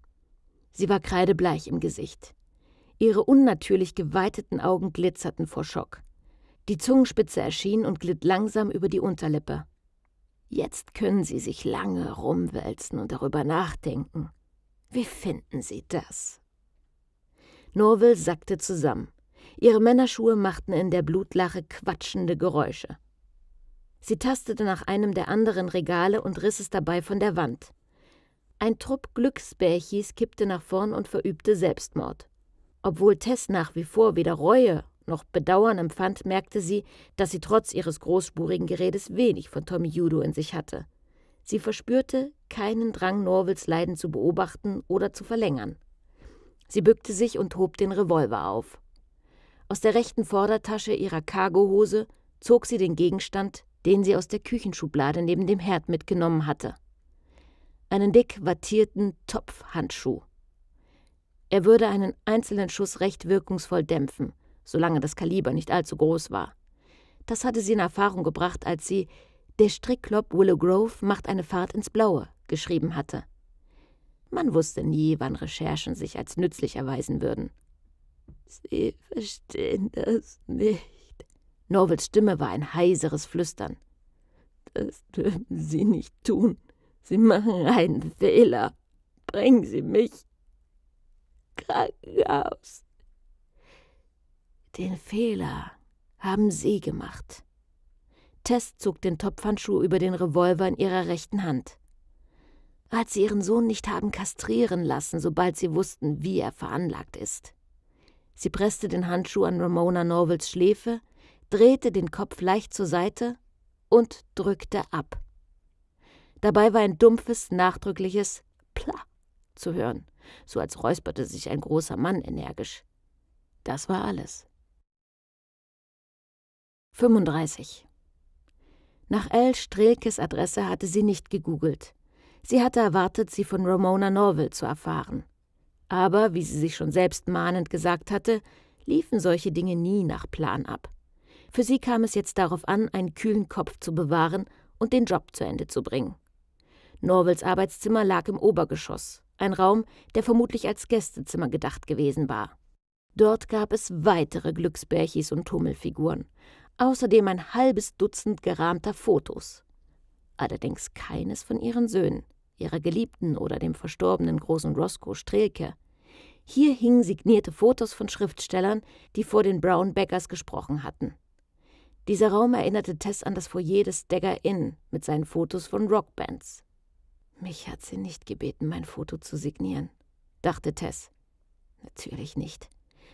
Sie war kreidebleich im Gesicht. Ihre unnatürlich geweiteten Augen glitzerten vor Schock. Die Zungenspitze erschien und glitt langsam über die Unterlippe. Jetzt können Sie sich lange rumwälzen und darüber nachdenken. Wie finden Sie das? Norville sackte zusammen. Ihre Männerschuhe machten in der Blutlache quatschende Geräusche. Sie tastete nach einem der anderen Regale und riss es dabei von der Wand. Ein Trupp Glücksbärchis kippte nach vorn und verübte Selbstmord. Obwohl Tess nach wie vor weder Reue noch Bedauern empfand, merkte sie, dass sie trotz ihres großspurigen Geredes wenig von Tommy Judo in sich hatte. Sie verspürte keinen Drang, Norwells Leiden zu beobachten oder zu verlängern. Sie bückte sich und hob den Revolver auf. Aus der rechten Vordertasche ihrer Cargohose zog sie den Gegenstand, den sie aus der Küchenschublade neben dem Herd mitgenommen hatte. Einen dick wattierten Topfhandschuh. Er würde einen einzelnen Schuss recht wirkungsvoll dämpfen, solange das Kaliber nicht allzu groß war. Das hatte sie in Erfahrung gebracht, als sie Der Strickklopp Willow Grove macht eine Fahrt ins Blaue geschrieben hatte. Man wusste nie, wann Recherchen sich als nützlich erweisen würden. Sie verstehen das nicht, Norvels Stimme war ein heiseres Flüstern. Das dürfen Sie nicht tun. Sie machen einen Fehler. Bringen Sie mich. Krankenhaus. Den Fehler haben Sie gemacht. Tess zog den Topfhandschuh über den Revolver in ihrer rechten Hand. Als sie ihren Sohn nicht haben kastrieren lassen, sobald sie wussten, wie er veranlagt ist. Sie presste den Handschuh an Ramona Norvels Schläfe, drehte den Kopf leicht zur Seite und drückte ab. Dabei war ein dumpfes, nachdrückliches Pla zu hören, so als räusperte sich ein großer Mann energisch. Das war alles. 35. Nach L. Strelkes Adresse hatte sie nicht gegoogelt. Sie hatte erwartet, sie von Ramona Norville zu erfahren. Aber, wie sie sich schon selbst mahnend gesagt hatte, liefen solche Dinge nie nach Plan ab. Für sie kam es jetzt darauf an, einen kühlen Kopf zu bewahren und den Job zu Ende zu bringen. Norwells Arbeitszimmer lag im Obergeschoss, ein Raum, der vermutlich als Gästezimmer gedacht gewesen war. Dort gab es weitere Glücksbärchis und Tummelfiguren, außerdem ein halbes Dutzend gerahmter Fotos. Allerdings keines von ihren Söhnen, ihrer Geliebten oder dem verstorbenen großen Roscoe Strelke. Hier hingen signierte Fotos von Schriftstellern, die vor den Brown Beggars gesprochen hatten. Dieser Raum erinnerte Tess an das Foyer des Dagger Inn mit seinen Fotos von Rockbands. Mich hat sie nicht gebeten, mein Foto zu signieren, dachte Tess. Natürlich nicht.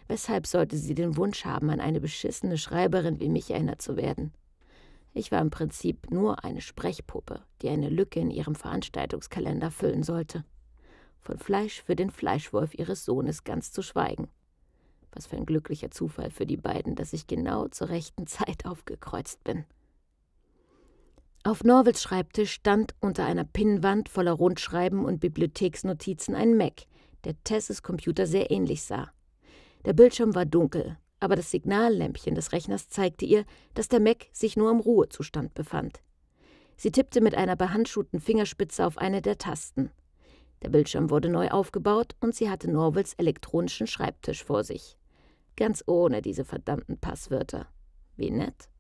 Weshalb sollte sie den Wunsch haben, an eine beschissene Schreiberin wie mich erinnert zu werden? Ich war im Prinzip nur eine Sprechpuppe, die eine Lücke in ihrem Veranstaltungskalender füllen sollte. Von Fleisch für den Fleischwolf ihres Sohnes ganz zu schweigen. Was für ein glücklicher Zufall für die beiden, dass ich genau zur rechten Zeit (laughs) aufgekreuzt bin. Auf Norwells Schreibtisch stand unter einer Pinnwand voller Rundschreiben und Bibliotheksnotizen ein Mac, der Tesses Computer sehr ähnlich sah. Der Bildschirm war dunkel, aber das Signallämpchen des Rechners zeigte ihr, dass der Mac sich nur im Ruhezustand befand. Sie tippte mit einer behandschuhten Fingerspitze auf eine der Tasten. Der Bildschirm wurde neu aufgebaut und sie hatte Norwells elektronischen Schreibtisch vor sich. Ganz ohne diese verdammten Passwörter. Wie nett.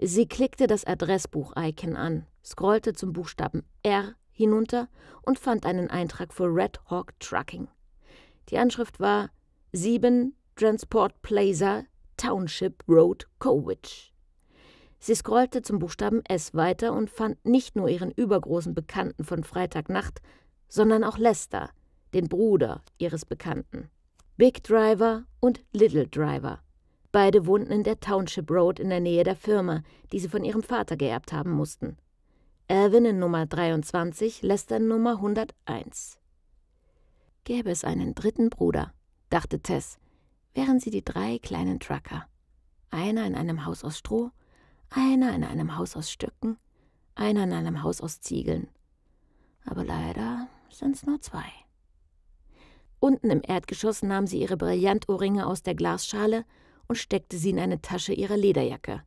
Sie klickte das Adressbuch-Icon an, scrollte zum Buchstaben R hinunter und fand einen Eintrag für Red Hawk Trucking. Die Anschrift war 7 Transport Plaza Township Road, Cowich. Sie scrollte zum Buchstaben S weiter und fand nicht nur ihren übergroßen Bekannten von Freitagnacht, sondern auch Lester, den Bruder ihres Bekannten. Big Driver und Little Driver. Beide wohnten in der Township Road in der Nähe der Firma, die sie von ihrem Vater geerbt haben mussten. Erwin in Nummer 23, Lester in Nummer 101. Gäbe es einen dritten Bruder, dachte Tess, wären sie die drei kleinen Trucker. Einer in einem Haus aus Stroh, einer in einem Haus aus Stücken, einer in einem Haus aus Ziegeln. Aber leider sind's nur zwei. Unten im Erdgeschoss nahm sie ihre Brillantohrringe aus der Glasschale und steckte sie in eine Tasche ihrer Lederjacke.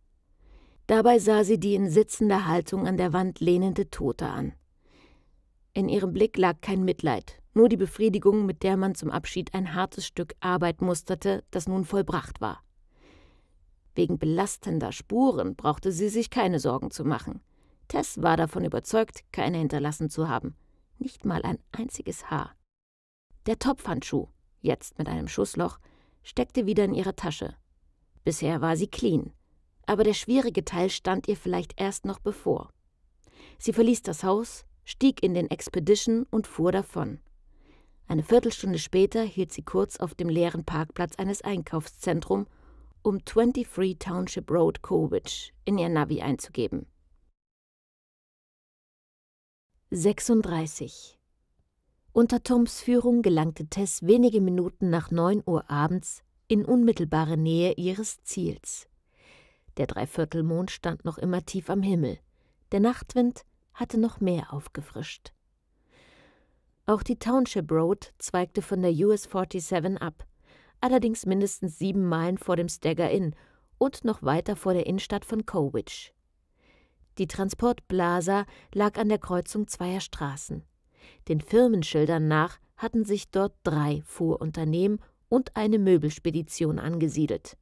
Dabei sah sie die in sitzender Haltung an der Wand lehnende Tote an. In ihrem Blick lag kein Mitleid, nur die Befriedigung, mit der man zum Abschied ein hartes Stück Arbeit musterte, das nun vollbracht war. Wegen belastender Spuren brauchte sie sich keine Sorgen zu machen. Tess war davon überzeugt, keine hinterlassen zu haben, nicht mal ein einziges Haar. Der Topfhandschuh, jetzt mit einem Schussloch, steckte wieder in ihre Tasche. Bisher war sie clean, aber der schwierige Teil stand ihr vielleicht erst noch bevor. Sie verließ das Haus, stieg in den Expedition und fuhr davon. Eine Viertelstunde später hielt sie kurz auf dem leeren Parkplatz eines Einkaufszentrums, um 23 Township Road, Cowich, in ihr Navi einzugeben. 36 unter Toms Führung gelangte Tess wenige Minuten nach 9 Uhr abends in unmittelbare Nähe ihres Ziels. Der Dreiviertelmond stand noch immer tief am Himmel. Der Nachtwind hatte noch mehr aufgefrischt. Auch die Township Road zweigte von der US 47 ab, allerdings mindestens sieben Meilen vor dem Stagger Inn und noch weiter vor der Innenstadt von Cowich. Die Transportplaza lag an der Kreuzung zweier Straßen. Den Firmenschildern nach hatten sich dort drei Fuhrunternehmen und eine Möbelspedition angesiedelt.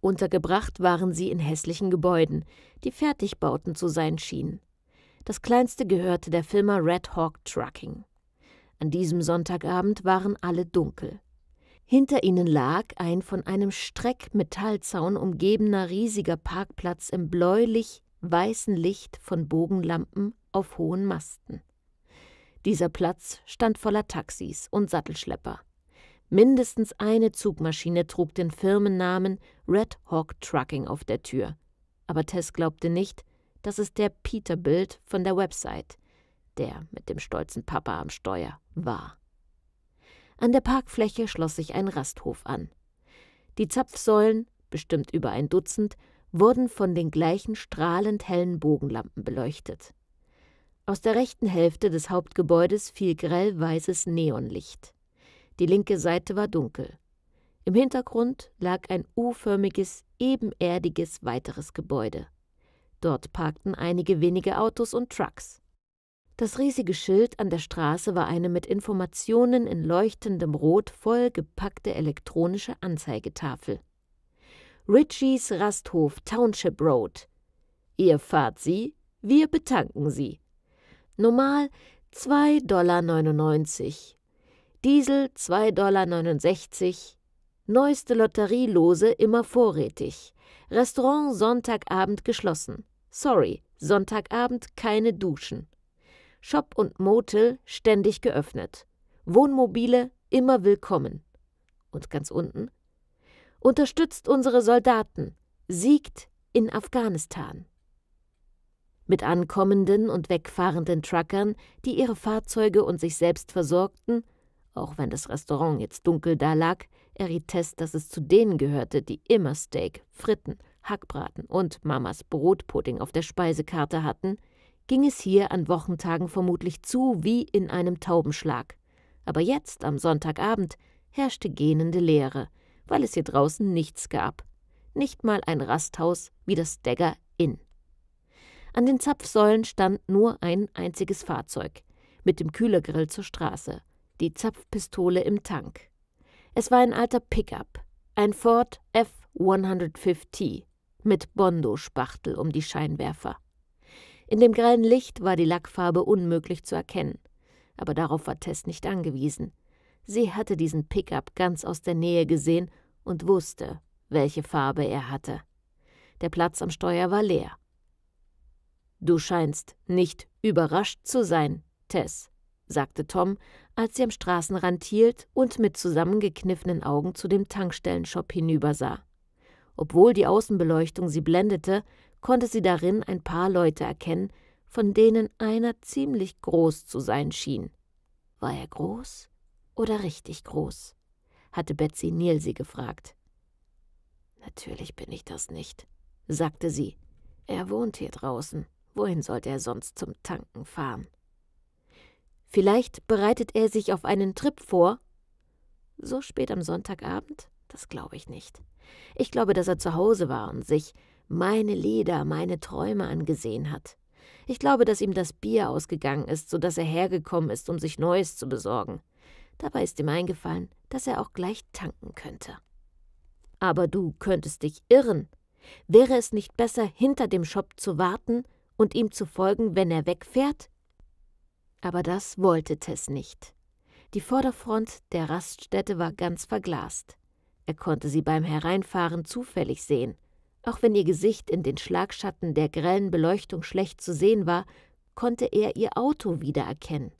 Untergebracht waren sie in hässlichen Gebäuden, die Fertigbauten zu sein schienen. Das kleinste gehörte der Firma Red Hawk Trucking. An diesem Sonntagabend waren alle dunkel. Hinter ihnen lag ein von einem Streckmetallzaun umgebener riesiger Parkplatz im bläulich weißen Licht von Bogenlampen auf hohen Masten. Dieser Platz stand voller Taxis und Sattelschlepper. Mindestens eine Zugmaschine trug den Firmennamen Red Hawk Trucking auf der Tür. Aber Tess glaubte nicht, dass es der Peterbilt von der Website, der mit dem stolzen Papa am Steuer, war. An der Parkfläche schloss sich ein Rasthof an. Die Zapfsäulen, bestimmt über ein Dutzend, wurden von den gleichen strahlend hellen Bogenlampen beleuchtet. Aus der rechten Hälfte des Hauptgebäudes fiel grell weißes Neonlicht. Die linke Seite war dunkel. Im Hintergrund lag ein U-förmiges, ebenerdiges weiteres Gebäude. Dort parkten einige wenige Autos und Trucks. Das riesige Schild an der Straße war eine mit Informationen in leuchtendem Rot vollgepackte elektronische Anzeigetafel. Richies Rasthof Township Road. Ihr fahrt Sie, wir betanken Sie. Normal 2,99 Dollar. Diesel 2,69 Dollar. Neueste Lotterielose immer vorrätig. Restaurant Sonntagabend geschlossen. Sorry, Sonntagabend keine Duschen. Shop und Motel ständig geöffnet. Wohnmobile immer willkommen. Und ganz unten? Unterstützt unsere Soldaten. Siegt in Afghanistan mit ankommenden und wegfahrenden Truckern, die ihre Fahrzeuge und sich selbst versorgten, auch wenn das Restaurant jetzt dunkel dalag, erriet Tess, dass es zu denen gehörte, die immer Steak, Fritten, Hackbraten und Mamas Brotpudding auf der Speisekarte hatten, ging es hier an Wochentagen vermutlich zu wie in einem Taubenschlag. Aber jetzt, am Sonntagabend, herrschte gähnende Leere, weil es hier draußen nichts gab. Nicht mal ein Rasthaus wie das Dagger Inn. An den Zapfsäulen stand nur ein einziges Fahrzeug mit dem Kühlergrill zur Straße, die Zapfpistole im Tank. Es war ein alter Pickup, ein Ford F-150 mit Bondo-Spachtel um die Scheinwerfer. In dem grellen Licht war die Lackfarbe unmöglich zu erkennen, aber darauf war Tess nicht angewiesen. Sie hatte diesen Pickup ganz aus der Nähe gesehen und wusste, welche Farbe er hatte. Der Platz am Steuer war leer. Du scheinst nicht überrascht zu sein, Tess, sagte Tom, als sie am Straßenrand hielt und mit zusammengekniffenen Augen zu dem Tankstellenshop hinübersah. Obwohl die Außenbeleuchtung sie blendete, konnte sie darin ein paar Leute erkennen, von denen einer ziemlich groß zu sein schien. War er groß oder richtig groß? hatte Betsy Neil sie gefragt. Natürlich bin ich das nicht, sagte sie. Er wohnt hier draußen. Wohin sollte er sonst zum Tanken fahren? Vielleicht bereitet er sich auf einen Trip vor? So spät am Sonntagabend? Das glaube ich nicht. Ich glaube, dass er zu Hause war und sich meine Lieder, meine Träume angesehen hat. Ich glaube, dass ihm das Bier ausgegangen ist, so dass er hergekommen ist, um sich Neues zu besorgen. Dabei ist ihm eingefallen, dass er auch gleich tanken könnte. Aber du könntest dich irren. Wäre es nicht besser, hinter dem Shop zu warten, und ihm zu folgen, wenn er wegfährt? Aber das wollte Tess nicht. Die Vorderfront der Raststätte war ganz verglast. Er konnte sie beim Hereinfahren zufällig sehen. Auch wenn ihr Gesicht in den Schlagschatten der grellen Beleuchtung schlecht zu sehen war, konnte er ihr Auto wiedererkennen.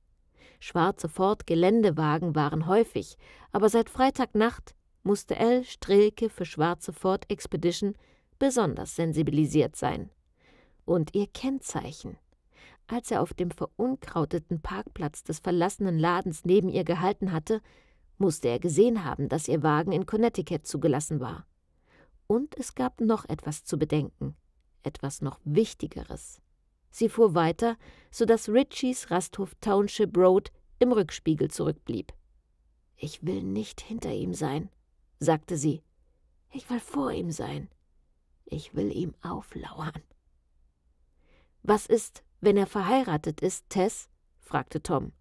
Schwarze Ford-Geländewagen waren häufig, aber seit Freitagnacht musste Elle Strelke für schwarze Ford Expedition besonders sensibilisiert sein und ihr Kennzeichen. Als er auf dem verunkrauteten Parkplatz des verlassenen Ladens neben ihr gehalten hatte, musste er gesehen haben, dass ihr Wagen in Connecticut zugelassen war. Und es gab noch etwas zu bedenken, etwas noch Wichtigeres. Sie fuhr weiter, sodass Ritchies Rasthof Township Road im Rückspiegel zurückblieb. Ich will nicht hinter ihm sein, sagte sie. Ich will vor ihm sein. Ich will ihm auflauern. Was ist, wenn er verheiratet ist, Tess? fragte Tom.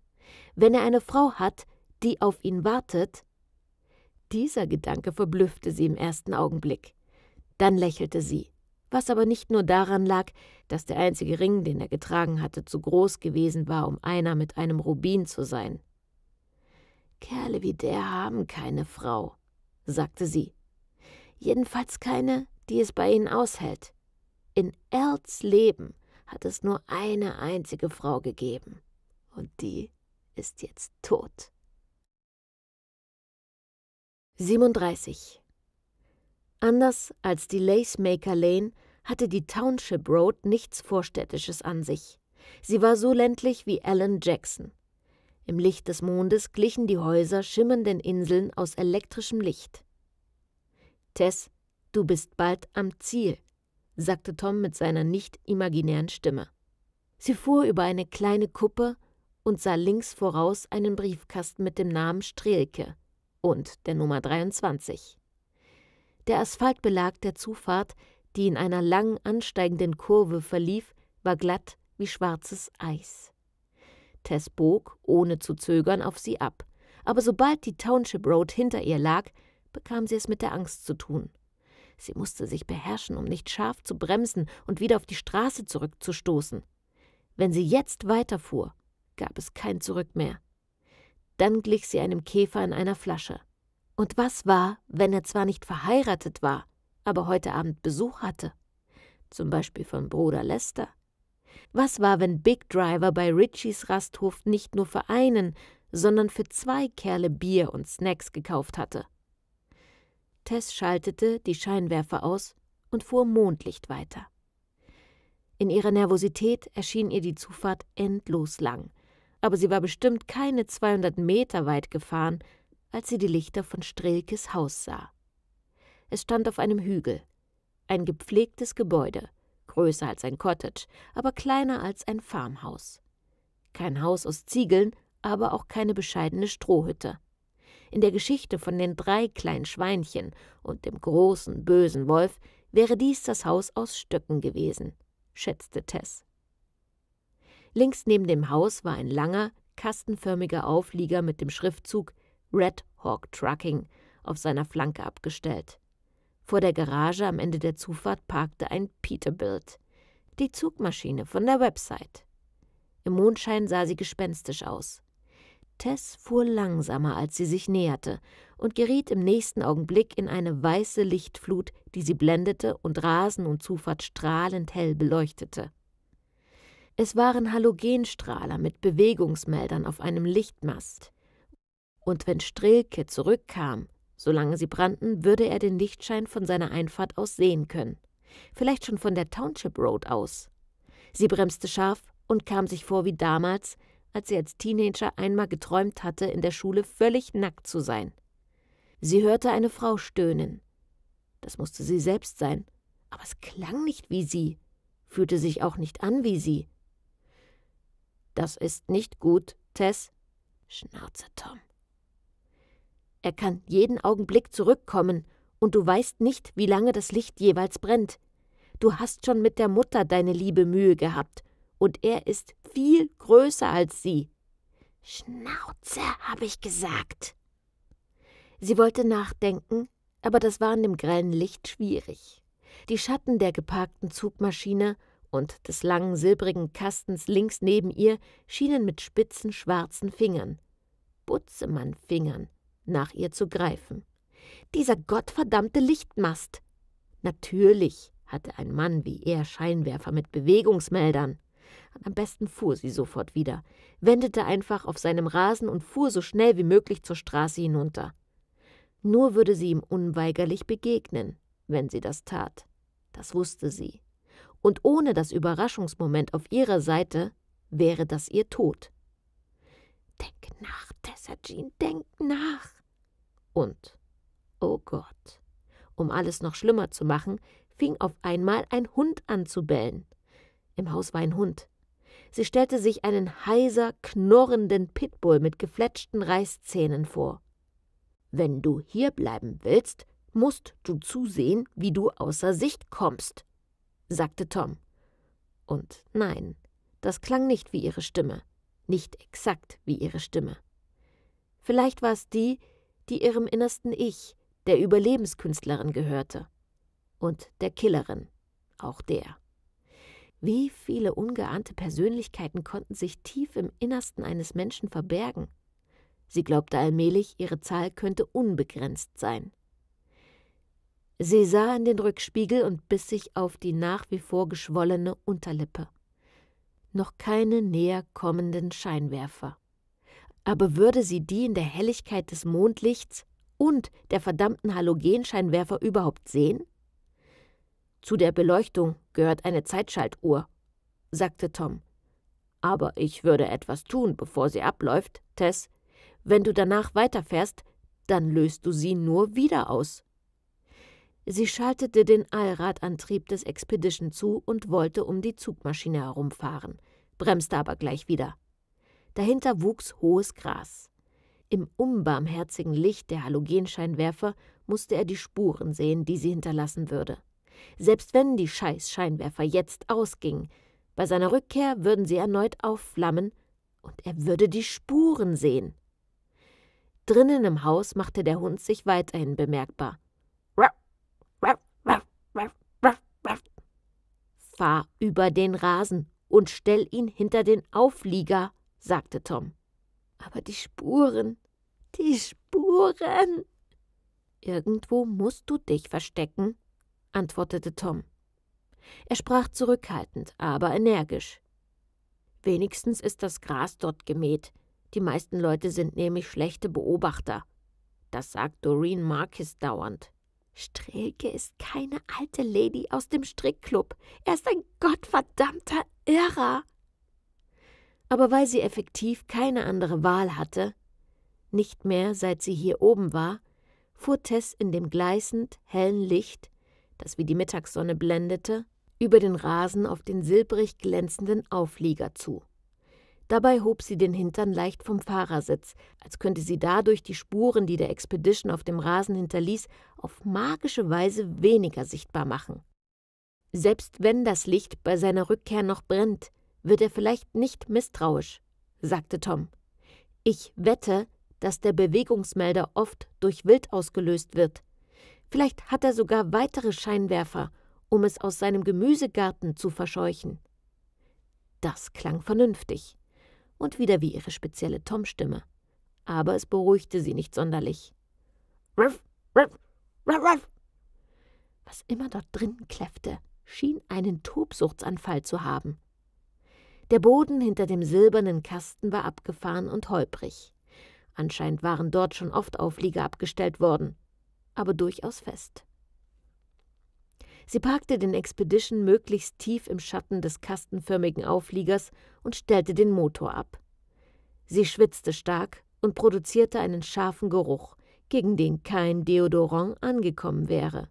Wenn er eine Frau hat, die auf ihn wartet? Dieser Gedanke verblüffte sie im ersten Augenblick. Dann lächelte sie, was aber nicht nur daran lag, dass der einzige Ring, den er getragen hatte, zu groß gewesen war, um einer mit einem Rubin zu sein. Kerle wie der haben keine Frau, sagte sie. Jedenfalls keine, die es bei ihnen aushält. In Els Leben hat es nur eine einzige Frau gegeben, und die ist jetzt tot. 37. Anders als die Lacemaker Lane hatte die Township Road nichts Vorstädtisches an sich. Sie war so ländlich wie Alan Jackson. Im Licht des Mondes glichen die Häuser schimmernden Inseln aus elektrischem Licht. Tess, du bist bald am Ziel sagte Tom mit seiner nicht imaginären Stimme. Sie fuhr über eine kleine Kuppe und sah links voraus einen Briefkasten mit dem Namen Strelke und der Nummer 23. Der Asphaltbelag der Zufahrt, die in einer lang ansteigenden Kurve verlief, war glatt wie schwarzes Eis. Tess bog, ohne zu zögern, auf sie ab, aber sobald die Township Road hinter ihr lag, bekam sie es mit der Angst zu tun. Sie musste sich beherrschen, um nicht scharf zu bremsen und wieder auf die Straße zurückzustoßen. Wenn sie jetzt weiterfuhr, gab es kein Zurück mehr. Dann glich sie einem Käfer in einer Flasche. Und was war, wenn er zwar nicht verheiratet war, aber heute Abend Besuch hatte? Zum Beispiel von Bruder Lester. Was war, wenn Big Driver bei Richies Rasthof nicht nur für einen, sondern für zwei Kerle Bier und Snacks gekauft hatte? Tess schaltete die Scheinwerfer aus und fuhr Mondlicht weiter. In ihrer Nervosität erschien ihr die Zufahrt endlos lang, aber sie war bestimmt keine 200 Meter weit gefahren, als sie die Lichter von Strelkes Haus sah. Es stand auf einem Hügel, ein gepflegtes Gebäude, größer als ein Cottage, aber kleiner als ein Farmhaus. Kein Haus aus Ziegeln, aber auch keine bescheidene Strohhütte. In der Geschichte von den drei kleinen Schweinchen und dem großen, bösen Wolf wäre dies das Haus aus Stöcken gewesen, schätzte Tess. Links neben dem Haus war ein langer, kastenförmiger Auflieger mit dem Schriftzug Red Hawk Trucking auf seiner Flanke abgestellt. Vor der Garage am Ende der Zufahrt parkte ein Peterbilt, die Zugmaschine von der Website. Im Mondschein sah sie gespenstisch aus. Tess fuhr langsamer, als sie sich näherte, und geriet im nächsten Augenblick in eine weiße Lichtflut, die sie blendete und Rasen und Zufahrt strahlend hell beleuchtete. Es waren Halogenstrahler mit Bewegungsmeldern auf einem Lichtmast. Und wenn Strilke zurückkam, solange sie brannten, würde er den Lichtschein von seiner Einfahrt aus sehen können. Vielleicht schon von der Township Road aus. Sie bremste scharf und kam sich vor wie damals, als sie als Teenager einmal geträumt hatte, in der Schule völlig nackt zu sein. Sie hörte eine Frau stöhnen. Das musste sie selbst sein, aber es klang nicht wie sie, fühlte sich auch nicht an wie sie. Das ist nicht gut, Tess, schnauzte Tom. Er kann jeden Augenblick zurückkommen, und du weißt nicht, wie lange das Licht jeweils brennt. Du hast schon mit der Mutter deine liebe Mühe gehabt, und er ist viel größer als sie. Schnauze, habe ich gesagt. Sie wollte nachdenken, aber das war in dem grellen Licht schwierig. Die Schatten der geparkten Zugmaschine und des langen silbrigen Kastens links neben ihr schienen mit spitzen schwarzen Fingern, Butzemann-Fingern, nach ihr zu greifen. Dieser gottverdammte Lichtmast. Natürlich hatte ein Mann wie er Scheinwerfer mit Bewegungsmeldern. Am besten fuhr sie sofort wieder, wendete einfach auf seinem Rasen und fuhr so schnell wie möglich zur Straße hinunter. Nur würde sie ihm unweigerlich begegnen, wenn sie das tat. Das wusste sie. Und ohne das Überraschungsmoment auf ihrer Seite wäre das ihr Tod. Denk nach, Tessa Jean, denk nach. Und, oh Gott, um alles noch schlimmer zu machen, fing auf einmal ein Hund an zu bellen. Im Haus war ein Hund, Sie stellte sich einen heiser, knurrenden Pitbull mit gefletschten Reißzähnen vor. Wenn du hier bleiben willst, musst du zusehen, wie du außer Sicht kommst, sagte Tom. Und nein, das klang nicht wie ihre Stimme, nicht exakt wie ihre Stimme. Vielleicht war es die, die ihrem innersten Ich, der Überlebenskünstlerin gehörte. Und der Killerin, auch der. Wie viele ungeahnte Persönlichkeiten konnten sich tief im Innersten eines Menschen verbergen? Sie glaubte allmählich, ihre Zahl könnte unbegrenzt sein. Sie sah in den Rückspiegel und biss sich auf die nach wie vor geschwollene Unterlippe. Noch keine näher kommenden Scheinwerfer. Aber würde sie die in der Helligkeit des Mondlichts und der verdammten Halogenscheinwerfer überhaupt sehen? Zu der Beleuchtung gehört eine Zeitschaltuhr, sagte Tom. Aber ich würde etwas tun, bevor sie abläuft, Tess. Wenn du danach weiterfährst, dann löst du sie nur wieder aus. Sie schaltete den Allradantrieb des Expedition zu und wollte um die Zugmaschine herumfahren, bremste aber gleich wieder. Dahinter wuchs hohes Gras. Im unbarmherzigen Licht der Halogenscheinwerfer musste er die Spuren sehen, die sie hinterlassen würde selbst wenn die Scheißscheinwerfer jetzt ausgingen. Bei seiner Rückkehr würden sie erneut aufflammen und er würde die Spuren sehen. Drinnen im Haus machte der Hund sich weiterhin bemerkbar. Fahr über den Rasen und stell ihn hinter den Auflieger, sagte Tom. Aber die Spuren, die Spuren. Irgendwo musst du dich verstecken, antwortete Tom. Er sprach zurückhaltend, aber energisch. Wenigstens ist das Gras dort gemäht. Die meisten Leute sind nämlich schlechte Beobachter. Das sagt Doreen Marcus dauernd. Strelke ist keine alte Lady aus dem Strickclub. Er ist ein gottverdammter Irrer. Aber weil sie effektiv keine andere Wahl hatte, nicht mehr seit sie hier oben war, fuhr Tess in dem gleißend hellen Licht das wie die Mittagssonne blendete, über den Rasen auf den silbrig glänzenden Auflieger zu. Dabei hob sie den Hintern leicht vom Fahrersitz, als könnte sie dadurch die Spuren, die der Expedition auf dem Rasen hinterließ, auf magische Weise weniger sichtbar machen. Selbst wenn das Licht bei seiner Rückkehr noch brennt, wird er vielleicht nicht misstrauisch, sagte Tom. Ich wette, dass der Bewegungsmelder oft durch Wild ausgelöst wird, Vielleicht hat er sogar weitere Scheinwerfer, um es aus seinem Gemüsegarten zu verscheuchen. Das klang vernünftig. Und wieder wie ihre spezielle Tom-Stimme. Aber es beruhigte sie nicht sonderlich. Ruff, ruff, ruff, Was immer dort drinnen kläffte, schien einen Tobsuchtsanfall zu haben. Der Boden hinter dem silbernen Kasten war abgefahren und holprig. Anscheinend waren dort schon oft Auflieger abgestellt worden aber durchaus fest. Sie parkte den Expedition möglichst tief im Schatten des kastenförmigen Aufliegers und stellte den Motor ab. Sie schwitzte stark und produzierte einen scharfen Geruch, gegen den kein Deodorant angekommen wäre.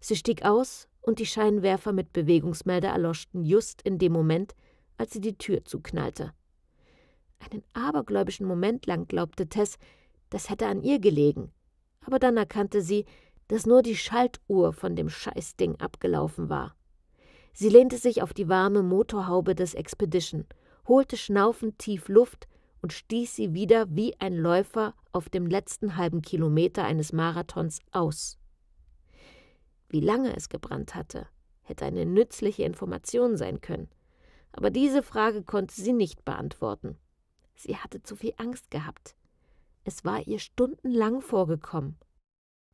Sie stieg aus und die Scheinwerfer mit Bewegungsmelder erloschten just in dem Moment, als sie die Tür zuknallte. Einen abergläubischen Moment lang glaubte Tess, das hätte an ihr gelegen, aber dann erkannte sie, dass nur die Schaltuhr von dem Scheißding abgelaufen war. Sie lehnte sich auf die warme Motorhaube des Expedition, holte schnaufend tief Luft und stieß sie wieder wie ein Läufer auf dem letzten halben Kilometer eines Marathons aus. Wie lange es gebrannt hatte, hätte eine nützliche Information sein können. Aber diese Frage konnte sie nicht beantworten. Sie hatte zu viel Angst gehabt. Es war ihr stundenlang vorgekommen.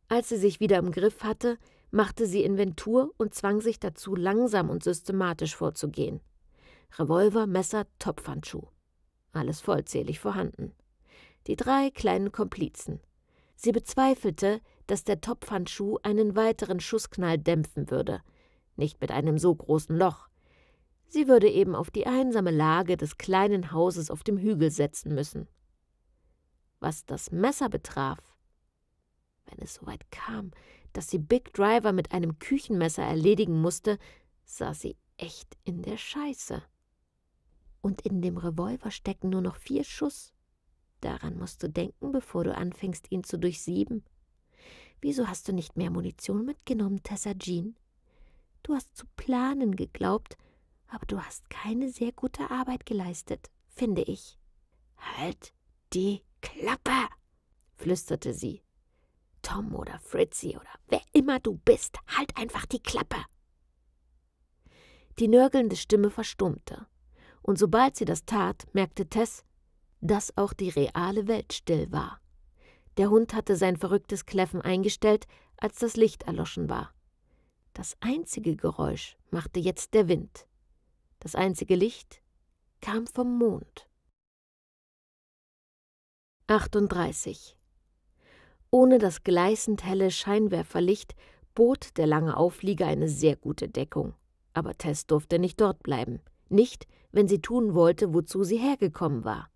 Als sie sich wieder im Griff hatte, machte sie Inventur und zwang sich dazu, langsam und systematisch vorzugehen. Revolver, Messer, Topfhandschuh. Alles vollzählig vorhanden. Die drei kleinen Komplizen. Sie bezweifelte, dass der Topfhandschuh einen weiteren Schussknall dämpfen würde. Nicht mit einem so großen Loch. Sie würde eben auf die einsame Lage des kleinen Hauses auf dem Hügel setzen müssen. Was das Messer betraf, wenn es soweit kam, dass sie Big Driver mit einem Küchenmesser erledigen musste, sah sie echt in der Scheiße. Und in dem Revolver stecken nur noch vier Schuss. Daran musst du denken, bevor du anfängst, ihn zu durchsieben. Wieso hast du nicht mehr Munition mitgenommen, Tessa Jean? Du hast zu planen geglaubt, aber du hast keine sehr gute Arbeit geleistet, finde ich. Halt die Klappe, flüsterte sie. Tom oder Fritzi oder wer immer du bist, halt einfach die Klappe. Die nörgelnde Stimme verstummte, und sobald sie das tat, merkte Tess, dass auch die reale Welt still war. Der Hund hatte sein verrücktes Kläffen eingestellt, als das Licht erloschen war. Das einzige Geräusch machte jetzt der Wind. Das einzige Licht kam vom Mond. 38. Ohne das gleißend helle Scheinwerferlicht bot der lange Auflieger eine sehr gute Deckung. Aber Tess durfte nicht dort bleiben. Nicht, wenn sie tun wollte, wozu sie hergekommen war.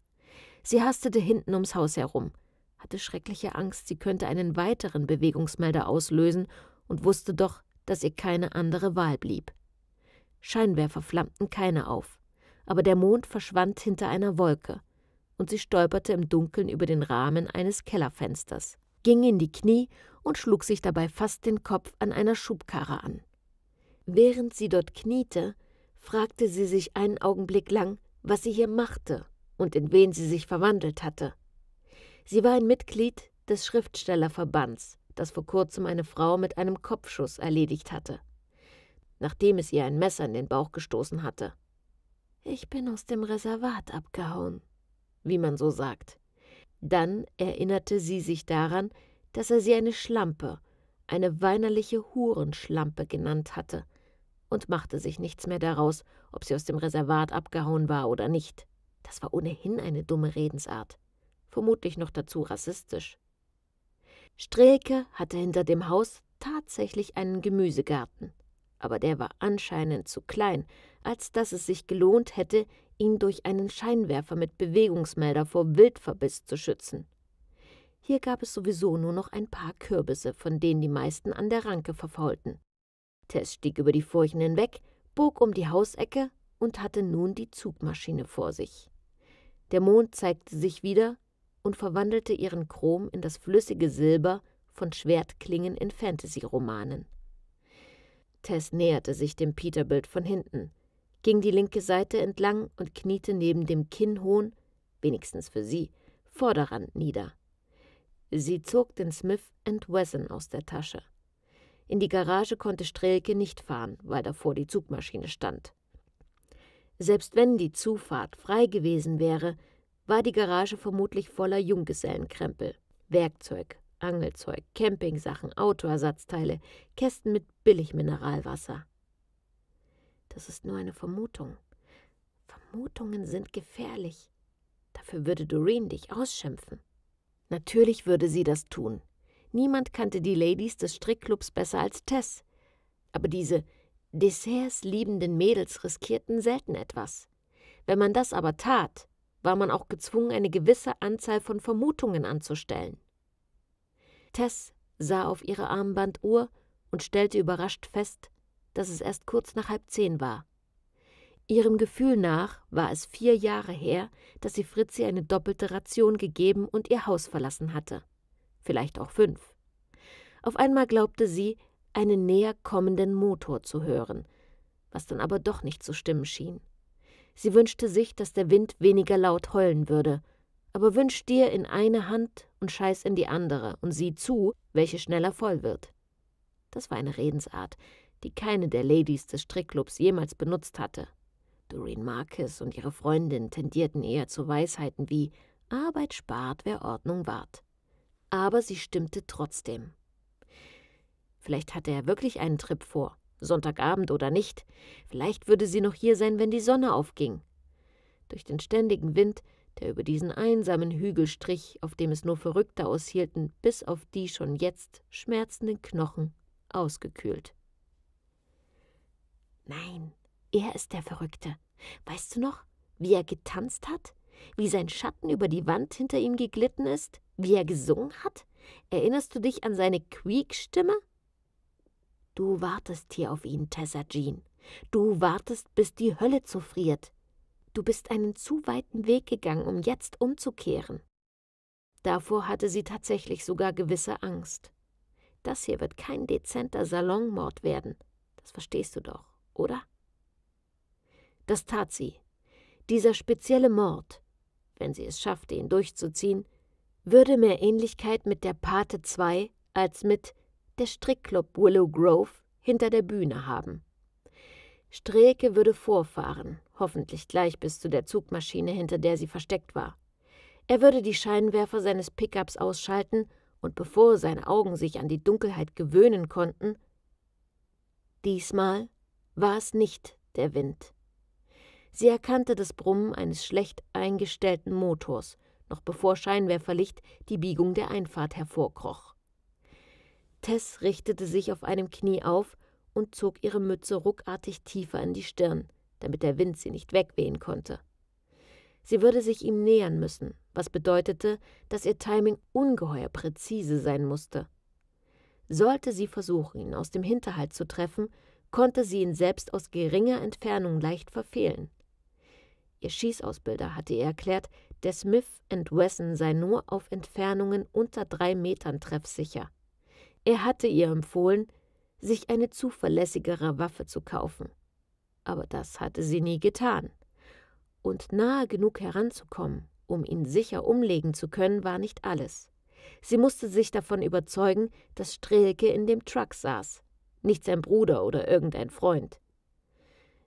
Sie hastete hinten ums Haus herum, hatte schreckliche Angst, sie könnte einen weiteren Bewegungsmelder auslösen und wusste doch, dass ihr keine andere Wahl blieb. Scheinwerfer flammten keine auf, aber der Mond verschwand hinter einer Wolke und sie stolperte im Dunkeln über den Rahmen eines Kellerfensters, ging in die Knie und schlug sich dabei fast den Kopf an einer Schubkarre an. Während sie dort kniete, fragte sie sich einen Augenblick lang, was sie hier machte und in wen sie sich verwandelt hatte. Sie war ein Mitglied des Schriftstellerverbands, das vor kurzem eine Frau mit einem Kopfschuss erledigt hatte, nachdem es ihr ein Messer in den Bauch gestoßen hatte. Ich bin aus dem Reservat abgehauen, wie man so sagt. Dann erinnerte sie sich daran, dass er sie eine Schlampe, eine weinerliche Hurenschlampe genannt hatte, und machte sich nichts mehr daraus, ob sie aus dem Reservat abgehauen war oder nicht. Das war ohnehin eine dumme Redensart, vermutlich noch dazu rassistisch. Strelke hatte hinter dem Haus tatsächlich einen Gemüsegarten, aber der war anscheinend zu klein, als dass es sich gelohnt hätte, ihn durch einen Scheinwerfer mit Bewegungsmelder vor Wildverbiss zu schützen. Hier gab es sowieso nur noch ein paar Kürbisse, von denen die meisten an der Ranke verfaulten. Tess stieg über die Furchen hinweg, bog um die Hausecke und hatte nun die Zugmaschine vor sich. Der Mond zeigte sich wieder und verwandelte ihren Chrom in das flüssige Silber von Schwertklingen in Fantasy-Romanen. Tess näherte sich dem Peterbilt von hinten ging die linke Seite entlang und kniete neben dem kinnhohen, wenigstens für sie, Vorderrand nieder. Sie zog den Smith Wesson aus der Tasche. In die Garage konnte Strelke nicht fahren, weil davor die Zugmaschine stand. Selbst wenn die Zufahrt frei gewesen wäre, war die Garage vermutlich voller Junggesellenkrempel, Werkzeug, Angelzeug, Campingsachen, Autoersatzteile, Kästen mit Billigmineralwasser. Das ist nur eine Vermutung. Vermutungen sind gefährlich. Dafür würde Doreen dich ausschimpfen. Natürlich würde sie das tun. Niemand kannte die Ladies des Strickclubs besser als Tess. Aber diese Desserts liebenden Mädels riskierten selten etwas. Wenn man das aber tat, war man auch gezwungen, eine gewisse Anzahl von Vermutungen anzustellen. Tess sah auf ihre Armbanduhr und stellte überrascht fest, dass es erst kurz nach halb zehn war. Ihrem Gefühl nach war es vier Jahre her, dass sie Fritzi eine doppelte Ration gegeben und ihr Haus verlassen hatte. Vielleicht auch fünf. Auf einmal glaubte sie, einen näher kommenden Motor zu hören, was dann aber doch nicht zu stimmen schien. Sie wünschte sich, dass der Wind weniger laut heulen würde, aber wünsch dir in eine Hand und scheiß in die andere und sieh zu, welche schneller voll wird. Das war eine Redensart, die keine der Ladies des Strickclubs jemals benutzt hatte. Doreen Marcus und ihre Freundin tendierten eher zu Weisheiten wie Arbeit spart, wer Ordnung wahrt. Aber sie stimmte trotzdem. Vielleicht hatte er wirklich einen Trip vor, Sonntagabend oder nicht. Vielleicht würde sie noch hier sein, wenn die Sonne aufging. Durch den ständigen Wind, der über diesen einsamen Hügel strich, auf dem es nur Verrückte aushielten, bis auf die schon jetzt schmerzenden Knochen, ausgekühlt. Nein, er ist der Verrückte. Weißt du noch, wie er getanzt hat? Wie sein Schatten über die Wand hinter ihm geglitten ist? Wie er gesungen hat? Erinnerst du dich an seine Quiekstimme? Du wartest hier auf ihn, Tessa Jean. Du wartest, bis die Hölle zufriert. Du bist einen zu weiten Weg gegangen, um jetzt umzukehren. Davor hatte sie tatsächlich sogar gewisse Angst. Das hier wird kein dezenter Salonmord werden. Das verstehst du doch oder? Das tat sie. Dieser spezielle Mord, wenn sie es schaffte, ihn durchzuziehen, würde mehr Ähnlichkeit mit der Pate 2 als mit der Strickclub Willow Grove hinter der Bühne haben. Strelke würde vorfahren, hoffentlich gleich bis zu der Zugmaschine, hinter der sie versteckt war. Er würde die Scheinwerfer seines Pickups ausschalten und bevor seine Augen sich an die Dunkelheit gewöhnen konnten, diesmal war es nicht der Wind. Sie erkannte das Brummen eines schlecht eingestellten Motors, noch bevor Scheinwerferlicht die Biegung der Einfahrt hervorkroch. Tess richtete sich auf einem Knie auf und zog ihre Mütze ruckartig tiefer in die Stirn, damit der Wind sie nicht wegwehen konnte. Sie würde sich ihm nähern müssen, was bedeutete, dass ihr Timing ungeheuer präzise sein musste. Sollte sie versuchen, ihn aus dem Hinterhalt zu treffen, konnte sie ihn selbst aus geringer Entfernung leicht verfehlen. Ihr Schießausbilder hatte ihr erklärt, der Smith Wesson sei nur auf Entfernungen unter drei Metern treffsicher. Er hatte ihr empfohlen, sich eine zuverlässigere Waffe zu kaufen. Aber das hatte sie nie getan. Und nahe genug heranzukommen, um ihn sicher umlegen zu können, war nicht alles. Sie musste sich davon überzeugen, dass Strelke in dem Truck saß nicht sein Bruder oder irgendein Freund.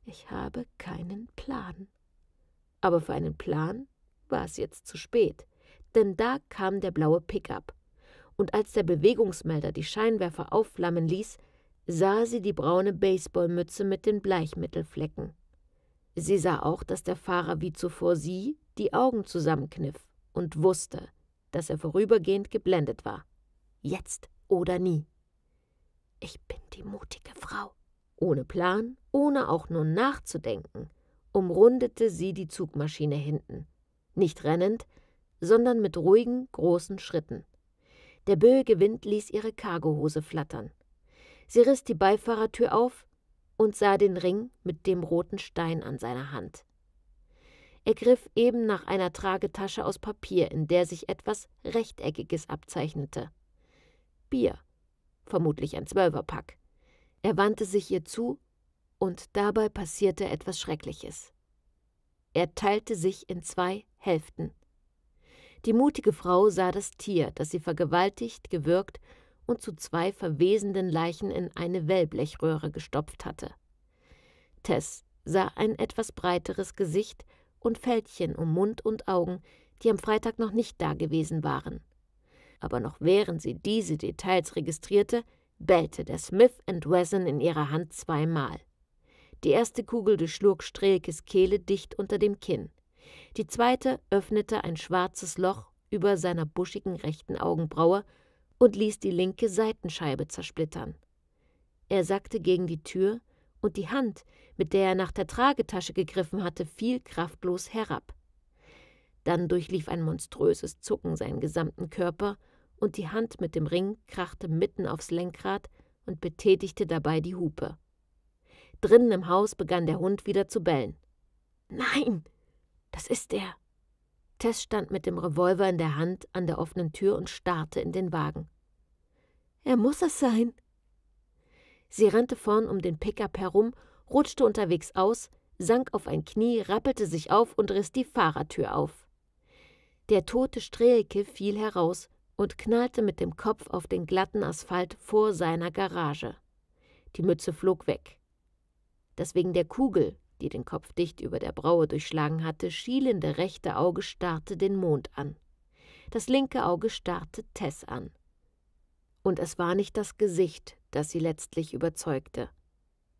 Ich habe keinen Plan. Aber für einen Plan war es jetzt zu spät, denn da kam der blaue Pickup. Und als der Bewegungsmelder die Scheinwerfer aufflammen ließ, sah sie die braune Baseballmütze mit den Bleichmittelflecken. Sie sah auch, dass der Fahrer wie zuvor sie die Augen zusammenkniff und wusste, dass er vorübergehend geblendet war. Jetzt oder nie. Ich bin die mutige Frau. Ohne Plan, ohne auch nur nachzudenken, umrundete sie die Zugmaschine hinten. Nicht rennend, sondern mit ruhigen, großen Schritten. Der böige Wind ließ ihre Cargohose flattern. Sie riss die Beifahrertür auf und sah den Ring mit dem roten Stein an seiner Hand. Er griff eben nach einer Tragetasche aus Papier, in der sich etwas Rechteckiges abzeichnete. Bier vermutlich ein Zwölferpack. Er wandte sich ihr zu, und dabei passierte etwas Schreckliches. Er teilte sich in zwei Hälften. Die mutige Frau sah das Tier, das sie vergewaltigt, gewürgt und zu zwei verwesenden Leichen in eine Wellblechröhre gestopft hatte. Tess sah ein etwas breiteres Gesicht und Fältchen um Mund und Augen, die am Freitag noch nicht dagewesen waren aber noch während sie diese Details registrierte, bellte der Smith Wesson in ihrer Hand zweimal. Die erste Kugel durchschlug Strelkes Kehle dicht unter dem Kinn. Die zweite öffnete ein schwarzes Loch über seiner buschigen rechten Augenbraue und ließ die linke Seitenscheibe zersplittern. Er sackte gegen die Tür, und die Hand, mit der er nach der Tragetasche gegriffen hatte, fiel kraftlos herab. Dann durchlief ein monströses Zucken seinen gesamten Körper und die Hand mit dem Ring krachte mitten aufs Lenkrad und betätigte dabei die Hupe. Drinnen im Haus begann der Hund wieder zu bellen. Nein, das ist er. Tess stand mit dem Revolver in der Hand an der offenen Tür und starrte in den Wagen. Er muss es sein. Sie rannte vorn um den Pickup herum, rutschte unterwegs aus, sank auf ein Knie, rappelte sich auf und riss die Fahrertür auf. Der tote Strelke fiel heraus, und knallte mit dem Kopf auf den glatten Asphalt vor seiner Garage. Die Mütze flog weg. Das wegen der Kugel, die den Kopf dicht über der Braue durchschlagen hatte, schielende rechte Auge starrte den Mond an. Das linke Auge starrte Tess an. Und es war nicht das Gesicht, das sie letztlich überzeugte.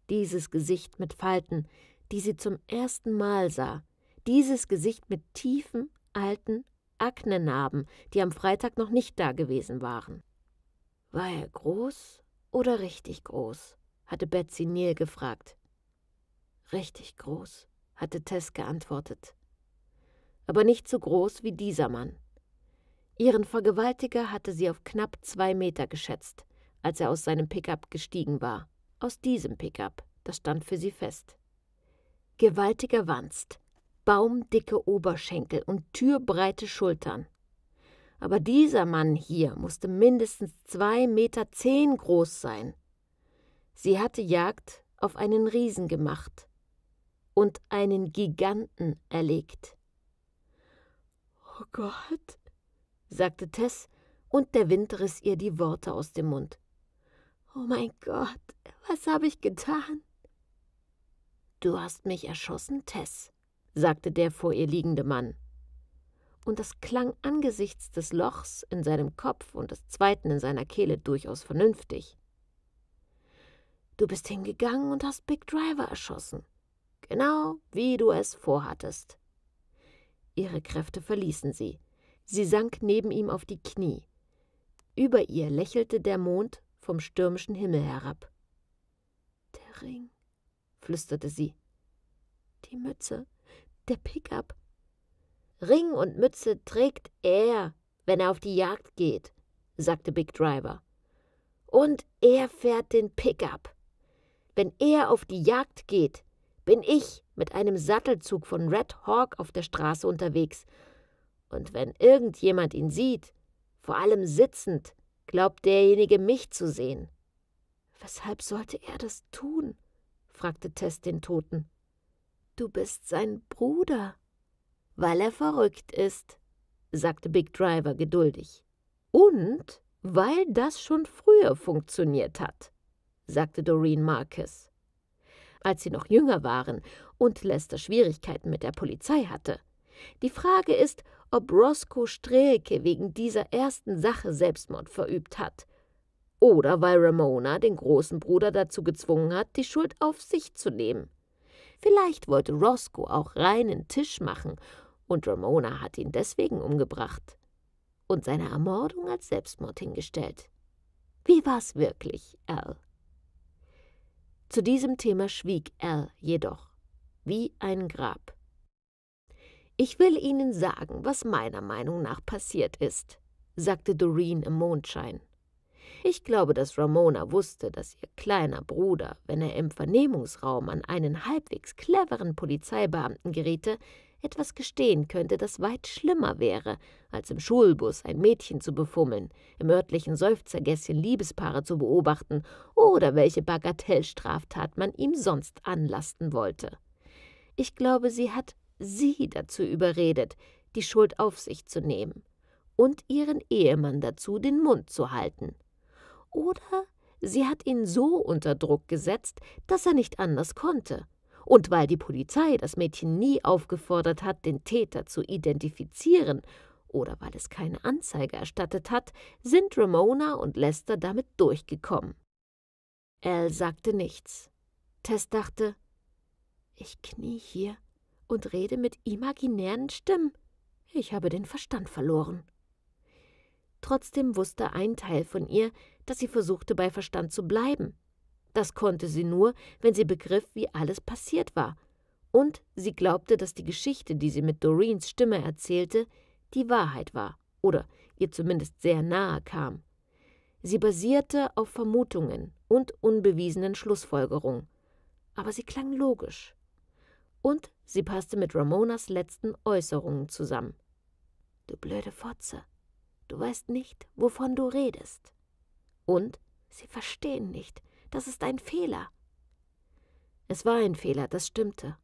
Dieses Gesicht mit Falten, die sie zum ersten Mal sah, dieses Gesicht mit tiefen, alten, Aknenarben, die am Freitag noch nicht da gewesen waren. War er groß oder richtig groß? hatte Betsy Neil gefragt. Richtig groß, hatte Tess geantwortet. Aber nicht so groß wie dieser Mann. Ihren Vergewaltiger hatte sie auf knapp zwei Meter geschätzt, als er aus seinem Pickup gestiegen war. Aus diesem Pickup, das stand für sie fest. Gewaltiger Wanst, baumdicke Oberschenkel und türbreite Schultern. Aber dieser Mann hier musste mindestens zwei Meter zehn groß sein. Sie hatte Jagd auf einen Riesen gemacht und einen Giganten erlegt. Oh Gott, sagte Tess, und der Wind riss ihr die Worte aus dem Mund. Oh mein Gott, was habe ich getan? Du hast mich erschossen, Tess, sagte der vor ihr liegende Mann. Und das klang angesichts des Lochs in seinem Kopf und des zweiten in seiner Kehle durchaus vernünftig. Du bist hingegangen und hast Big Driver erschossen. Genau wie du es vorhattest. Ihre Kräfte verließen sie. Sie sank neben ihm auf die Knie. Über ihr lächelte der Mond vom stürmischen Himmel herab. Der Ring, flüsterte sie. Die Mütze der Pickup. Ring und Mütze trägt er, wenn er auf die Jagd geht, sagte Big Driver. Und er fährt den Pickup. Wenn er auf die Jagd geht, bin ich mit einem Sattelzug von Red Hawk auf der Straße unterwegs. Und wenn irgendjemand ihn sieht, vor allem sitzend, glaubt derjenige mich zu sehen. Weshalb sollte er das tun? fragte Tess den Toten. Du bist sein Bruder. Weil er verrückt ist, sagte Big Driver geduldig. Und weil das schon früher funktioniert hat, sagte Doreen Marcus. Als sie noch jünger waren und Lester Schwierigkeiten mit der Polizei hatte. Die Frage ist, ob Roscoe Strelke wegen dieser ersten Sache Selbstmord verübt hat. Oder weil Ramona den großen Bruder dazu gezwungen hat, die Schuld auf sich zu nehmen. Vielleicht wollte Roscoe auch reinen Tisch machen und Ramona hat ihn deswegen umgebracht und seine Ermordung als Selbstmord hingestellt. Wie war's wirklich, Al? Zu diesem Thema schwieg Al jedoch, wie ein Grab. Ich will Ihnen sagen, was meiner Meinung nach passiert ist, sagte Doreen im Mondschein. Ich glaube, dass Ramona wusste, dass ihr kleiner Bruder, wenn er im Vernehmungsraum an einen halbwegs cleveren Polizeibeamten geriete, etwas gestehen könnte, das weit schlimmer wäre, als im Schulbus ein Mädchen zu befummeln, im örtlichen Seufzergässchen Liebespaare zu beobachten oder welche Bagatellstraftat man ihm sonst anlasten wollte. Ich glaube, sie hat sie dazu überredet, die Schuld auf sich zu nehmen und ihren Ehemann dazu den Mund zu halten. Oder sie hat ihn so unter Druck gesetzt, dass er nicht anders konnte. Und weil die Polizei das Mädchen nie aufgefordert hat, den Täter zu identifizieren, oder weil es keine Anzeige erstattet hat, sind Ramona und Lester damit durchgekommen. Al sagte nichts. Tess dachte, ich knie hier und rede mit imaginären Stimmen. Ich habe den Verstand verloren. Trotzdem wusste ein Teil von ihr, dass sie versuchte, bei Verstand zu bleiben. Das konnte sie nur, wenn sie begriff, wie alles passiert war. Und sie glaubte, dass die Geschichte, die sie mit Doreens Stimme erzählte, die Wahrheit war oder ihr zumindest sehr nahe kam. Sie basierte auf Vermutungen und unbewiesenen Schlussfolgerungen. Aber sie klang logisch. Und sie passte mit Ramonas letzten Äußerungen zusammen. Du blöde Fotze, du weißt nicht, wovon du redest. Und sie verstehen nicht. Das ist ein Fehler. Es war ein Fehler, das stimmte.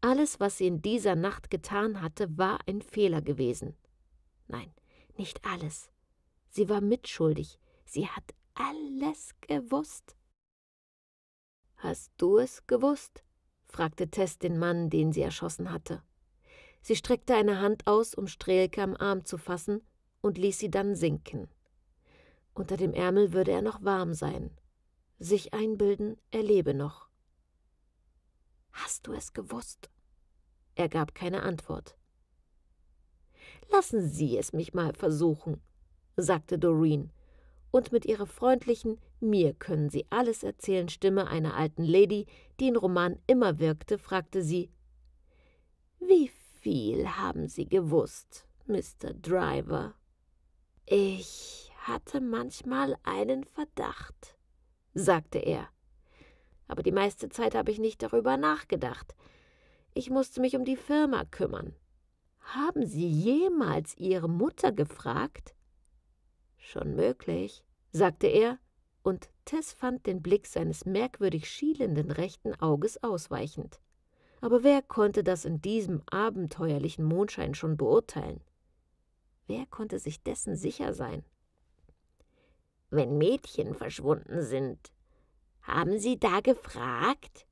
Alles, was sie in dieser Nacht getan hatte, war ein Fehler gewesen. Nein, nicht alles. Sie war mitschuldig. Sie hat alles gewusst. Hast du es gewusst? fragte Tess den Mann, den sie erschossen hatte. Sie streckte eine Hand aus, um Strelke am Arm zu fassen, und ließ sie dann sinken. Unter dem Ärmel würde er noch warm sein. Sich einbilden, er lebe noch. Hast du es gewusst? Er gab keine Antwort. Lassen Sie es mich mal versuchen, sagte Doreen, und mit ihrer freundlichen Mir können Sie alles erzählen Stimme einer alten Lady, die in Roman immer wirkte, fragte sie Wie viel haben Sie gewusst, Mr. Driver? Ich hatte manchmal einen Verdacht, sagte er. Aber die meiste Zeit habe ich nicht darüber nachgedacht. Ich musste mich um die Firma kümmern. Haben Sie jemals Ihre Mutter gefragt? Schon möglich, sagte er, und Tess fand den Blick seines merkwürdig schielenden rechten Auges ausweichend. Aber wer konnte das in diesem abenteuerlichen Mondschein schon beurteilen? Wer konnte sich dessen sicher sein? wenn Mädchen verschwunden sind. Haben Sie da gefragt?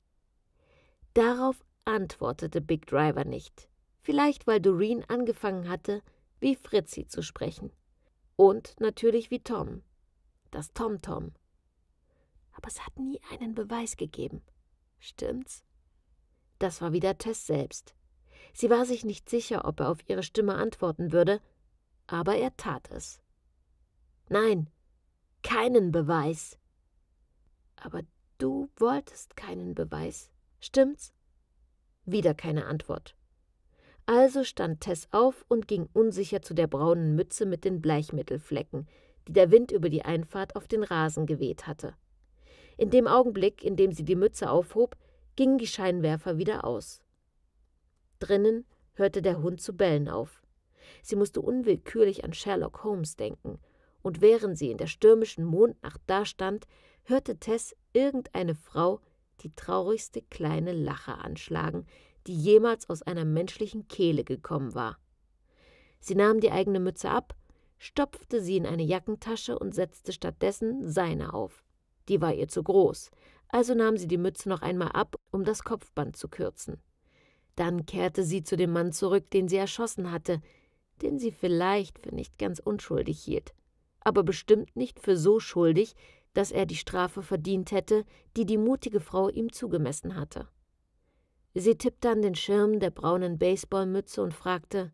Darauf antwortete Big Driver nicht, vielleicht weil Doreen angefangen hatte, wie Fritzi zu sprechen. Und natürlich wie Tom, das Tom-Tom. Aber es hat nie einen Beweis gegeben. Stimmt's? Das war wieder Tess selbst. Sie war sich nicht sicher, ob er auf ihre Stimme antworten würde, aber er tat es. Nein, keinen Beweis. Aber du wolltest keinen Beweis, stimmt's? Wieder keine Antwort. Also stand Tess auf und ging unsicher zu der braunen Mütze mit den Bleichmittelflecken, die der Wind über die Einfahrt auf den Rasen geweht hatte. In dem Augenblick, in dem sie die Mütze aufhob, gingen die Scheinwerfer wieder aus. Drinnen hörte der Hund zu bellen auf. Sie musste unwillkürlich an Sherlock Holmes denken, und während sie in der stürmischen Mondnacht dastand, hörte Tess irgendeine Frau die traurigste kleine Lache anschlagen, die jemals aus einer menschlichen Kehle gekommen war. Sie nahm die eigene Mütze ab, stopfte sie in eine Jackentasche und setzte stattdessen seine auf. Die war ihr zu groß, also nahm sie die Mütze noch einmal ab, um das Kopfband zu kürzen. Dann kehrte sie zu dem Mann zurück, den sie erschossen hatte, den sie vielleicht für nicht ganz unschuldig hielt aber bestimmt nicht für so schuldig, dass er die Strafe verdient hätte, die die mutige Frau ihm zugemessen hatte. Sie tippte an den Schirm der braunen Baseballmütze und fragte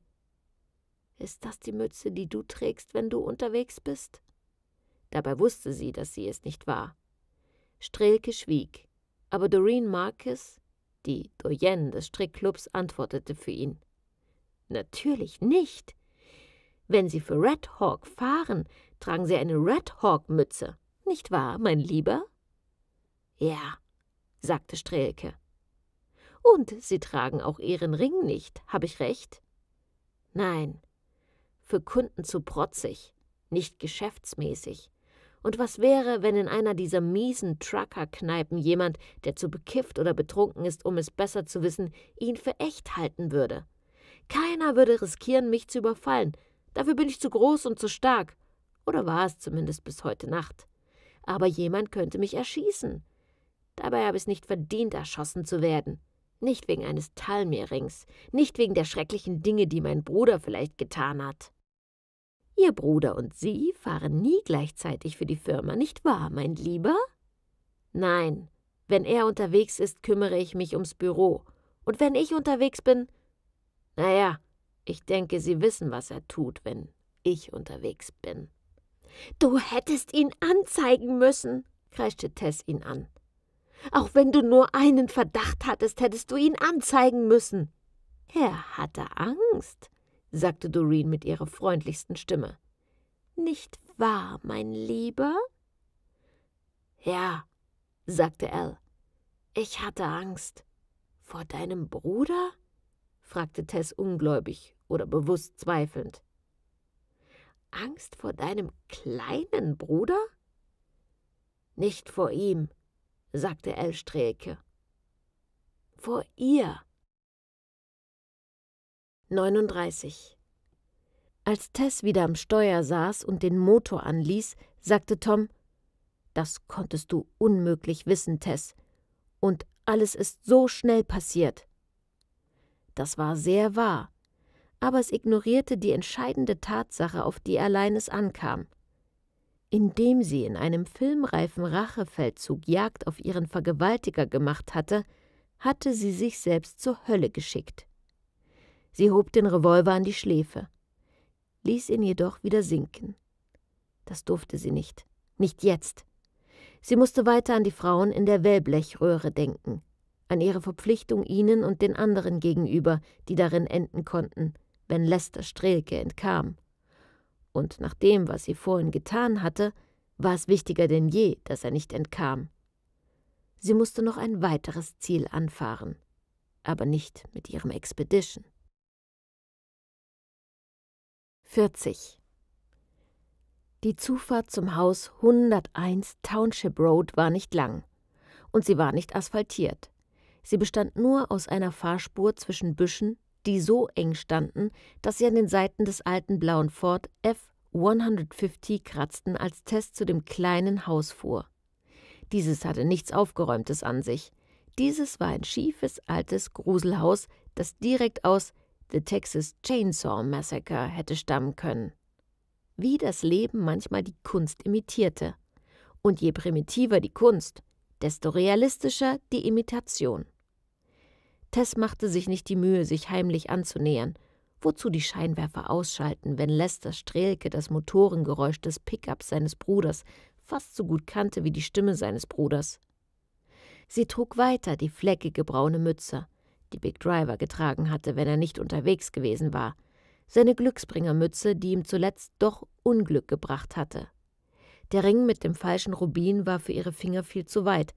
Ist das die Mütze, die du trägst, wenn du unterwegs bist? Dabei wusste sie, dass sie es nicht war. Strelke schwieg, aber Doreen Marcus, die Doyenne des Strickclubs, antwortete für ihn. Natürlich nicht. Wenn sie für Red Hawk fahren, tragen Sie eine Red Hawk-Mütze, nicht wahr, mein Lieber? Ja, sagte Strelke. Und Sie tragen auch Ihren Ring nicht, habe ich recht? Nein, für Kunden zu protzig, nicht geschäftsmäßig. Und was wäre, wenn in einer dieser miesen Trucker-Kneipen jemand, der zu bekifft oder betrunken ist, um es besser zu wissen, ihn für echt halten würde? Keiner würde riskieren, mich zu überfallen. Dafür bin ich zu groß und zu stark. Oder war es zumindest bis heute Nacht. Aber jemand könnte mich erschießen. Dabei habe ich es nicht verdient, erschossen zu werden. Nicht wegen eines Talmeerrings, nicht wegen der schrecklichen Dinge, die mein Bruder vielleicht getan hat. Ihr Bruder und Sie fahren nie gleichzeitig für die Firma, nicht wahr, mein Lieber? Nein, wenn er unterwegs ist, kümmere ich mich ums Büro. Und wenn ich unterwegs bin. Naja, ich denke, Sie wissen, was er tut, wenn ich unterwegs bin. Du hättest ihn anzeigen müssen, kreischte Tess ihn an. Auch wenn du nur einen Verdacht hattest, hättest du ihn anzeigen müssen. Er hatte Angst, sagte Doreen mit ihrer freundlichsten Stimme. Nicht wahr, mein Lieber? Ja, sagte Al. Ich hatte Angst. Vor deinem Bruder? fragte Tess ungläubig oder bewusst zweifelnd. Angst vor deinem kleinen Bruder? Nicht vor ihm, sagte Elstreke. Vor ihr. 39. Als Tess wieder am Steuer saß und den Motor anließ, sagte Tom: Das konntest du unmöglich wissen, Tess. Und alles ist so schnell passiert. Das war sehr wahr aber es ignorierte die entscheidende Tatsache, auf die allein es ankam. Indem sie in einem filmreifen Rachefeldzug Jagd auf ihren Vergewaltiger gemacht hatte, hatte sie sich selbst zur Hölle geschickt. Sie hob den Revolver an die Schläfe, ließ ihn jedoch wieder sinken. Das durfte sie nicht, nicht jetzt. Sie musste weiter an die Frauen in der Wellblechröhre denken, an ihre Verpflichtung ihnen und den anderen gegenüber, die darin enden konnten, wenn Lester Strelke entkam. Und nach dem, was sie vorhin getan hatte, war es wichtiger denn je, dass er nicht entkam. Sie musste noch ein weiteres Ziel anfahren, aber nicht mit ihrem Expedition. 40. Die Zufahrt zum Haus 101 Township Road war nicht lang und sie war nicht asphaltiert. Sie bestand nur aus einer Fahrspur zwischen Büschen, die so eng standen, dass sie an den Seiten des alten blauen Ford F-150 kratzten, als Tess zu dem kleinen Haus fuhr. Dieses hatte nichts Aufgeräumtes an sich. Dieses war ein schiefes, altes Gruselhaus, das direkt aus The Texas Chainsaw Massacre hätte stammen können. Wie das Leben manchmal die Kunst imitierte. Und je primitiver die Kunst, desto realistischer die Imitation. Tess machte sich nicht die Mühe, sich heimlich anzunähern. Wozu die Scheinwerfer ausschalten, wenn Lester Strelke das Motorengeräusch des Pickups seines Bruders fast so gut kannte wie die Stimme seines Bruders? Sie trug weiter die fleckige braune Mütze, die Big Driver getragen hatte, wenn er nicht unterwegs gewesen war, seine Glücksbringermütze, die ihm zuletzt doch Unglück gebracht hatte. Der Ring mit dem falschen Rubin war für ihre Finger viel zu weit,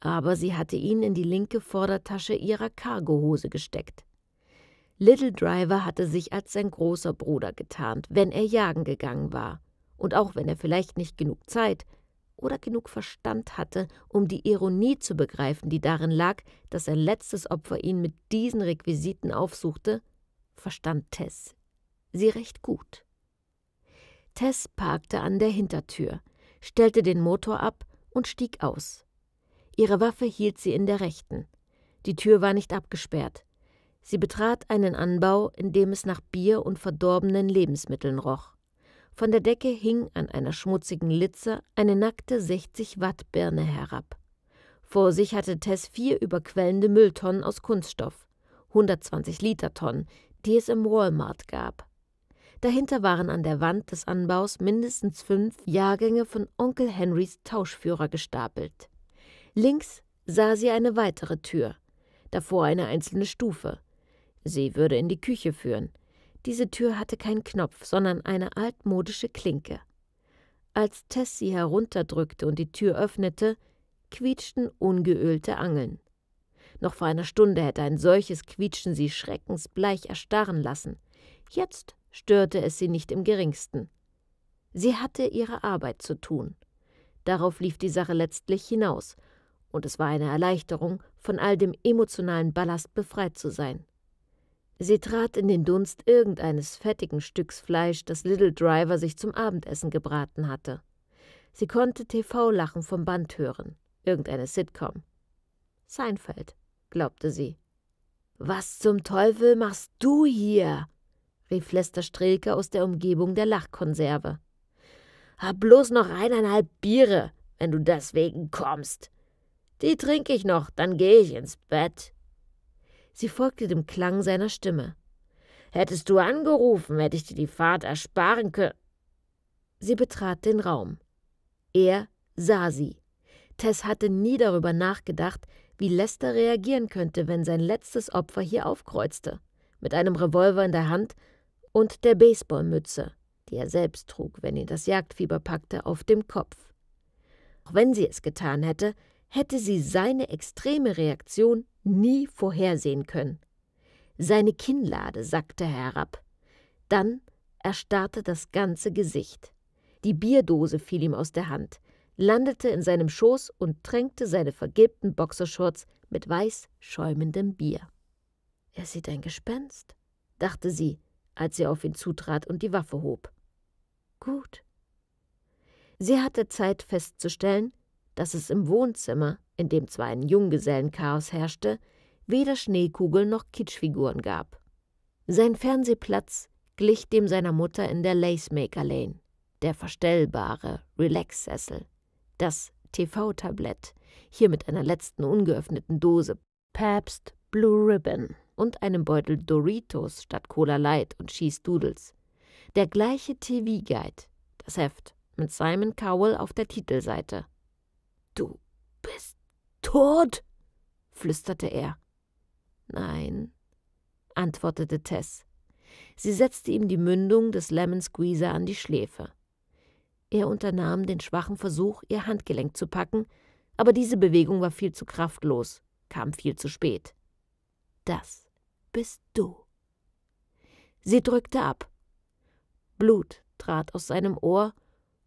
aber sie hatte ihn in die linke Vordertasche ihrer Cargohose gesteckt. Little Driver hatte sich als sein großer Bruder getarnt, wenn er jagen gegangen war, und auch wenn er vielleicht nicht genug Zeit oder genug Verstand hatte, um die Ironie zu begreifen, die darin lag, dass sein letztes Opfer ihn mit diesen Requisiten aufsuchte, verstand Tess sie recht gut. Tess parkte an der Hintertür, stellte den Motor ab und stieg aus. Ihre Waffe hielt sie in der rechten. Die Tür war nicht abgesperrt. Sie betrat einen Anbau, in dem es nach Bier und verdorbenen Lebensmitteln roch. Von der Decke hing an einer schmutzigen Litze eine nackte 60 Watt Birne herab. Vor sich hatte Tess vier überquellende Mülltonnen aus Kunststoff, 120 Liter Tonnen, die es im Walmart gab. Dahinter waren an der Wand des Anbaus mindestens fünf Jahrgänge von Onkel Henrys Tauschführer gestapelt. Links sah sie eine weitere Tür, davor eine einzelne Stufe. Sie würde in die Küche führen. Diese Tür hatte keinen Knopf, sondern eine altmodische Klinke. Als Tess sie herunterdrückte und die Tür öffnete, quietschten ungeölte Angeln. Noch vor einer Stunde hätte ein solches Quietschen sie schreckensbleich erstarren lassen. Jetzt störte es sie nicht im geringsten. Sie hatte ihre Arbeit zu tun. Darauf lief die Sache letztlich hinaus, und es war eine Erleichterung, von all dem emotionalen Ballast befreit zu sein. Sie trat in den Dunst irgendeines fettigen Stücks Fleisch, das Little Driver sich zum Abendessen gebraten hatte. Sie konnte TV-Lachen vom Band hören, irgendeine Sitcom. Seinfeld, glaubte sie. Was zum Teufel machst du hier? rief Lester Strelke aus der Umgebung der Lachkonserve. Hab bloß noch eineinhalb Biere, wenn du deswegen kommst. Die trinke ich noch, dann gehe ich ins Bett. Sie folgte dem Klang seiner Stimme. Hättest du angerufen, hätte ich dir die Fahrt ersparen können. Sie betrat den Raum. Er sah sie. Tess hatte nie darüber nachgedacht, wie Lester reagieren könnte, wenn sein letztes Opfer hier aufkreuzte, mit einem Revolver in der Hand und der Baseballmütze, die er selbst trug, wenn ihn das Jagdfieber packte, auf dem Kopf. Auch wenn sie es getan hätte, hätte sie seine extreme Reaktion nie vorhersehen können. Seine Kinnlade sackte herab. Dann erstarrte das ganze Gesicht. Die Bierdose fiel ihm aus der Hand, landete in seinem Schoß und tränkte seine vergilbten Boxershorts mit weiß schäumendem Bier. Er sieht ein Gespenst, dachte sie, als sie auf ihn zutrat und die Waffe hob. Gut. Sie hatte Zeit festzustellen, dass es im Wohnzimmer, in dem zwar ein Junggesellenchaos herrschte, weder Schneekugeln noch Kitschfiguren gab. Sein Fernsehplatz glich dem seiner Mutter in der Lacemaker Lane, der verstellbare Relax-Sessel, das TV-Tablett, hier mit einer letzten ungeöffneten Dose Pabst Blue Ribbon und einem Beutel Doritos statt Cola Light und Cheese Doodles. Der gleiche TV-Guide, das Heft, mit Simon Cowell auf der Titelseite. Du bist tot? flüsterte er. Nein, antwortete Tess. Sie setzte ihm die Mündung des Lemon Squeezer an die Schläfe. Er unternahm den schwachen Versuch, ihr Handgelenk zu packen, aber diese Bewegung war viel zu kraftlos, kam viel zu spät. Das bist du. Sie drückte ab. Blut trat aus seinem Ohr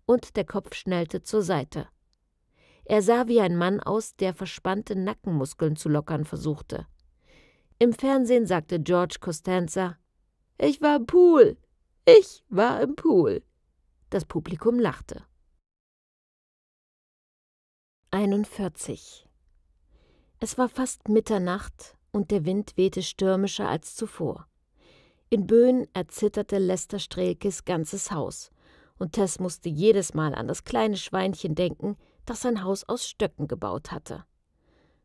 und der Kopf schnellte zur Seite. Er sah wie ein Mann aus, der verspannte Nackenmuskeln zu lockern versuchte. Im Fernsehen sagte George Costanza: Ich war im Pool! Ich war im Pool! Das Publikum lachte. 41 Es war fast Mitternacht und der Wind wehte stürmischer als zuvor. In Böen erzitterte Lester Strelkes ganzes Haus, und Tess musste jedes Mal an das kleine Schweinchen denken, das sein Haus aus Stöcken gebaut hatte.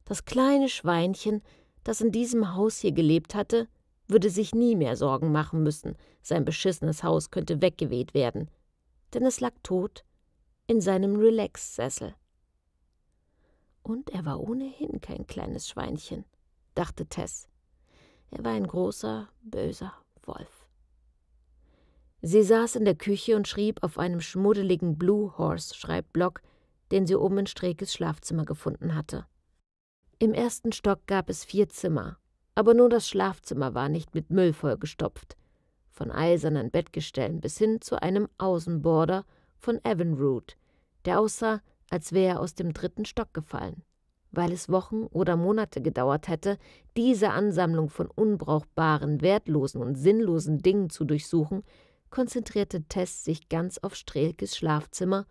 Das kleine Schweinchen, das in diesem Haus hier gelebt hatte, würde sich nie mehr Sorgen machen müssen, sein beschissenes Haus könnte weggeweht werden, denn es lag tot in seinem Relax-Sessel. Und er war ohnehin kein kleines Schweinchen, dachte Tess. Er war ein großer, böser Wolf. Sie saß in der Küche und schrieb auf einem schmuddeligen Blue Horse Schreibblock den sie oben in Strekes Schlafzimmer gefunden hatte. Im ersten Stock gab es vier Zimmer, aber nur das Schlafzimmer war nicht mit Müll vollgestopft, von eisernen Bettgestellen bis hin zu einem Außenborder von Evan Root, der aussah, als wäre er aus dem dritten Stock gefallen. Weil es Wochen oder Monate gedauert hätte, diese Ansammlung von unbrauchbaren, wertlosen und sinnlosen Dingen zu durchsuchen, konzentrierte Tess sich ganz auf Strelkes Schlafzimmer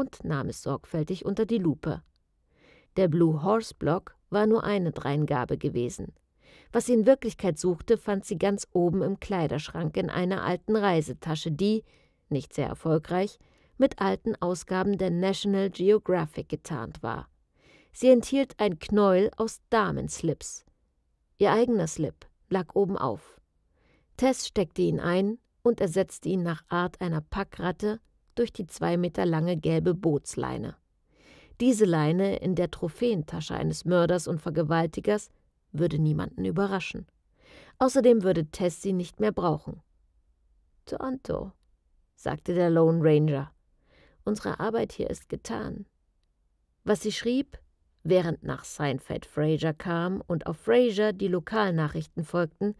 und nahm es sorgfältig unter die Lupe. Der Blue Horse Block war nur eine Dreingabe gewesen. Was sie in Wirklichkeit suchte, fand sie ganz oben im Kleiderschrank in einer alten Reisetasche, die, nicht sehr erfolgreich, mit alten Ausgaben der National Geographic getarnt war. Sie enthielt ein Knäuel aus Damenslips. Ihr eigener Slip lag oben auf. Tess steckte ihn ein und ersetzte ihn nach Art einer Packratte durch die zwei Meter lange gelbe Bootsleine. Diese Leine in der Trophäentasche eines Mörders und Vergewaltigers würde niemanden überraschen. Außerdem würde Tess sie nicht mehr brauchen. Toronto, sagte der Lone Ranger, unsere Arbeit hier ist getan. Was sie schrieb, während nach Seinfeld Fraser kam und auf Fraser die Lokalnachrichten folgten,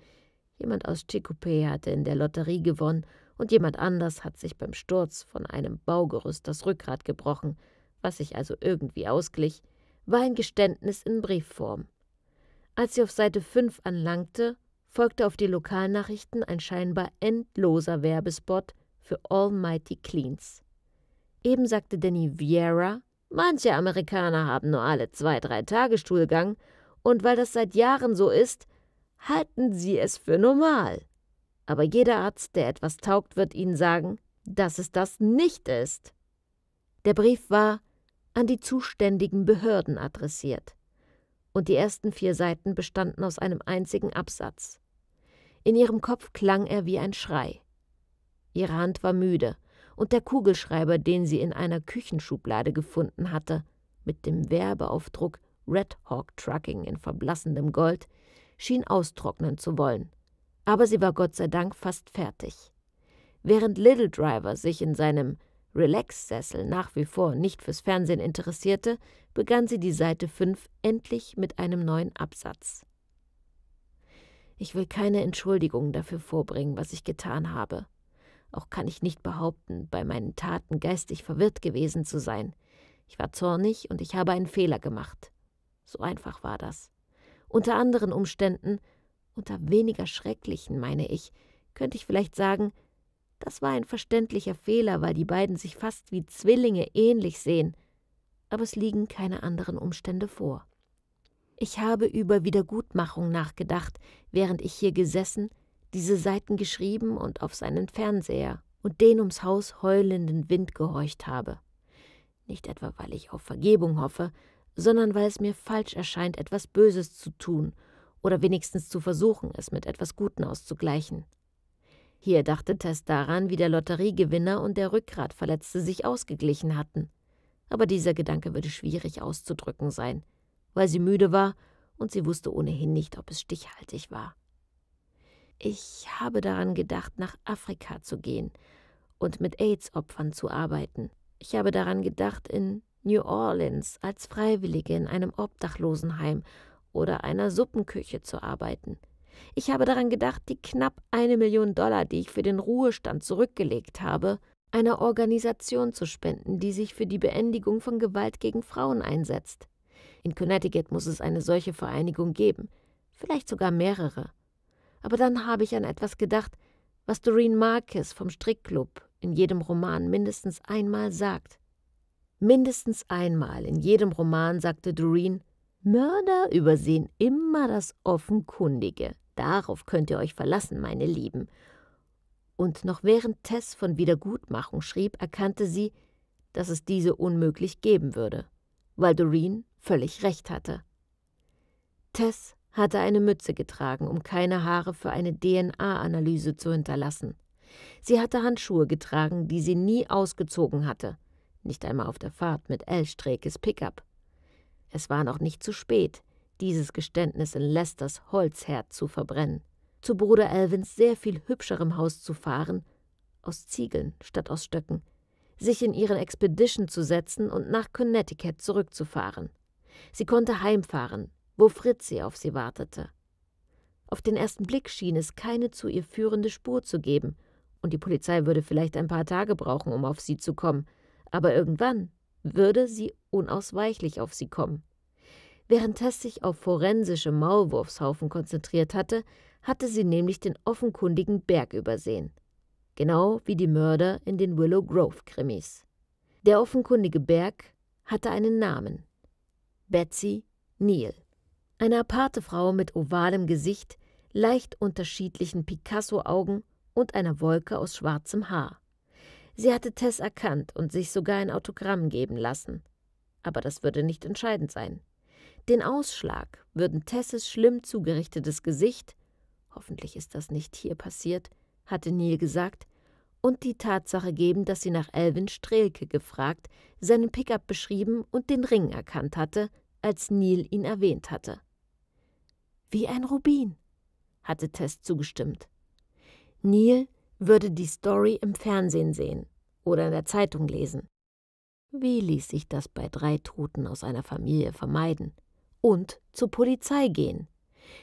jemand aus Chicopee hatte in der Lotterie gewonnen und jemand anders hat sich beim Sturz von einem Baugerüst das Rückgrat gebrochen, was sich also irgendwie ausglich, war ein Geständnis in Briefform. Als sie auf Seite 5 anlangte, folgte auf die Lokalnachrichten ein scheinbar endloser Werbespot für Almighty Cleans. Eben sagte Danny Vieira, manche Amerikaner haben nur alle zwei, drei Tage Stuhlgang und weil das seit Jahren so ist, halten sie es für normal aber jeder Arzt, der etwas taugt, wird Ihnen sagen, dass es das nicht ist. Der Brief war an die zuständigen Behörden adressiert, und die ersten vier Seiten bestanden aus einem einzigen Absatz. In ihrem Kopf klang er wie ein Schrei. Ihre Hand war müde, und der Kugelschreiber, den sie in einer Küchenschublade gefunden hatte, mit dem Werbeaufdruck Red Hawk Trucking in verblassendem Gold, schien austrocknen zu wollen aber sie war Gott sei Dank fast fertig. Während Little Driver sich in seinem Relax-Sessel nach wie vor nicht fürs Fernsehen interessierte, begann sie die Seite 5 endlich mit einem neuen Absatz. Ich will keine Entschuldigung dafür vorbringen, was ich getan habe. Auch kann ich nicht behaupten, bei meinen Taten geistig verwirrt gewesen zu sein. Ich war zornig und ich habe einen Fehler gemacht. So einfach war das. Unter anderen Umständen unter weniger schrecklichen, meine ich, könnte ich vielleicht sagen, das war ein verständlicher Fehler, weil die beiden sich fast wie Zwillinge ähnlich sehen, aber es liegen keine anderen Umstände vor. Ich habe über Wiedergutmachung nachgedacht, während ich hier gesessen, diese Seiten geschrieben und auf seinen Fernseher und den ums Haus heulenden Wind gehorcht habe. Nicht etwa, weil ich auf Vergebung hoffe, sondern weil es mir falsch erscheint, etwas Böses zu tun oder wenigstens zu versuchen, es mit etwas Guten auszugleichen. Hier dachte Tess daran, wie der Lotteriegewinner und der Rückgratverletzte sich ausgeglichen hatten. Aber dieser Gedanke würde schwierig auszudrücken sein, weil sie müde war und sie wusste ohnehin nicht, ob es stichhaltig war. Ich habe daran gedacht, nach Afrika zu gehen und mit AIDS-Opfern zu arbeiten. Ich habe daran gedacht, in New Orleans als Freiwillige in einem Obdachlosenheim oder einer Suppenküche zu arbeiten. Ich habe daran gedacht, die knapp eine Million Dollar, die ich für den Ruhestand zurückgelegt habe, einer Organisation zu spenden, die sich für die Beendigung von Gewalt gegen Frauen einsetzt. In Connecticut muss es eine solche Vereinigung geben, vielleicht sogar mehrere. Aber dann habe ich an etwas gedacht, was Doreen Marcus vom Strickclub in jedem Roman mindestens einmal sagt. Mindestens einmal in jedem Roman sagte Doreen, Mörder übersehen immer das Offenkundige. Darauf könnt ihr euch verlassen, meine Lieben. Und noch während Tess von Wiedergutmachung schrieb, erkannte sie, dass es diese unmöglich geben würde, weil Doreen völlig recht hatte. Tess hatte eine Mütze getragen, um keine Haare für eine DNA-Analyse zu hinterlassen. Sie hatte Handschuhe getragen, die sie nie ausgezogen hatte, nicht einmal auf der Fahrt mit L-Strekes Pickup. Es war noch nicht zu spät, dieses Geständnis in Lesters Holzherd zu verbrennen, zu Bruder Elvins sehr viel hübscherem Haus zu fahren, aus Ziegeln statt aus Stöcken, sich in ihren Expedition zu setzen und nach Connecticut zurückzufahren. Sie konnte heimfahren, wo Fritzi auf sie wartete. Auf den ersten Blick schien es keine zu ihr führende Spur zu geben, und die Polizei würde vielleicht ein paar Tage brauchen, um auf sie zu kommen, aber irgendwann würde sie unausweichlich auf sie kommen. Während Tess sich auf forensische Maulwurfshaufen konzentriert hatte, hatte sie nämlich den offenkundigen Berg übersehen. Genau wie die Mörder in den Willow Grove Krimis. Der offenkundige Berg hatte einen Namen. Betsy Neal. Eine aparte Frau mit ovalem Gesicht, leicht unterschiedlichen Picasso-Augen und einer Wolke aus schwarzem Haar. Sie hatte Tess erkannt und sich sogar ein Autogramm geben lassen. Aber das würde nicht entscheidend sein. Den Ausschlag würden Tesses schlimm zugerichtetes Gesicht hoffentlich ist das nicht hier passiert, hatte Neil gesagt, und die Tatsache geben, dass sie nach Elvin Strelke gefragt, seinen Pickup beschrieben und den Ring erkannt hatte, als Neil ihn erwähnt hatte. Wie ein Rubin, hatte Tess zugestimmt. Neil würde die Story im Fernsehen sehen oder in der Zeitung lesen. Wie ließ sich das bei drei Toten aus einer Familie vermeiden? Und zur Polizei gehen.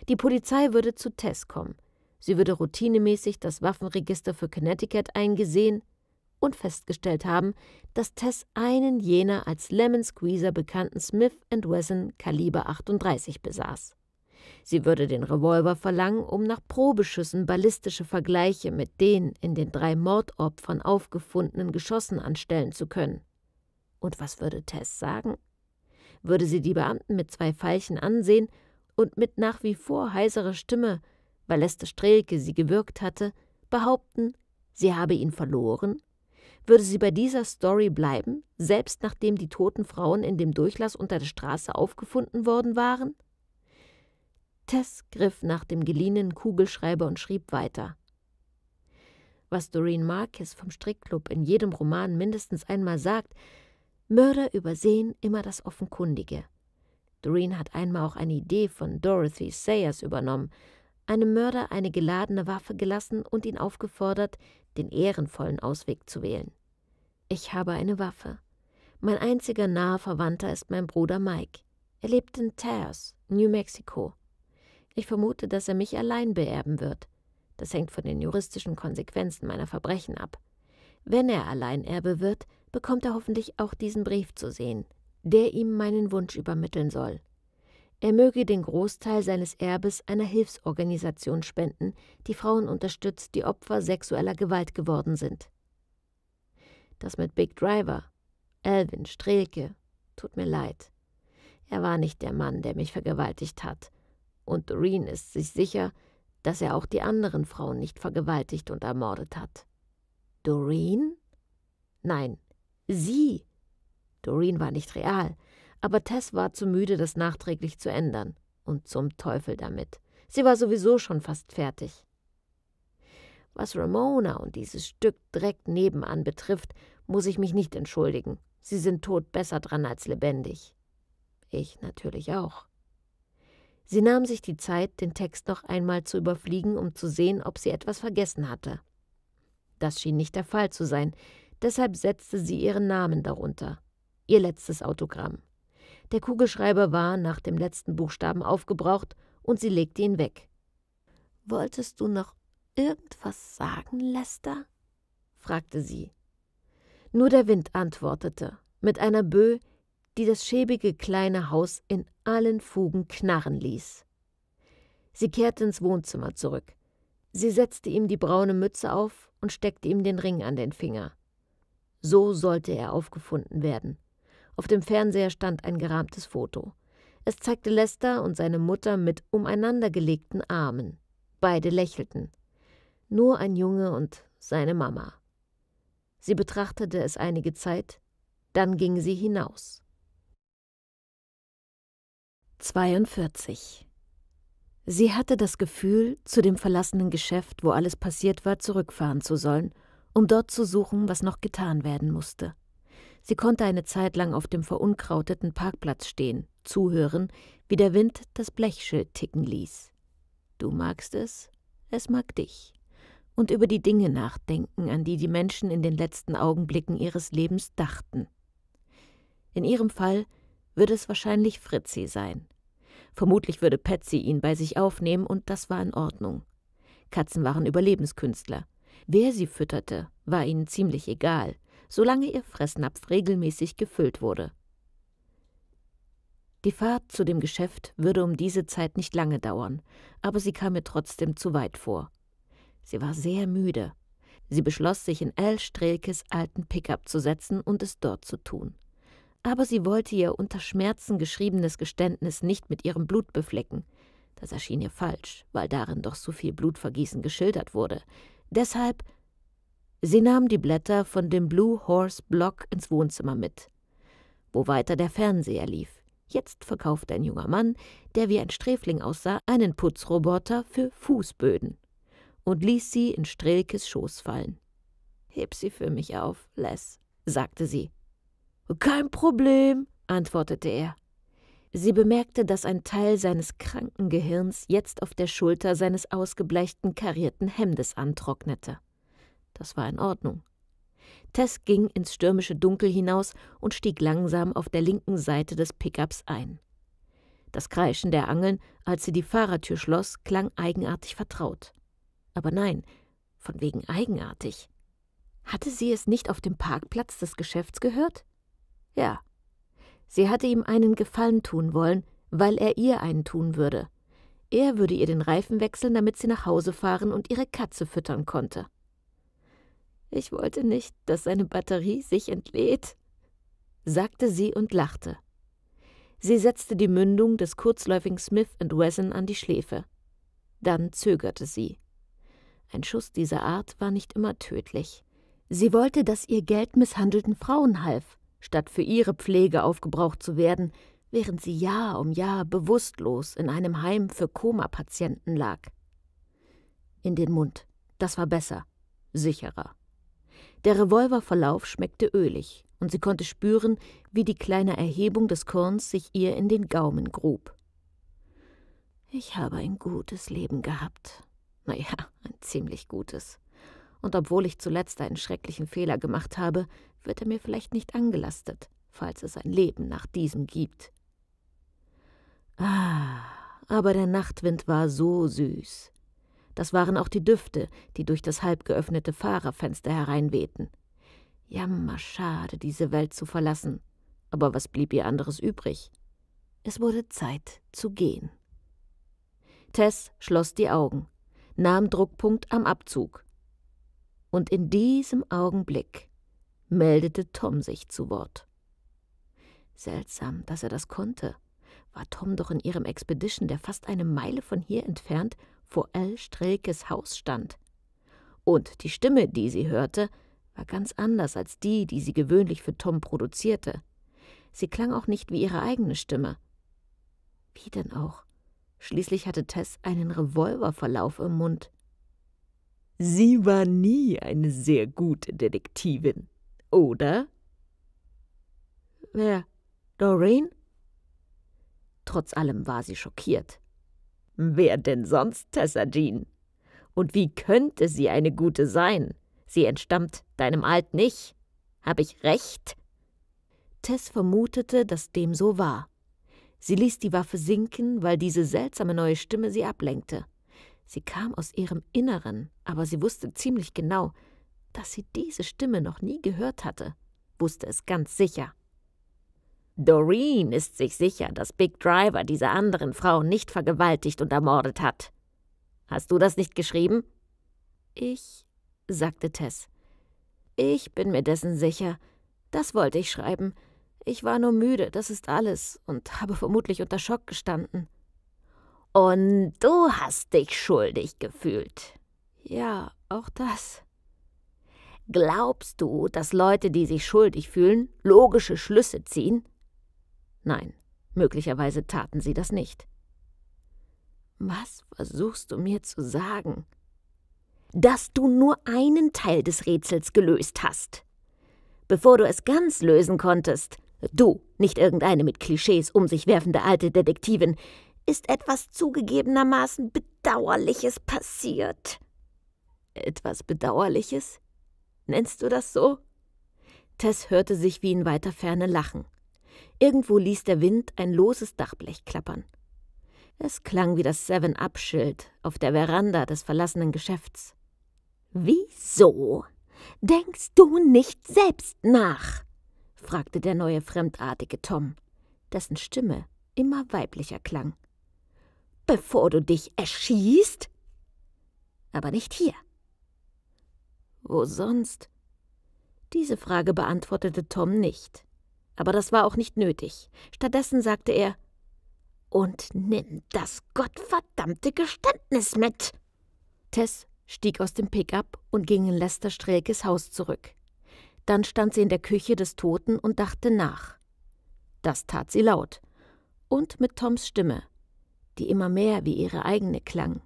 Die Polizei würde zu Tess kommen. Sie würde routinemäßig das Waffenregister für Connecticut eingesehen und festgestellt haben, dass Tess einen jener als Lemon Squeezer bekannten Smith Wesson Kaliber 38 besaß. Sie würde den Revolver verlangen, um nach Probeschüssen ballistische Vergleiche mit den in den drei Mordopfern aufgefundenen Geschossen anstellen zu können. Und was würde Tess sagen? Würde sie die Beamten mit zwei Veilchen ansehen und mit nach wie vor heiserer Stimme, weil Lester Strelke sie gewirkt hatte, behaupten, sie habe ihn verloren? Würde sie bei dieser Story bleiben, selbst nachdem die toten Frauen in dem Durchlass unter der Straße aufgefunden worden waren? Tess griff nach dem geliehenen Kugelschreiber und schrieb weiter. Was Doreen Marcus vom Strickclub in jedem Roman mindestens einmal sagt, Mörder übersehen immer das Offenkundige. Doreen hat einmal auch eine Idee von Dorothy Sayers übernommen, einem Mörder eine geladene Waffe gelassen und ihn aufgefordert, den ehrenvollen Ausweg zu wählen. Ich habe eine Waffe. Mein einziger naher Verwandter ist mein Bruder Mike. Er lebt in Taos, New Mexico. Ich vermute, dass er mich allein beerben wird. Das hängt von den juristischen Konsequenzen meiner Verbrechen ab. Wenn er Alleinerbe wird, bekommt er hoffentlich auch diesen Brief zu sehen, der ihm meinen Wunsch übermitteln soll. Er möge den Großteil seines Erbes einer Hilfsorganisation spenden, die Frauen unterstützt, die Opfer sexueller Gewalt geworden sind. Das mit Big Driver, Alvin Strelke, tut mir leid. Er war nicht der Mann, der mich vergewaltigt hat, und Doreen ist sich sicher, dass er auch die anderen Frauen nicht vergewaltigt und ermordet hat. Doreen? Nein, sie. Doreen war nicht real, aber Tess war zu müde, das nachträglich zu ändern. Und zum Teufel damit. Sie war sowieso schon fast fertig. Was Ramona und dieses Stück direkt nebenan betrifft, muss ich mich nicht entschuldigen. Sie sind tot besser dran als lebendig. Ich natürlich auch. Sie nahm sich die Zeit, den Text noch einmal zu überfliegen, um zu sehen, ob sie etwas vergessen hatte. Das schien nicht der Fall zu sein, deshalb setzte sie ihren Namen darunter. Ihr letztes Autogramm. Der Kugelschreiber war nach dem letzten Buchstaben aufgebraucht und sie legte ihn weg. Wolltest du noch irgendwas sagen, Lester? fragte sie. Nur der Wind antwortete, mit einer Böe, die das schäbige kleine Haus in allen Fugen knarren ließ. Sie kehrte ins Wohnzimmer zurück. Sie setzte ihm die braune Mütze auf und steckte ihm den Ring an den Finger. So sollte er aufgefunden werden. Auf dem Fernseher stand ein gerahmtes Foto. Es zeigte Lester und seine Mutter mit umeinandergelegten Armen. Beide lächelten. Nur ein Junge und seine Mama. Sie betrachtete es einige Zeit, dann ging sie hinaus. 42. Sie hatte das Gefühl, zu dem verlassenen Geschäft, wo alles passiert war, zurückfahren zu sollen, um dort zu suchen, was noch getan werden musste. Sie konnte eine Zeit lang auf dem verunkrauteten Parkplatz stehen, zuhören, wie der Wind das Blechschild ticken ließ. Du magst es, es mag dich. Und über die Dinge nachdenken, an die die Menschen in den letzten Augenblicken ihres Lebens dachten. In ihrem Fall würde es wahrscheinlich Fritzi sein. Vermutlich würde Patsy ihn bei sich aufnehmen und das war in Ordnung. Katzen waren Überlebenskünstler. Wer sie fütterte, war ihnen ziemlich egal, solange ihr Fressnapf regelmäßig gefüllt wurde. Die Fahrt zu dem Geschäft würde um diese Zeit nicht lange dauern, aber sie kam ihr trotzdem zu weit vor. Sie war sehr müde. Sie beschloss, sich in Al Strelkes alten Pickup zu setzen und es dort zu tun aber sie wollte ihr unter Schmerzen geschriebenes Geständnis nicht mit ihrem Blut beflecken. Das erschien ihr falsch, weil darin doch so viel Blutvergießen geschildert wurde. Deshalb Sie nahm die Blätter von dem Blue Horse Block ins Wohnzimmer mit, wo weiter der Fernseher lief. Jetzt verkaufte ein junger Mann, der wie ein Sträfling aussah, einen Putzroboter für Fußböden und ließ sie in Strelkes Schoß fallen. Heb sie für mich auf, Les, sagte sie. Kein Problem, antwortete er. Sie bemerkte, dass ein Teil seines kranken Gehirns jetzt auf der Schulter seines ausgebleichten karierten Hemdes antrocknete. Das war in Ordnung. Tess ging ins stürmische Dunkel hinaus und stieg langsam auf der linken Seite des Pickups ein. Das Kreischen der Angeln, als sie die Fahrertür schloss, klang eigenartig vertraut. Aber nein, von wegen eigenartig. Hatte sie es nicht auf dem Parkplatz des Geschäfts gehört? Ja. Sie hatte ihm einen Gefallen tun wollen, weil er ihr einen tun würde. Er würde ihr den Reifen wechseln, damit sie nach Hause fahren und ihre Katze füttern konnte. Ich wollte nicht, dass seine Batterie sich entlädt, sagte sie und lachte. Sie setzte die Mündung des kurzläufigen Smith Wesson an die Schläfe. Dann zögerte sie. Ein Schuss dieser Art war nicht immer tödlich. Sie wollte, dass ihr Geld misshandelten Frauen half, statt für ihre Pflege aufgebraucht zu werden, während sie Jahr um Jahr bewusstlos in einem Heim für Komapatienten lag. In den Mund, das war besser, sicherer. Der Revolververlauf schmeckte ölig, und sie konnte spüren, wie die kleine Erhebung des Korns sich ihr in den Gaumen grub. Ich habe ein gutes Leben gehabt. Naja, ein ziemlich gutes. Und obwohl ich zuletzt einen schrecklichen Fehler gemacht habe, wird er mir vielleicht nicht angelastet, falls es ein Leben nach diesem gibt. Ah, aber der Nachtwind war so süß. Das waren auch die Düfte, die durch das halb geöffnete Fahrerfenster hereinwehten. Jammerschade, diese Welt zu verlassen. Aber was blieb ihr anderes übrig? Es wurde Zeit zu gehen. Tess schloss die Augen, nahm Druckpunkt am Abzug. Und in diesem Augenblick meldete Tom sich zu Wort. Seltsam, dass er das konnte. War Tom doch in ihrem Expedition, der fast eine Meile von hier entfernt vor L. Strelkes Haus stand. Und die Stimme, die sie hörte, war ganz anders als die, die sie gewöhnlich für Tom produzierte. Sie klang auch nicht wie ihre eigene Stimme. Wie denn auch? Schließlich hatte Tess einen Revolververlauf im Mund. Sie war nie eine sehr gute Detektivin, oder? Wer? Doreen? Trotz allem war sie schockiert. Wer denn sonst, Tessa Jean? Und wie könnte sie eine gute sein? Sie entstammt deinem alten nicht. Habe ich recht? Tess vermutete, dass dem so war. Sie ließ die Waffe sinken, weil diese seltsame neue Stimme sie ablenkte. Sie kam aus ihrem Inneren, aber sie wusste ziemlich genau, dass sie diese Stimme noch nie gehört hatte, wusste es ganz sicher. Doreen ist sich sicher, dass Big Driver diese anderen Frauen nicht vergewaltigt und ermordet hat. Hast du das nicht geschrieben? Ich, sagte Tess. Ich bin mir dessen sicher. Das wollte ich schreiben. Ich war nur müde, das ist alles, und habe vermutlich unter Schock gestanden. Und du hast dich schuldig gefühlt. Ja, auch das. Glaubst du, dass Leute, die sich schuldig fühlen, logische Schlüsse ziehen? Nein, möglicherweise taten sie das nicht. Was versuchst du mir zu sagen? Dass du nur einen Teil des Rätsels gelöst hast. Bevor du es ganz lösen konntest, du, nicht irgendeine mit Klischees um sich werfende alte Detektivin, ist etwas zugegebenermaßen Bedauerliches passiert. Etwas Bedauerliches? Nennst du das so? Tess hörte sich wie in weiter Ferne lachen. Irgendwo ließ der Wind ein loses Dachblech klappern. Es klang wie das Seven-Up-Schild auf der Veranda des verlassenen Geschäfts. Wieso? Denkst du nicht selbst nach? fragte der neue fremdartige Tom, dessen Stimme immer weiblicher klang. Bevor du dich erschießt? Aber nicht hier. Wo sonst? Diese Frage beantwortete Tom nicht. Aber das war auch nicht nötig. Stattdessen sagte er, und nimm das gottverdammte Geständnis mit. Tess stieg aus dem Pickup und ging in Lester Strelkes Haus zurück. Dann stand sie in der Küche des Toten und dachte nach. Das tat sie laut. Und mit Toms Stimme, die immer mehr wie ihre eigene klang.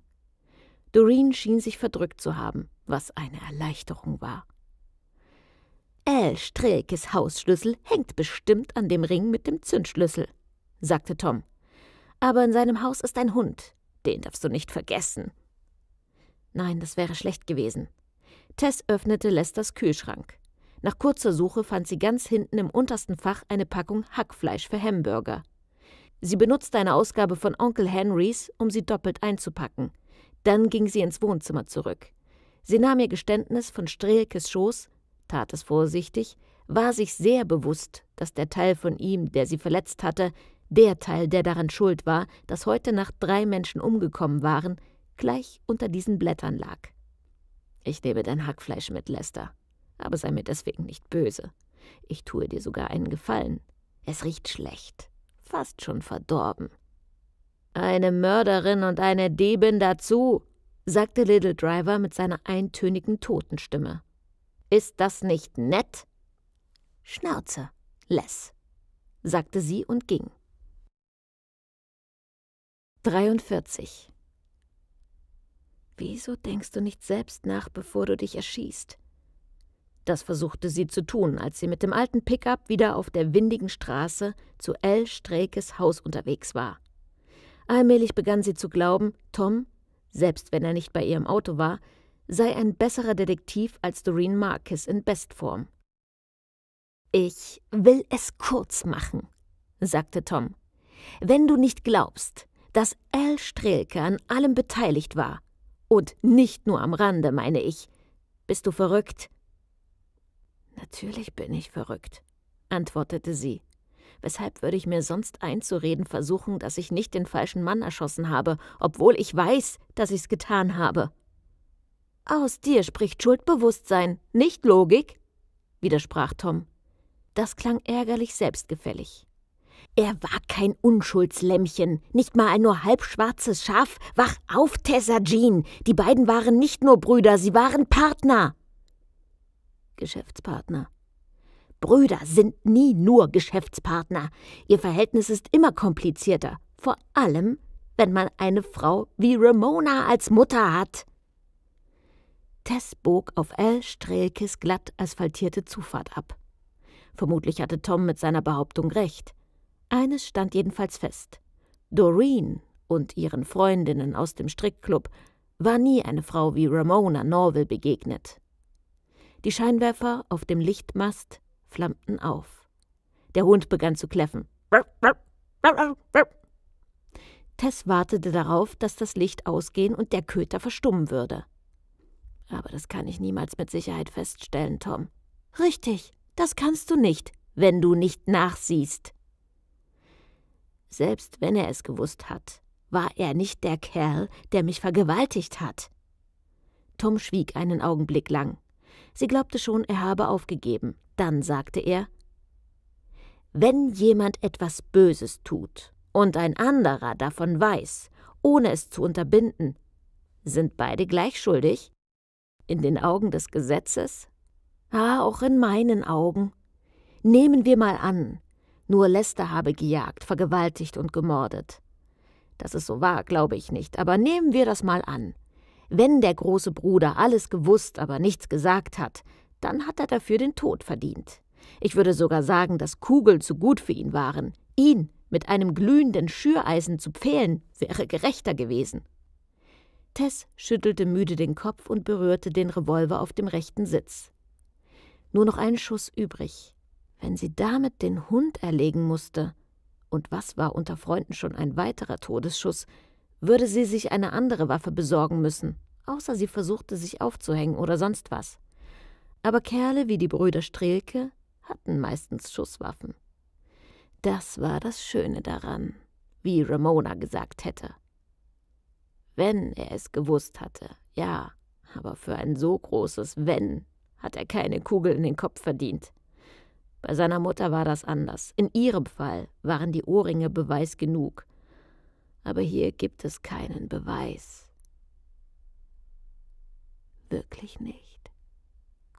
Doreen schien sich verdrückt zu haben was eine Erleichterung war. El Strilkes Hausschlüssel hängt bestimmt an dem Ring mit dem Zündschlüssel, sagte Tom. Aber in seinem Haus ist ein Hund, den darfst du nicht vergessen. Nein, das wäre schlecht gewesen. Tess öffnete Lesters Kühlschrank. Nach kurzer Suche fand sie ganz hinten im untersten Fach eine Packung Hackfleisch für Hamburger. Sie benutzte eine Ausgabe von Onkel Henrys, um sie doppelt einzupacken. Dann ging sie ins Wohnzimmer zurück. Sie nahm ihr Geständnis von Strelkes Schoß, tat es vorsichtig, war sich sehr bewusst, dass der Teil von ihm, der sie verletzt hatte, der Teil, der daran schuld war, dass heute Nacht drei Menschen umgekommen waren, gleich unter diesen Blättern lag. Ich nehme dein Hackfleisch mit, Lester, aber sei mir deswegen nicht böse. Ich tue dir sogar einen Gefallen. Es riecht schlecht, fast schon verdorben. Eine Mörderin und eine Diebin dazu, sagte Little Driver mit seiner eintönigen Totenstimme. Ist das nicht nett? Schnauze, Les, sagte sie und ging. 43. Wieso denkst du nicht selbst nach, bevor du dich erschießt? Das versuchte sie zu tun, als sie mit dem alten Pickup wieder auf der windigen Straße zu L. Strekes Haus unterwegs war. Allmählich begann sie zu glauben, Tom selbst wenn er nicht bei ihr im Auto war, sei ein besserer Detektiv als Doreen Marcus in Bestform. Ich will es kurz machen, sagte Tom. Wenn du nicht glaubst, dass Al Strelke an allem beteiligt war, und nicht nur am Rande, meine ich, bist du verrückt? Natürlich bin ich verrückt, antwortete sie. Weshalb würde ich mir sonst einzureden versuchen, dass ich nicht den falschen Mann erschossen habe, obwohl ich weiß, dass ich's getan habe? Aus dir spricht Schuldbewusstsein, nicht Logik, widersprach Tom. Das klang ärgerlich selbstgefällig. Er war kein Unschuldslämmchen, nicht mal ein nur halbschwarzes Schaf. Wach auf, Tessa Jean! Die beiden waren nicht nur Brüder, sie waren Partner! Geschäftspartner, Brüder sind nie nur Geschäftspartner. Ihr Verhältnis ist immer komplizierter, vor allem, wenn man eine Frau wie Ramona als Mutter hat. Tess bog auf L. Strelkes glatt asphaltierte Zufahrt ab. Vermutlich hatte Tom mit seiner Behauptung recht. Eines stand jedenfalls fest. Doreen und ihren Freundinnen aus dem Strickclub war nie eine Frau wie Ramona Norville begegnet. Die Scheinwerfer auf dem Lichtmast flammten auf. Der Hund begann zu kläffen. Tess wartete darauf, dass das Licht ausgehen und der Köter verstummen würde. Aber das kann ich niemals mit Sicherheit feststellen, Tom. Richtig, das kannst du nicht, wenn du nicht nachsiehst. Selbst wenn er es gewusst hat, war er nicht der Kerl, der mich vergewaltigt hat. Tom schwieg einen Augenblick lang. Sie glaubte schon, er habe aufgegeben, dann sagte er Wenn jemand etwas Böses tut und ein anderer davon weiß, ohne es zu unterbinden, sind beide gleich schuldig? In den Augen des Gesetzes? Ah, auch in meinen Augen. Nehmen wir mal an, nur Lester habe gejagt, vergewaltigt und gemordet. Das ist so wahr, glaube ich nicht, aber nehmen wir das mal an. Wenn der große Bruder alles gewusst, aber nichts gesagt hat, dann hat er dafür den Tod verdient. Ich würde sogar sagen, dass Kugeln zu gut für ihn waren. Ihn mit einem glühenden Schüreisen zu pfählen, wäre gerechter gewesen. Tess schüttelte müde den Kopf und berührte den Revolver auf dem rechten Sitz. Nur noch ein Schuss übrig. Wenn sie damit den Hund erlegen musste, und was war unter Freunden schon ein weiterer Todesschuss, würde sie sich eine andere Waffe besorgen müssen, außer sie versuchte sich aufzuhängen oder sonst was aber Kerle wie die Brüder Strelke hatten meistens Schusswaffen. Das war das Schöne daran, wie Ramona gesagt hätte. Wenn er es gewusst hatte, ja, aber für ein so großes Wenn hat er keine Kugel in den Kopf verdient. Bei seiner Mutter war das anders. In ihrem Fall waren die Ohrringe Beweis genug. Aber hier gibt es keinen Beweis. Wirklich nicht.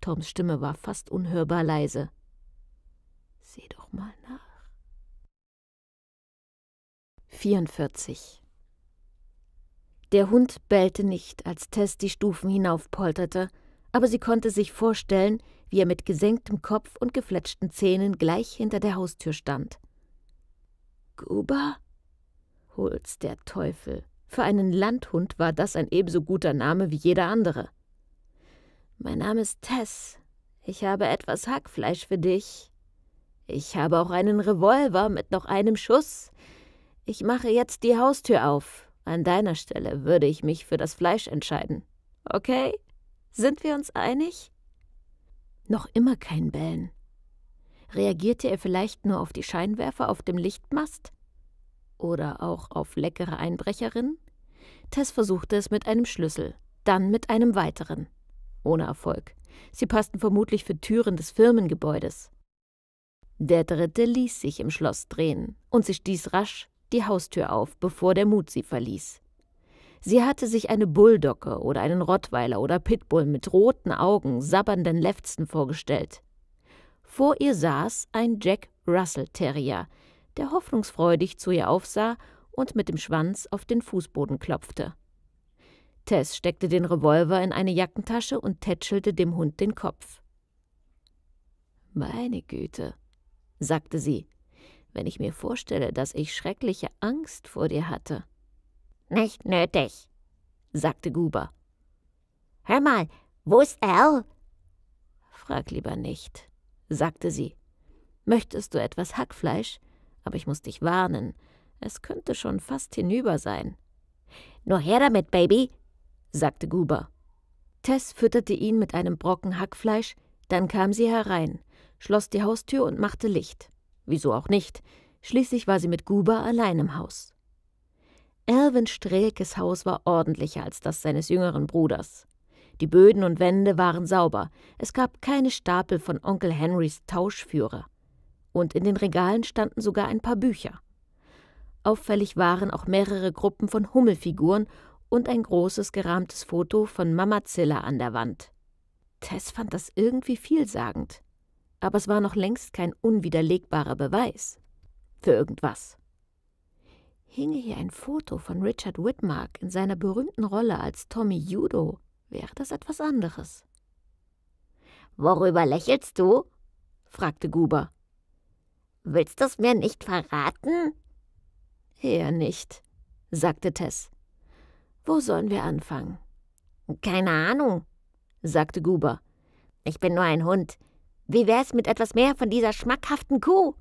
Toms Stimme war fast unhörbar leise. Seh doch mal nach. 44 Der Hund bellte nicht, als Tess die Stufen hinaufpolterte, aber sie konnte sich vorstellen, wie er mit gesenktem Kopf und gefletschten Zähnen gleich hinter der Haustür stand. Guba? Hol's der Teufel. Für einen Landhund war das ein ebenso guter Name wie jeder andere. Mein Name ist Tess. Ich habe etwas Hackfleisch für dich. Ich habe auch einen Revolver mit noch einem Schuss. Ich mache jetzt die Haustür auf. An deiner Stelle würde ich mich für das Fleisch entscheiden. Okay? Sind wir uns einig? Noch immer kein Bellen. Reagierte er vielleicht nur auf die Scheinwerfer auf dem Lichtmast? Oder auch auf leckere Einbrecherinnen? Tess versuchte es mit einem Schlüssel, dann mit einem weiteren ohne Erfolg. Sie passten vermutlich für Türen des Firmengebäudes. Der dritte ließ sich im Schloss drehen, und sie stieß rasch die Haustür auf, bevor der Mut sie verließ. Sie hatte sich eine Bulldogge oder einen Rottweiler oder Pitbull mit roten Augen, sabbernden Lefzen vorgestellt. Vor ihr saß ein Jack Russell Terrier, der hoffnungsfreudig zu ihr aufsah und mit dem Schwanz auf den Fußboden klopfte. Tess steckte den Revolver in eine Jackentasche und tätschelte dem Hund den Kopf. Meine Güte, sagte sie, wenn ich mir vorstelle, dass ich schreckliche Angst vor dir hatte. Nicht nötig, sagte Guber. Hör mal, wo ist Al? Frag lieber nicht, sagte sie. Möchtest du etwas Hackfleisch? Aber ich muss dich warnen. Es könnte schon fast hinüber sein. Nur her damit, Baby, sagte Guber. Tess fütterte ihn mit einem Brocken Hackfleisch, dann kam sie herein, schloss die Haustür und machte Licht. Wieso auch nicht? Schließlich war sie mit Guber allein im Haus. Erwin Strelkes Haus war ordentlicher als das seines jüngeren Bruders. Die Böden und Wände waren sauber, es gab keine Stapel von Onkel Henrys Tauschführer. Und in den Regalen standen sogar ein paar Bücher. Auffällig waren auch mehrere Gruppen von Hummelfiguren und ein großes gerahmtes Foto von Mama Zilla an der Wand. Tess fand das irgendwie vielsagend. Aber es war noch längst kein unwiderlegbarer Beweis. Für irgendwas. Hinge hier ein Foto von Richard Whitmark in seiner berühmten Rolle als Tommy Judo, wäre das etwas anderes. Worüber lächelst du? fragte Guber. Willst du es mir nicht verraten? Eher nicht, sagte Tess. Wo sollen wir anfangen? Keine Ahnung, sagte Guber. Ich bin nur ein Hund. Wie wär's mit etwas mehr von dieser schmackhaften Kuh?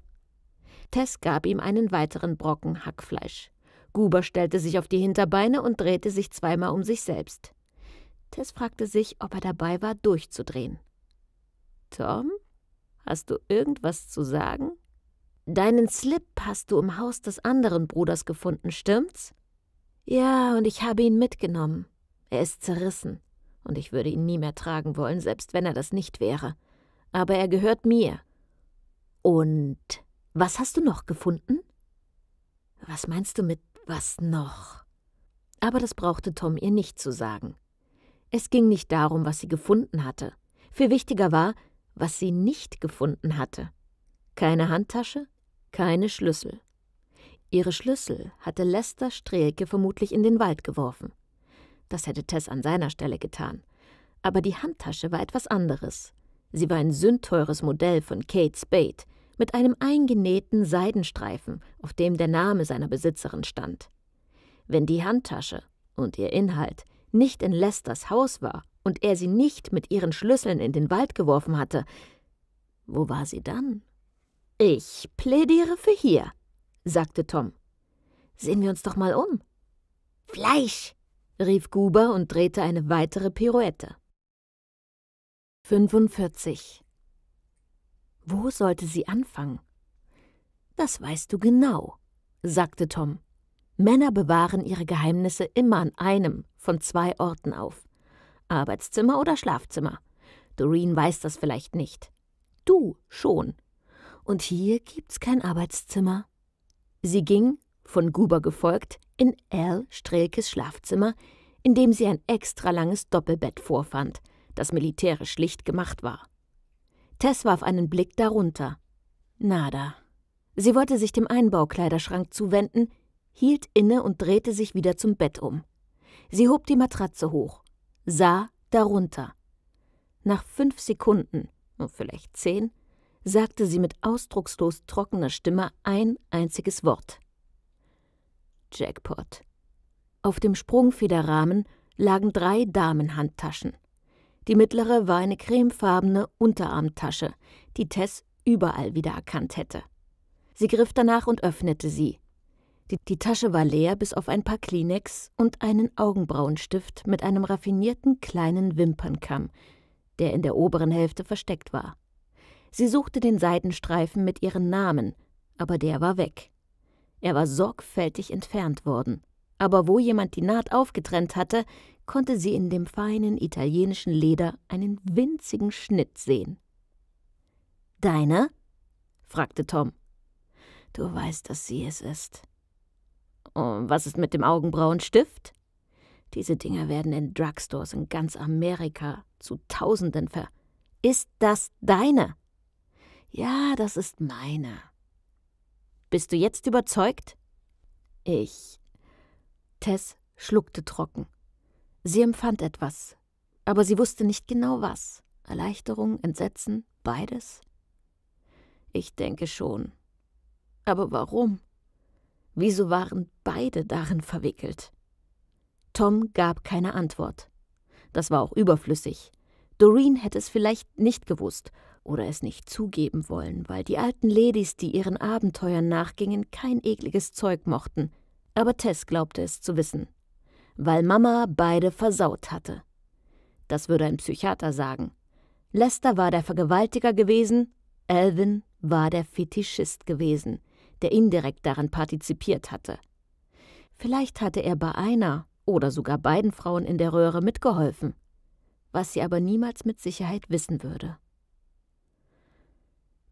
Tess gab ihm einen weiteren Brocken Hackfleisch. Guber stellte sich auf die Hinterbeine und drehte sich zweimal um sich selbst. Tess fragte sich, ob er dabei war, durchzudrehen. Tom, hast du irgendwas zu sagen? Deinen Slip hast du im Haus des anderen Bruders gefunden, stimmt's? Ja, und ich habe ihn mitgenommen. Er ist zerrissen, und ich würde ihn nie mehr tragen wollen, selbst wenn er das nicht wäre. Aber er gehört mir. Und was hast du noch gefunden? Was meinst du mit was noch? Aber das brauchte Tom ihr nicht zu sagen. Es ging nicht darum, was sie gefunden hatte. Viel wichtiger war, was sie nicht gefunden hatte. Keine Handtasche, keine Schlüssel. Ihre Schlüssel hatte Lester Strelke vermutlich in den Wald geworfen. Das hätte Tess an seiner Stelle getan. Aber die Handtasche war etwas anderes. Sie war ein sündteures Modell von Kate Spade mit einem eingenähten Seidenstreifen, auf dem der Name seiner Besitzerin stand. Wenn die Handtasche und ihr Inhalt nicht in Lesters Haus war und er sie nicht mit ihren Schlüsseln in den Wald geworfen hatte, wo war sie dann? Ich plädiere für hier sagte Tom. Sehen wir uns doch mal um. Fleisch! rief Guber und drehte eine weitere Pirouette. 45. Wo sollte sie anfangen? Das weißt du genau, sagte Tom. Männer bewahren ihre Geheimnisse immer an einem von zwei Orten auf. Arbeitszimmer oder Schlafzimmer. Doreen weiß das vielleicht nicht. Du schon. Und hier gibt's kein Arbeitszimmer. Sie ging, von Guber gefolgt, in Al Strelkes Schlafzimmer, in dem sie ein extra langes Doppelbett vorfand, das militärisch schlicht gemacht war. Tess warf einen Blick darunter. Nada. Sie wollte sich dem Einbaukleiderschrank zuwenden, hielt inne und drehte sich wieder zum Bett um. Sie hob die Matratze hoch, sah darunter. Nach fünf Sekunden, vielleicht zehn, sagte sie mit ausdruckslos trockener Stimme ein einziges Wort. Jackpot. Auf dem Sprungfederrahmen lagen drei Damenhandtaschen. Die mittlere war eine cremefarbene Unterarmtasche, die Tess überall wiedererkannt hätte. Sie griff danach und öffnete sie. Die, die, Tasche war leer bis auf ein paar Kleenex und einen Augenbrauenstift mit einem raffinierten kleinen Wimpernkamm, der in der oberen Hälfte versteckt war. Sie suchte den Seidenstreifen mit ihren Namen, aber der war weg. Er war sorgfältig entfernt worden, aber wo jemand die Naht aufgetrennt hatte, konnte sie in dem feinen italienischen Leder einen winzigen Schnitt sehen. Deine? fragte Tom. Du weißt, dass sie es ist. Und oh, was ist mit dem Augenbrauenstift? Diese Dinger werden in Drugstores in ganz Amerika zu Tausenden ver. Ist das deine? Ja, das ist meine. Bist du jetzt überzeugt? Ich. Tess schluckte trocken. Sie empfand etwas, aber sie wusste nicht genau was. Erleichterung, Entsetzen, beides? Ich denke schon. Aber warum? Wieso waren beide darin verwickelt? Tom gab keine Antwort. Das war auch überflüssig. Doreen hätte es vielleicht nicht gewusst, oder es nicht zugeben wollen, weil die alten Ladies, die ihren Abenteuern nachgingen, kein ekliges Zeug mochten. Aber Tess glaubte es zu wissen, weil Mama beide versaut hatte. Das würde ein Psychiater sagen. Lester war der Vergewaltiger gewesen, Alvin war der Fetischist gewesen, der indirekt daran partizipiert hatte. Vielleicht hatte er bei einer oder sogar beiden Frauen in der Röhre mitgeholfen, was sie aber niemals mit Sicherheit wissen würde.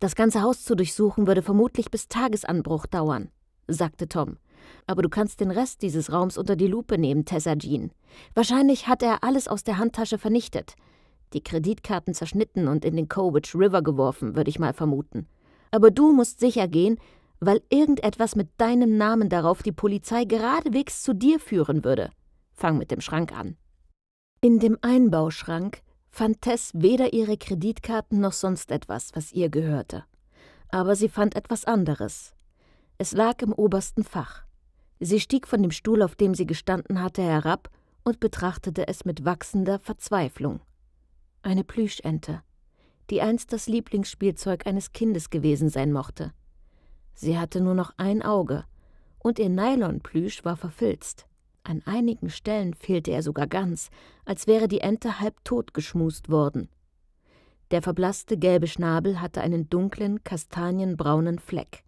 Das ganze Haus zu durchsuchen würde vermutlich bis Tagesanbruch dauern, sagte Tom. Aber du kannst den Rest dieses Raums unter die Lupe nehmen, Tessa Jean. Wahrscheinlich hat er alles aus der Handtasche vernichtet. Die Kreditkarten zerschnitten und in den Cowbridge River geworfen, würde ich mal vermuten. Aber du musst sicher gehen, weil irgendetwas mit deinem Namen darauf die Polizei geradewegs zu dir führen würde. Fang mit dem Schrank an. In dem Einbauschrank fand Tess weder ihre Kreditkarten noch sonst etwas, was ihr gehörte. Aber sie fand etwas anderes. Es lag im obersten Fach. Sie stieg von dem Stuhl, auf dem sie gestanden hatte, herab und betrachtete es mit wachsender Verzweiflung. Eine Plüschente, die einst das Lieblingsspielzeug eines Kindes gewesen sein mochte. Sie hatte nur noch ein Auge, und ihr Nylonplüsch war verfilzt. An einigen Stellen fehlte er sogar ganz, als wäre die Ente halb tot geschmust worden. Der verblasste gelbe Schnabel hatte einen dunklen, kastanienbraunen Fleck.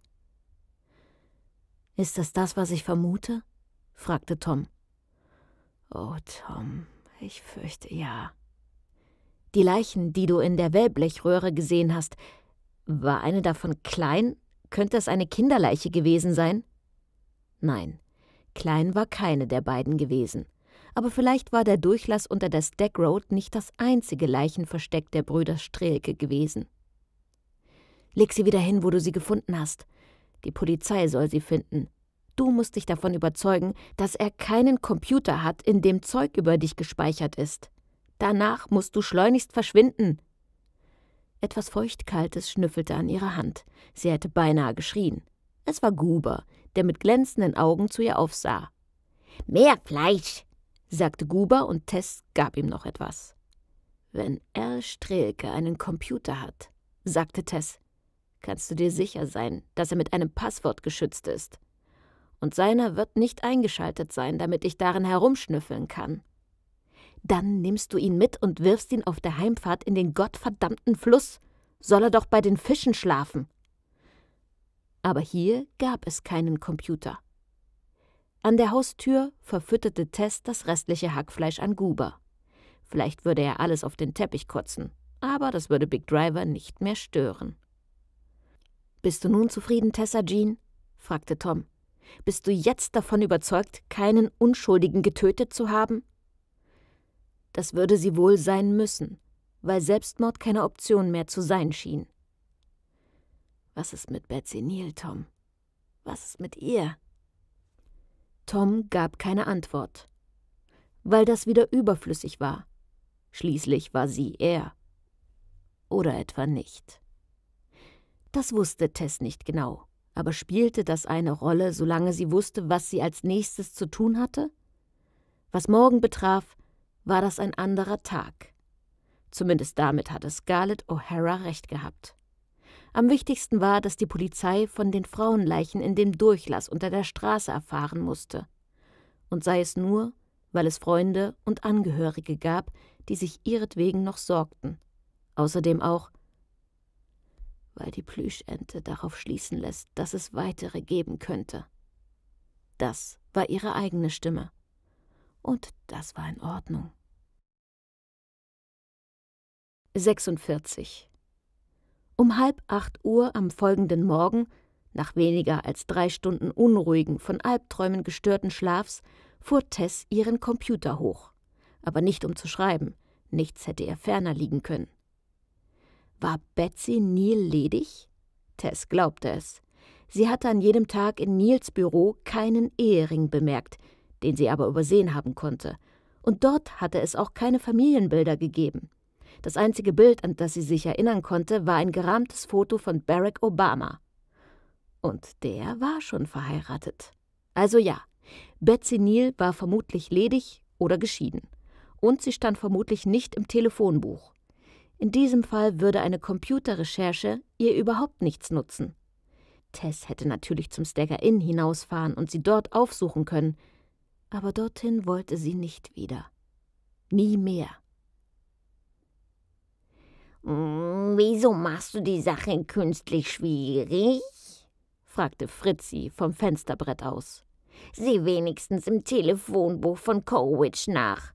Ist das das, was ich vermute? fragte Tom. Oh, Tom, ich fürchte ja. Die Leichen, die du in der Wellblechröhre gesehen hast, war eine davon klein? Könnte es eine Kinderleiche gewesen sein? Nein, Klein war keine der beiden gewesen. Aber vielleicht war der Durchlass unter der Stack Road nicht das einzige Leichenversteck der Brüder Strelke gewesen. Leg sie wieder hin, wo du sie gefunden hast. Die Polizei soll sie finden. Du musst dich davon überzeugen, dass er keinen Computer hat, in dem Zeug über dich gespeichert ist. Danach musst du schleunigst verschwinden. Etwas Feuchtkaltes schnüffelte an ihrer Hand. Sie hätte beinahe geschrien. Es war Guber, der mit glänzenden Augen zu ihr aufsah. Mehr Fleisch, sagte Guber und Tess gab ihm noch etwas. Wenn Erl Strelke einen Computer hat, sagte Tess, kannst du dir sicher sein, dass er mit einem Passwort geschützt ist. Und seiner wird nicht eingeschaltet sein, damit ich darin herumschnüffeln kann. Dann nimmst du ihn mit und wirfst ihn auf der Heimfahrt in den gottverdammten Fluss. Soll er doch bei den Fischen schlafen aber hier gab es keinen Computer. An der Haustür verfütterte Tess das restliche Hackfleisch an Guber. Vielleicht würde er alles auf den Teppich kotzen, aber das würde Big Driver nicht mehr stören. Bist du nun zufrieden, Tessa Jean? fragte Tom. Bist du jetzt davon überzeugt, keinen Unschuldigen getötet zu haben? Das würde sie wohl sein müssen, weil Selbstmord keine Option mehr zu sein schien. Was ist mit Betsy Neal, Tom? Was ist mit ihr? Tom gab keine Antwort, weil das wieder überflüssig war. Schließlich war sie er. Oder etwa nicht. Das wusste Tess nicht genau, aber spielte das eine Rolle, solange sie wusste, was sie als nächstes zu tun hatte? Was morgen betraf, war das ein anderer Tag. Zumindest damit hatte Scarlett O'Hara recht gehabt. Am wichtigsten war, dass die Polizei von den Frauenleichen in dem Durchlass unter der Straße erfahren musste. Und sei es nur, weil es Freunde und Angehörige gab, die sich ihretwegen noch sorgten. Außerdem auch, weil die Plüschente darauf schließen lässt, dass es weitere geben könnte. Das war ihre eigene Stimme. Und das war in Ordnung. 46 um halb acht Uhr am folgenden Morgen, nach weniger als drei Stunden unruhigen, von Albträumen gestörten Schlafs, fuhr Tess ihren Computer hoch. Aber nicht um zu schreiben, nichts hätte ihr ferner liegen können. War Betsy Neil ledig? Tess glaubte es. Sie hatte an jedem Tag in Nils Büro keinen Ehering bemerkt, den sie aber übersehen haben konnte. Und dort hatte es auch keine Familienbilder gegeben. Das einzige Bild, an das sie sich erinnern konnte, war ein gerahmtes Foto von Barack Obama. Und der war schon verheiratet. Also ja, Betsy Neal war vermutlich ledig oder geschieden. Und sie stand vermutlich nicht im Telefonbuch. In diesem Fall würde eine Computerrecherche ihr überhaupt nichts nutzen. Tess hätte natürlich zum Stagger Inn hinausfahren und sie dort aufsuchen können, aber dorthin wollte sie nicht wieder. Nie mehr. Hm, wieso machst du die Sache künstlich schwierig? fragte Fritzi vom Fensterbrett aus. Sieh wenigstens im Telefonbuch von Cowich nach.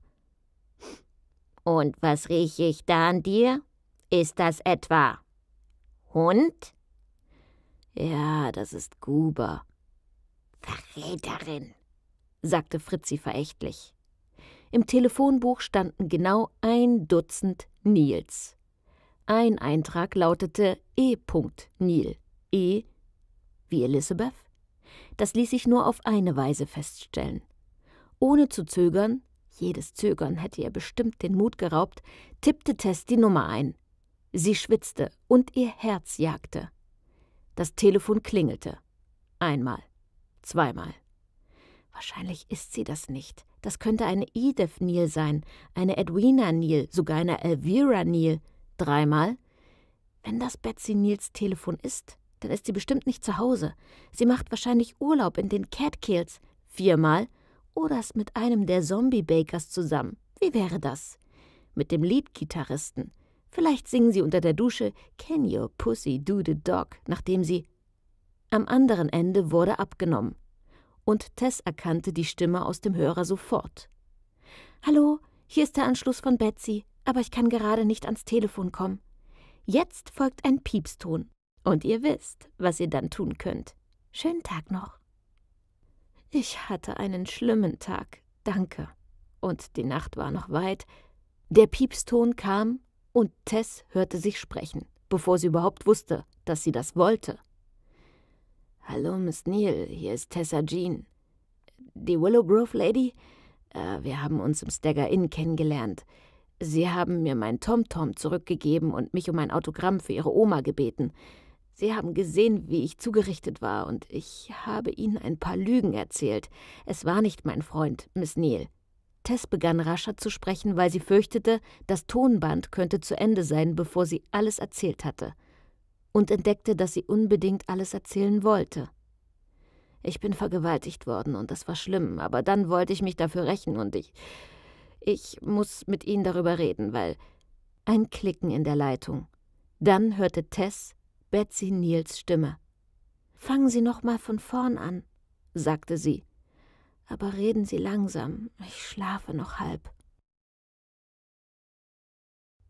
Und was rieche ich da an dir? Ist das etwa Hund? Ja, das ist Guber. Verräterin, sagte Fritzi verächtlich. Im Telefonbuch standen genau ein Dutzend Nils. Ein Eintrag lautete E. Nil. E wie Elizabeth? Das ließ sich nur auf eine Weise feststellen. Ohne zu zögern, jedes Zögern hätte ihr bestimmt den Mut geraubt, tippte Tess die Nummer ein. Sie schwitzte und ihr Herz jagte. Das Telefon klingelte. Einmal, zweimal. Wahrscheinlich ist sie das nicht. Das könnte eine Edith Neal sein, eine Edwina Neal, sogar eine Elvira Neal. Dreimal. Wenn das Betsy Nils Telefon ist, dann ist sie bestimmt nicht zu Hause. Sie macht wahrscheinlich Urlaub in den Catkills. Viermal. Oder ist mit einem der Zombie-Bakers zusammen. Wie wäre das? Mit dem Leadgitarristen. Vielleicht singen sie unter der Dusche Can your pussy do the dog, nachdem sie am anderen Ende wurde abgenommen. Und Tess erkannte die Stimme aus dem Hörer sofort. Hallo, hier ist der Anschluss von Betsy aber ich kann gerade nicht ans Telefon kommen. Jetzt folgt ein Piepston. Und ihr wisst, was ihr dann tun könnt. Schönen Tag noch. Ich hatte einen schlimmen Tag, danke. Und die Nacht war noch weit. Der Piepston kam und Tess hörte sich sprechen, bevor sie überhaupt wusste, dass sie das wollte. Hallo, Miss Neil, hier ist Tessa Jean. Die Willow Grove Lady? Äh, wir haben uns im Stagger Inn kennengelernt. Sie haben mir mein TomTom -Tom zurückgegeben und mich um ein Autogramm für Ihre Oma gebeten. Sie haben gesehen, wie ich zugerichtet war, und ich habe Ihnen ein paar Lügen erzählt. Es war nicht mein Freund, Miss Neal. Tess begann rascher zu sprechen, weil sie fürchtete, das Tonband könnte zu Ende sein, bevor sie alles erzählt hatte. Und entdeckte, dass sie unbedingt alles erzählen wollte. Ich bin vergewaltigt worden und das war schlimm, aber dann wollte ich mich dafür rächen und ich. Ich muss mit Ihnen darüber reden, weil. Ein Klicken in der Leitung. Dann hörte Tess Betsy Niels Stimme. Fangen Sie noch mal von vorn an, sagte sie. Aber reden Sie langsam, ich schlafe noch halb.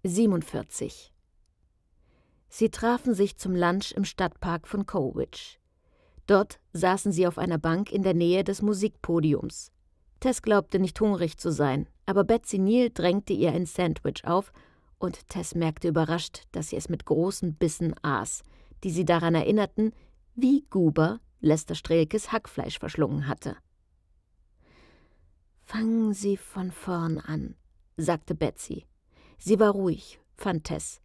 47. Sie trafen sich zum Lunch im Stadtpark von Cowich. Dort saßen sie auf einer Bank in der Nähe des Musikpodiums. Tess glaubte nicht hungrig zu sein, aber Betsy Neal drängte ihr ein Sandwich auf und Tess merkte überrascht, dass sie es mit großen Bissen aß, die sie daran erinnerten, wie Guber Lester Strelkes Hackfleisch verschlungen hatte. Fangen Sie von vorn an, sagte Betsy. Sie war ruhig, fand Tess,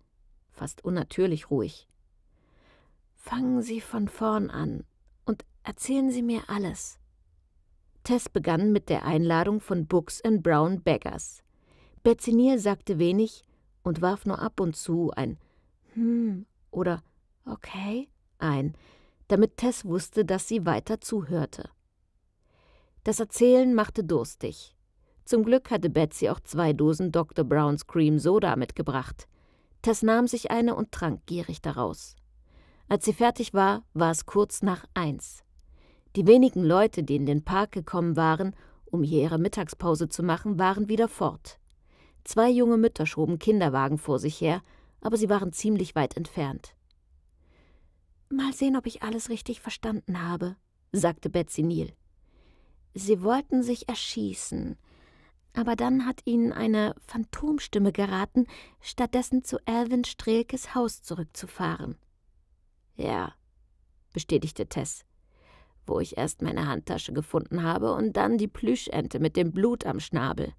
fast unnatürlich ruhig. Fangen Sie von vorn an und erzählen Sie mir alles. Tess begann mit der Einladung von Books and Brown Beggars. Betzinier sagte wenig und warf nur ab und zu ein Hm oder Okay ein, damit Tess wusste, dass sie weiter zuhörte. Das Erzählen machte durstig. Zum Glück hatte Betsy auch zwei Dosen Dr. Browns Cream Soda mitgebracht. Tess nahm sich eine und trank gierig daraus. Als sie fertig war, war es kurz nach eins. Die wenigen Leute, die in den Park gekommen waren, um hier ihre Mittagspause zu machen, waren wieder fort. Zwei junge Mütter schoben Kinderwagen vor sich her, aber sie waren ziemlich weit entfernt. Mal sehen, ob ich alles richtig verstanden habe, sagte Betsy Neal. Sie wollten sich erschießen, aber dann hat ihnen eine Phantomstimme geraten, stattdessen zu Alvin Strelkes Haus zurückzufahren. Ja, bestätigte Tess wo ich erst meine Handtasche gefunden habe und dann die Plüschente mit dem Blut am Schnabel.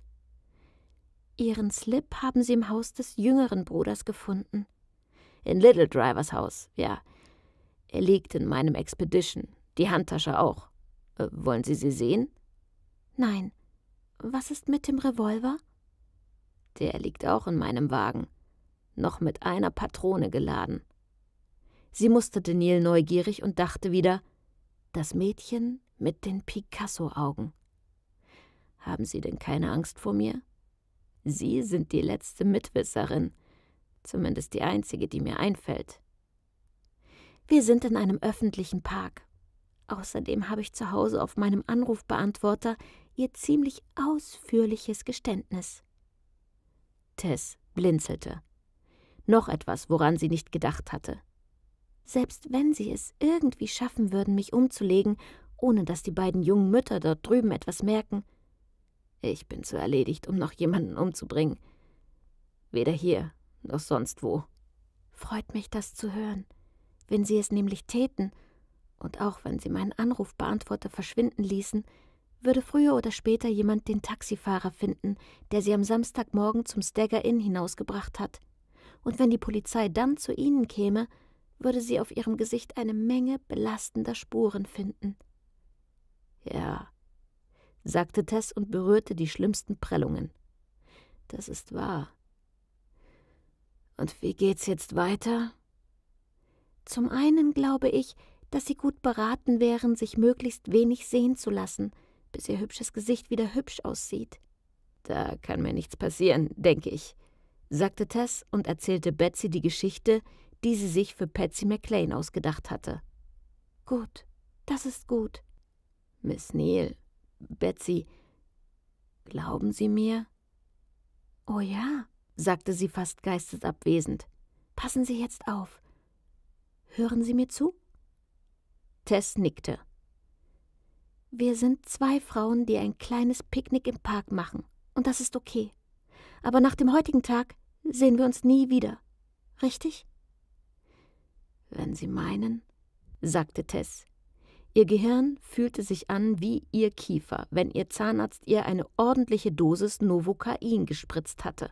Ihren Slip haben Sie im Haus des jüngeren Bruders gefunden. In Little Drivers Haus, ja. Er liegt in meinem Expedition, die Handtasche auch. Äh, wollen Sie sie sehen? Nein. Was ist mit dem Revolver? Der liegt auch in meinem Wagen, noch mit einer Patrone geladen. Sie musterte Neil neugierig und dachte wieder, das Mädchen mit den Picasso-Augen. Haben Sie denn keine Angst vor mir? Sie sind die letzte Mitwisserin, zumindest die einzige, die mir einfällt. Wir sind in einem öffentlichen Park. Außerdem habe ich zu Hause auf meinem Anrufbeantworter ihr ziemlich ausführliches Geständnis. Tess blinzelte. Noch etwas, woran sie nicht gedacht hatte selbst wenn sie es irgendwie schaffen würden, mich umzulegen, ohne dass die beiden jungen Mütter dort drüben etwas merken. Ich bin zu erledigt, um noch jemanden umzubringen. Weder hier noch sonst wo. Freut mich, das zu hören. Wenn sie es nämlich täten, und auch wenn sie meinen Anrufbeantworter verschwinden ließen, würde früher oder später jemand den Taxifahrer finden, der sie am Samstagmorgen zum Stagger Inn hinausgebracht hat. Und wenn die Polizei dann zu ihnen käme, würde sie auf ihrem Gesicht eine Menge belastender Spuren finden. Ja, sagte Tess und berührte die schlimmsten Prellungen. Das ist wahr. Und wie geht's jetzt weiter? Zum einen glaube ich, dass sie gut beraten wären, sich möglichst wenig sehen zu lassen, bis ihr hübsches Gesicht wieder hübsch aussieht. Da kann mir nichts passieren, denke ich, sagte Tess und erzählte Betsy die Geschichte, die sie sich für Patsy McLean ausgedacht hatte. Gut, das ist gut. Miss Neal, Betsy, glauben Sie mir? Oh ja, sagte sie fast geistesabwesend. Passen Sie jetzt auf. Hören Sie mir zu? Tess nickte. Wir sind zwei Frauen, die ein kleines Picknick im Park machen, und das ist okay. Aber nach dem heutigen Tag sehen wir uns nie wieder. Richtig? wenn Sie meinen, sagte Tess. Ihr Gehirn fühlte sich an wie Ihr Kiefer, wenn Ihr Zahnarzt ihr eine ordentliche Dosis Novokain gespritzt hatte.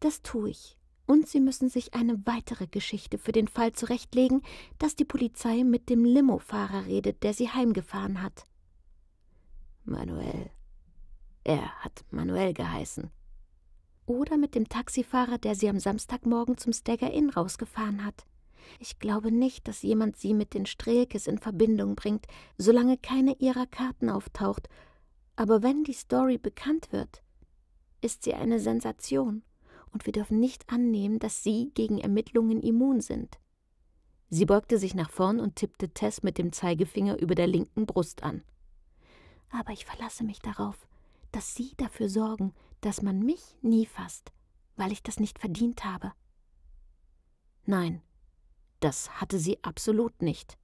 Das tue ich. Und Sie müssen sich eine weitere Geschichte für den Fall zurechtlegen, dass die Polizei mit dem Limo-Fahrer redet, der Sie heimgefahren hat. Manuel. Er hat Manuel geheißen. Oder mit dem Taxifahrer, der Sie am Samstagmorgen zum Stagger Inn rausgefahren hat. Ich glaube nicht, dass jemand sie mit den Strelkes in Verbindung bringt, solange keine ihrer Karten auftaucht. Aber wenn die Story bekannt wird, ist sie eine Sensation, und wir dürfen nicht annehmen, dass sie gegen Ermittlungen immun sind. Sie beugte sich nach vorn und tippte Tess mit dem Zeigefinger über der linken Brust an. Aber ich verlasse mich darauf, dass Sie dafür sorgen, dass man mich nie fasst, weil ich das nicht verdient habe. Nein, das hatte sie absolut nicht.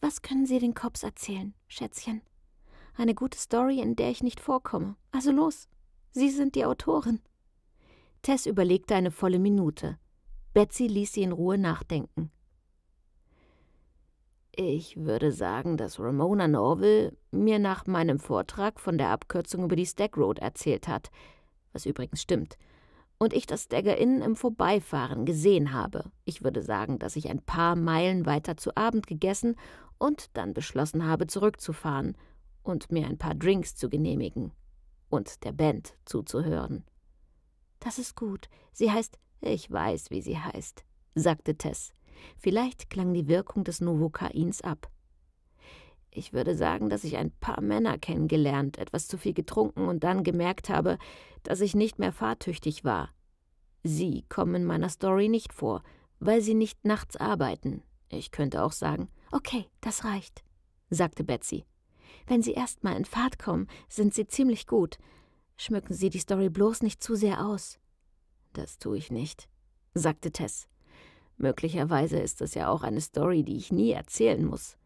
Was können Sie den Kops erzählen, Schätzchen? Eine gute Story, in der ich nicht vorkomme. Also los. Sie sind die Autorin. Tess überlegte eine volle Minute. Betsy ließ sie in Ruhe nachdenken. Ich würde sagen, dass Ramona Norville mir nach meinem Vortrag von der Abkürzung über die Stack Road erzählt hat, was übrigens stimmt und ich das Dagger-Inn im Vorbeifahren gesehen habe. Ich würde sagen, dass ich ein paar Meilen weiter zu Abend gegessen und dann beschlossen habe, zurückzufahren und mir ein paar Drinks zu genehmigen und der Band zuzuhören. Das ist gut. Sie heißt, ich weiß, wie sie heißt, sagte Tess. Vielleicht klang die Wirkung des Novokains ab. Ich würde sagen, dass ich ein paar Männer kennengelernt, etwas zu viel getrunken und dann gemerkt habe, dass ich nicht mehr fahrtüchtig war. Sie kommen in meiner Story nicht vor, weil sie nicht nachts arbeiten. Ich könnte auch sagen, okay, das reicht, sagte Betsy. Wenn Sie erstmal in Fahrt kommen, sind Sie ziemlich gut. Schmücken Sie die Story bloß nicht zu sehr aus. Das tue ich nicht, sagte Tess. Möglicherweise ist es ja auch eine Story, die ich nie erzählen muss.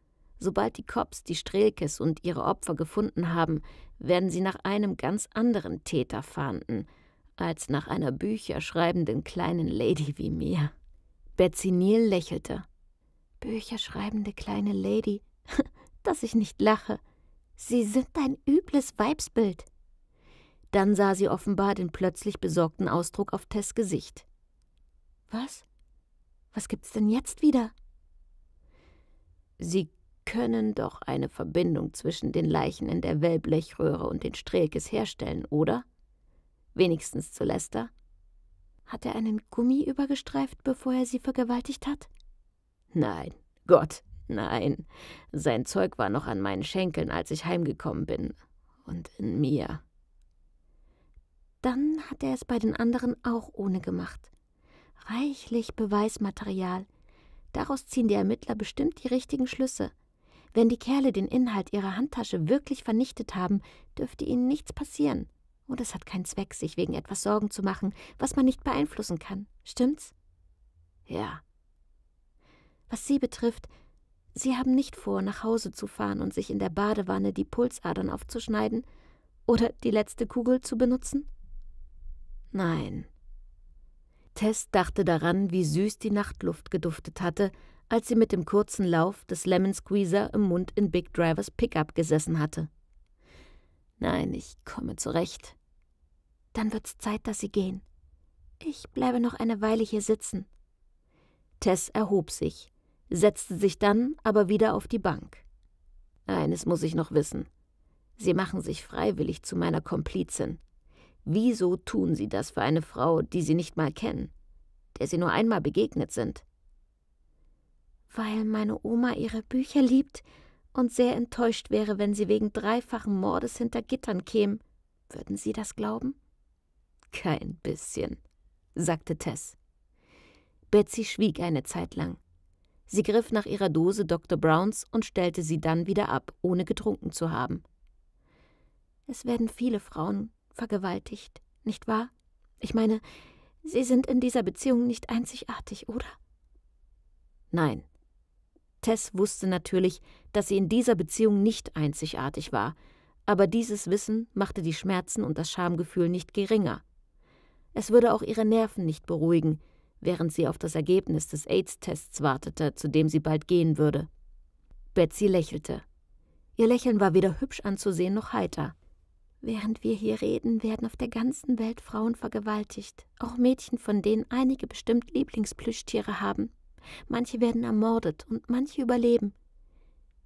Sobald die Cops die Strelkes und ihre Opfer gefunden haben, werden sie nach einem ganz anderen Täter fahnden, als nach einer bücherschreibenden kleinen Lady wie mir. Betsy Neal lächelte. Bücherschreibende kleine Lady, (laughs) dass ich nicht lache. Sie sind ein übles Weibsbild. Dann sah sie offenbar den plötzlich besorgten Ausdruck auf Tess Gesicht. Was? Was gibt's denn jetzt wieder? Sie können doch eine Verbindung zwischen den Leichen in der Wellblechröhre und den Strelkes herstellen, oder? Wenigstens zu Lester. Hat er einen Gummi übergestreift, bevor er sie vergewaltigt hat? Nein, Gott, nein. Sein Zeug war noch an meinen Schenkeln, als ich heimgekommen bin. Und in mir. Dann hat er es bei den anderen auch ohne gemacht. Reichlich Beweismaterial. Daraus ziehen die Ermittler bestimmt die richtigen Schlüsse. Wenn die Kerle den Inhalt ihrer Handtasche wirklich vernichtet haben, dürfte ihnen nichts passieren. Und es hat keinen Zweck, sich wegen etwas Sorgen zu machen, was man nicht beeinflussen kann. Stimmt's? Ja. Was Sie betrifft, Sie haben nicht vor, nach Hause zu fahren und sich in der Badewanne die Pulsadern aufzuschneiden oder die letzte Kugel zu benutzen? Nein. Tess dachte daran, wie süß die Nachtluft geduftet hatte, als sie mit dem kurzen Lauf des Lemon Squeezer im Mund in Big Drivers Pickup gesessen hatte. Nein, ich komme zurecht. Dann wird's Zeit, dass sie gehen. Ich bleibe noch eine Weile hier sitzen. Tess erhob sich, setzte sich dann aber wieder auf die Bank. Eines muss ich noch wissen. Sie machen sich freiwillig zu meiner Komplizin. Wieso tun Sie das für eine Frau, die Sie nicht mal kennen, der Sie nur einmal begegnet sind? weil meine Oma ihre Bücher liebt und sehr enttäuscht wäre, wenn sie wegen dreifachen Mordes hinter Gittern käme. Würden Sie das glauben? Kein bisschen, sagte Tess. Betsy schwieg eine Zeit lang. Sie griff nach ihrer Dose Dr. Browns und stellte sie dann wieder ab, ohne getrunken zu haben. Es werden viele Frauen vergewaltigt, nicht wahr? Ich meine, sie sind in dieser Beziehung nicht einzigartig, oder? Nein, Tess wusste natürlich, dass sie in dieser Beziehung nicht einzigartig war, aber dieses Wissen machte die Schmerzen und das Schamgefühl nicht geringer. Es würde auch ihre Nerven nicht beruhigen, während sie auf das Ergebnis des AIDS-Tests wartete, zu dem sie bald gehen würde. Betsy lächelte. Ihr Lächeln war weder hübsch anzusehen noch heiter. Während wir hier reden, werden auf der ganzen Welt Frauen vergewaltigt, auch Mädchen, von denen einige bestimmt Lieblingsplüschtiere haben manche werden ermordet und manche überleben.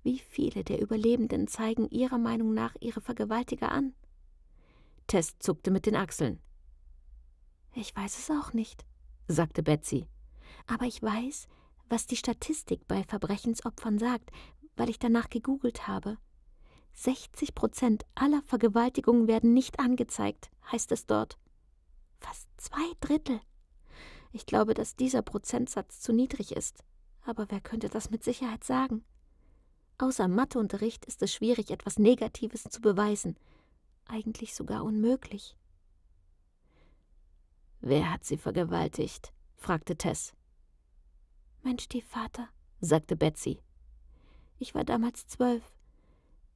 Wie viele der Überlebenden zeigen Ihrer Meinung nach ihre Vergewaltiger an? Tess zuckte mit den Achseln. Ich weiß es auch nicht, sagte Betsy. Aber ich weiß, was die Statistik bei Verbrechensopfern sagt, weil ich danach gegoogelt habe. 60 Prozent aller Vergewaltigungen werden nicht angezeigt, heißt es dort. Fast zwei Drittel. Ich glaube, dass dieser Prozentsatz zu niedrig ist. Aber wer könnte das mit Sicherheit sagen? Außer Matheunterricht ist es schwierig, etwas Negatives zu beweisen. Eigentlich sogar unmöglich. Wer hat sie vergewaltigt? fragte Tess. Mein Stiefvater, sagte Betsy. Ich war damals zwölf.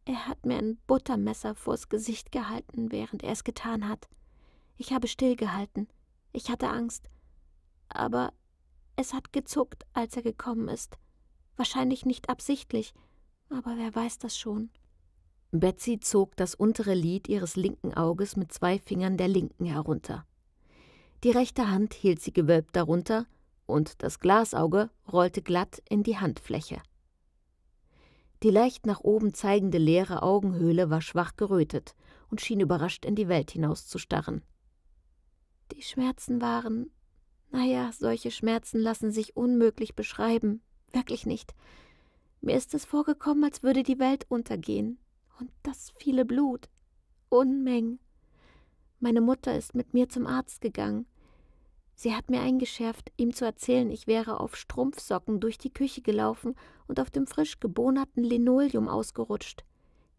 Er hat mir ein Buttermesser vors Gesicht gehalten, während er es getan hat. Ich habe stillgehalten. Ich hatte Angst aber es hat gezuckt, als er gekommen ist. Wahrscheinlich nicht absichtlich, aber wer weiß das schon. Betsy zog das untere Lid ihres linken Auges mit zwei Fingern der linken herunter. Die rechte Hand hielt sie gewölbt darunter und das Glasauge rollte glatt in die Handfläche. Die leicht nach oben zeigende leere Augenhöhle war schwach gerötet und schien überrascht in die Welt hinauszustarren. Die Schmerzen waren naja, solche Schmerzen lassen sich unmöglich beschreiben. Wirklich nicht. Mir ist es vorgekommen, als würde die Welt untergehen. Und das viele Blut. Unmengen. Meine Mutter ist mit mir zum Arzt gegangen. Sie hat mir eingeschärft, ihm zu erzählen, ich wäre auf Strumpfsocken durch die Küche gelaufen und auf dem frisch gebohnerten Linoleum ausgerutscht.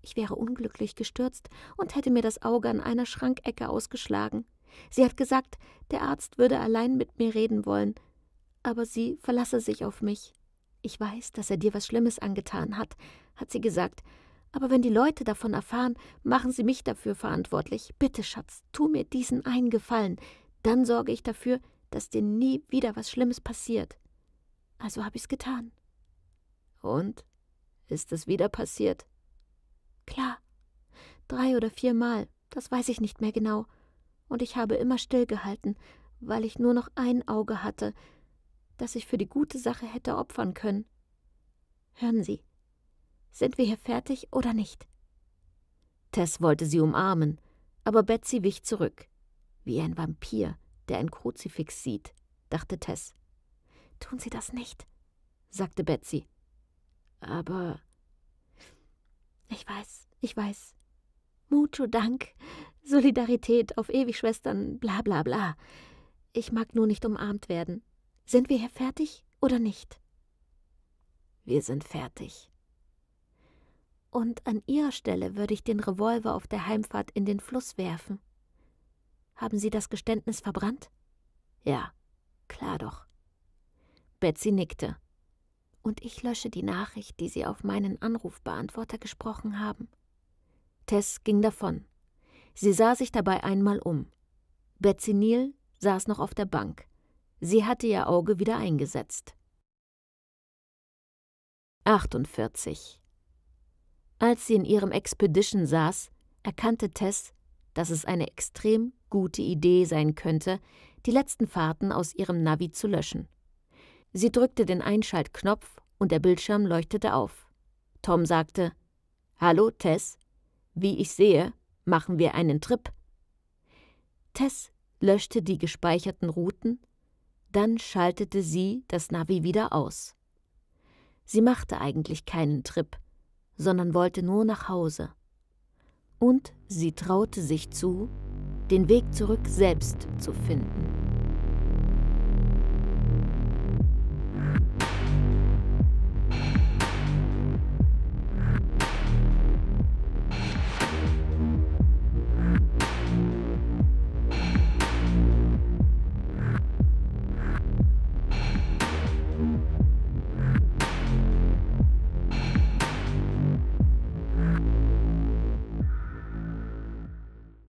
Ich wäre unglücklich gestürzt und hätte mir das Auge an einer Schrankecke ausgeschlagen. Sie hat gesagt, der Arzt würde allein mit mir reden wollen, aber sie verlasse sich auf mich. Ich weiß, dass er dir was Schlimmes angetan hat, hat sie gesagt, aber wenn die Leute davon erfahren, machen sie mich dafür verantwortlich. Bitte, Schatz, tu mir diesen einen Gefallen, dann sorge ich dafür, dass dir nie wieder was Schlimmes passiert. Also habe ich's getan. Und? Ist es wieder passiert? Klar. Drei oder viermal, das weiß ich nicht mehr genau und ich habe immer stillgehalten, weil ich nur noch ein Auge hatte, das ich für die gute Sache hätte opfern können. Hören Sie, sind wir hier fertig oder nicht? Tess wollte sie umarmen, aber Betsy wich zurück. Wie ein Vampir, der ein Kruzifix sieht, dachte Tess. Tun Sie das nicht, sagte Betsy. Aber. Ich weiß, ich weiß, Mucho Dank, Solidarität, auf ewig Schwestern, bla bla bla. Ich mag nur nicht umarmt werden. Sind wir hier fertig oder nicht? Wir sind fertig. Und an Ihrer Stelle würde ich den Revolver auf der Heimfahrt in den Fluss werfen. Haben Sie das Geständnis verbrannt? Ja, klar doch. Betsy nickte. Und ich lösche die Nachricht, die Sie auf meinen Anrufbeantworter gesprochen haben. Tess ging davon. Sie sah sich dabei einmal um. Betsy Neal saß noch auf der Bank. Sie hatte ihr Auge wieder eingesetzt. 48. Als sie in ihrem Expedition saß, erkannte Tess, dass es eine extrem gute Idee sein könnte, die letzten Fahrten aus ihrem Navi zu löschen. Sie drückte den Einschaltknopf und der Bildschirm leuchtete auf. Tom sagte: Hallo, Tess? Wie ich sehe, machen wir einen Trip. Tess löschte die gespeicherten Routen, dann schaltete sie das Navi wieder aus. Sie machte eigentlich keinen Trip, sondern wollte nur nach Hause. Und sie traute sich zu, den Weg zurück selbst zu finden.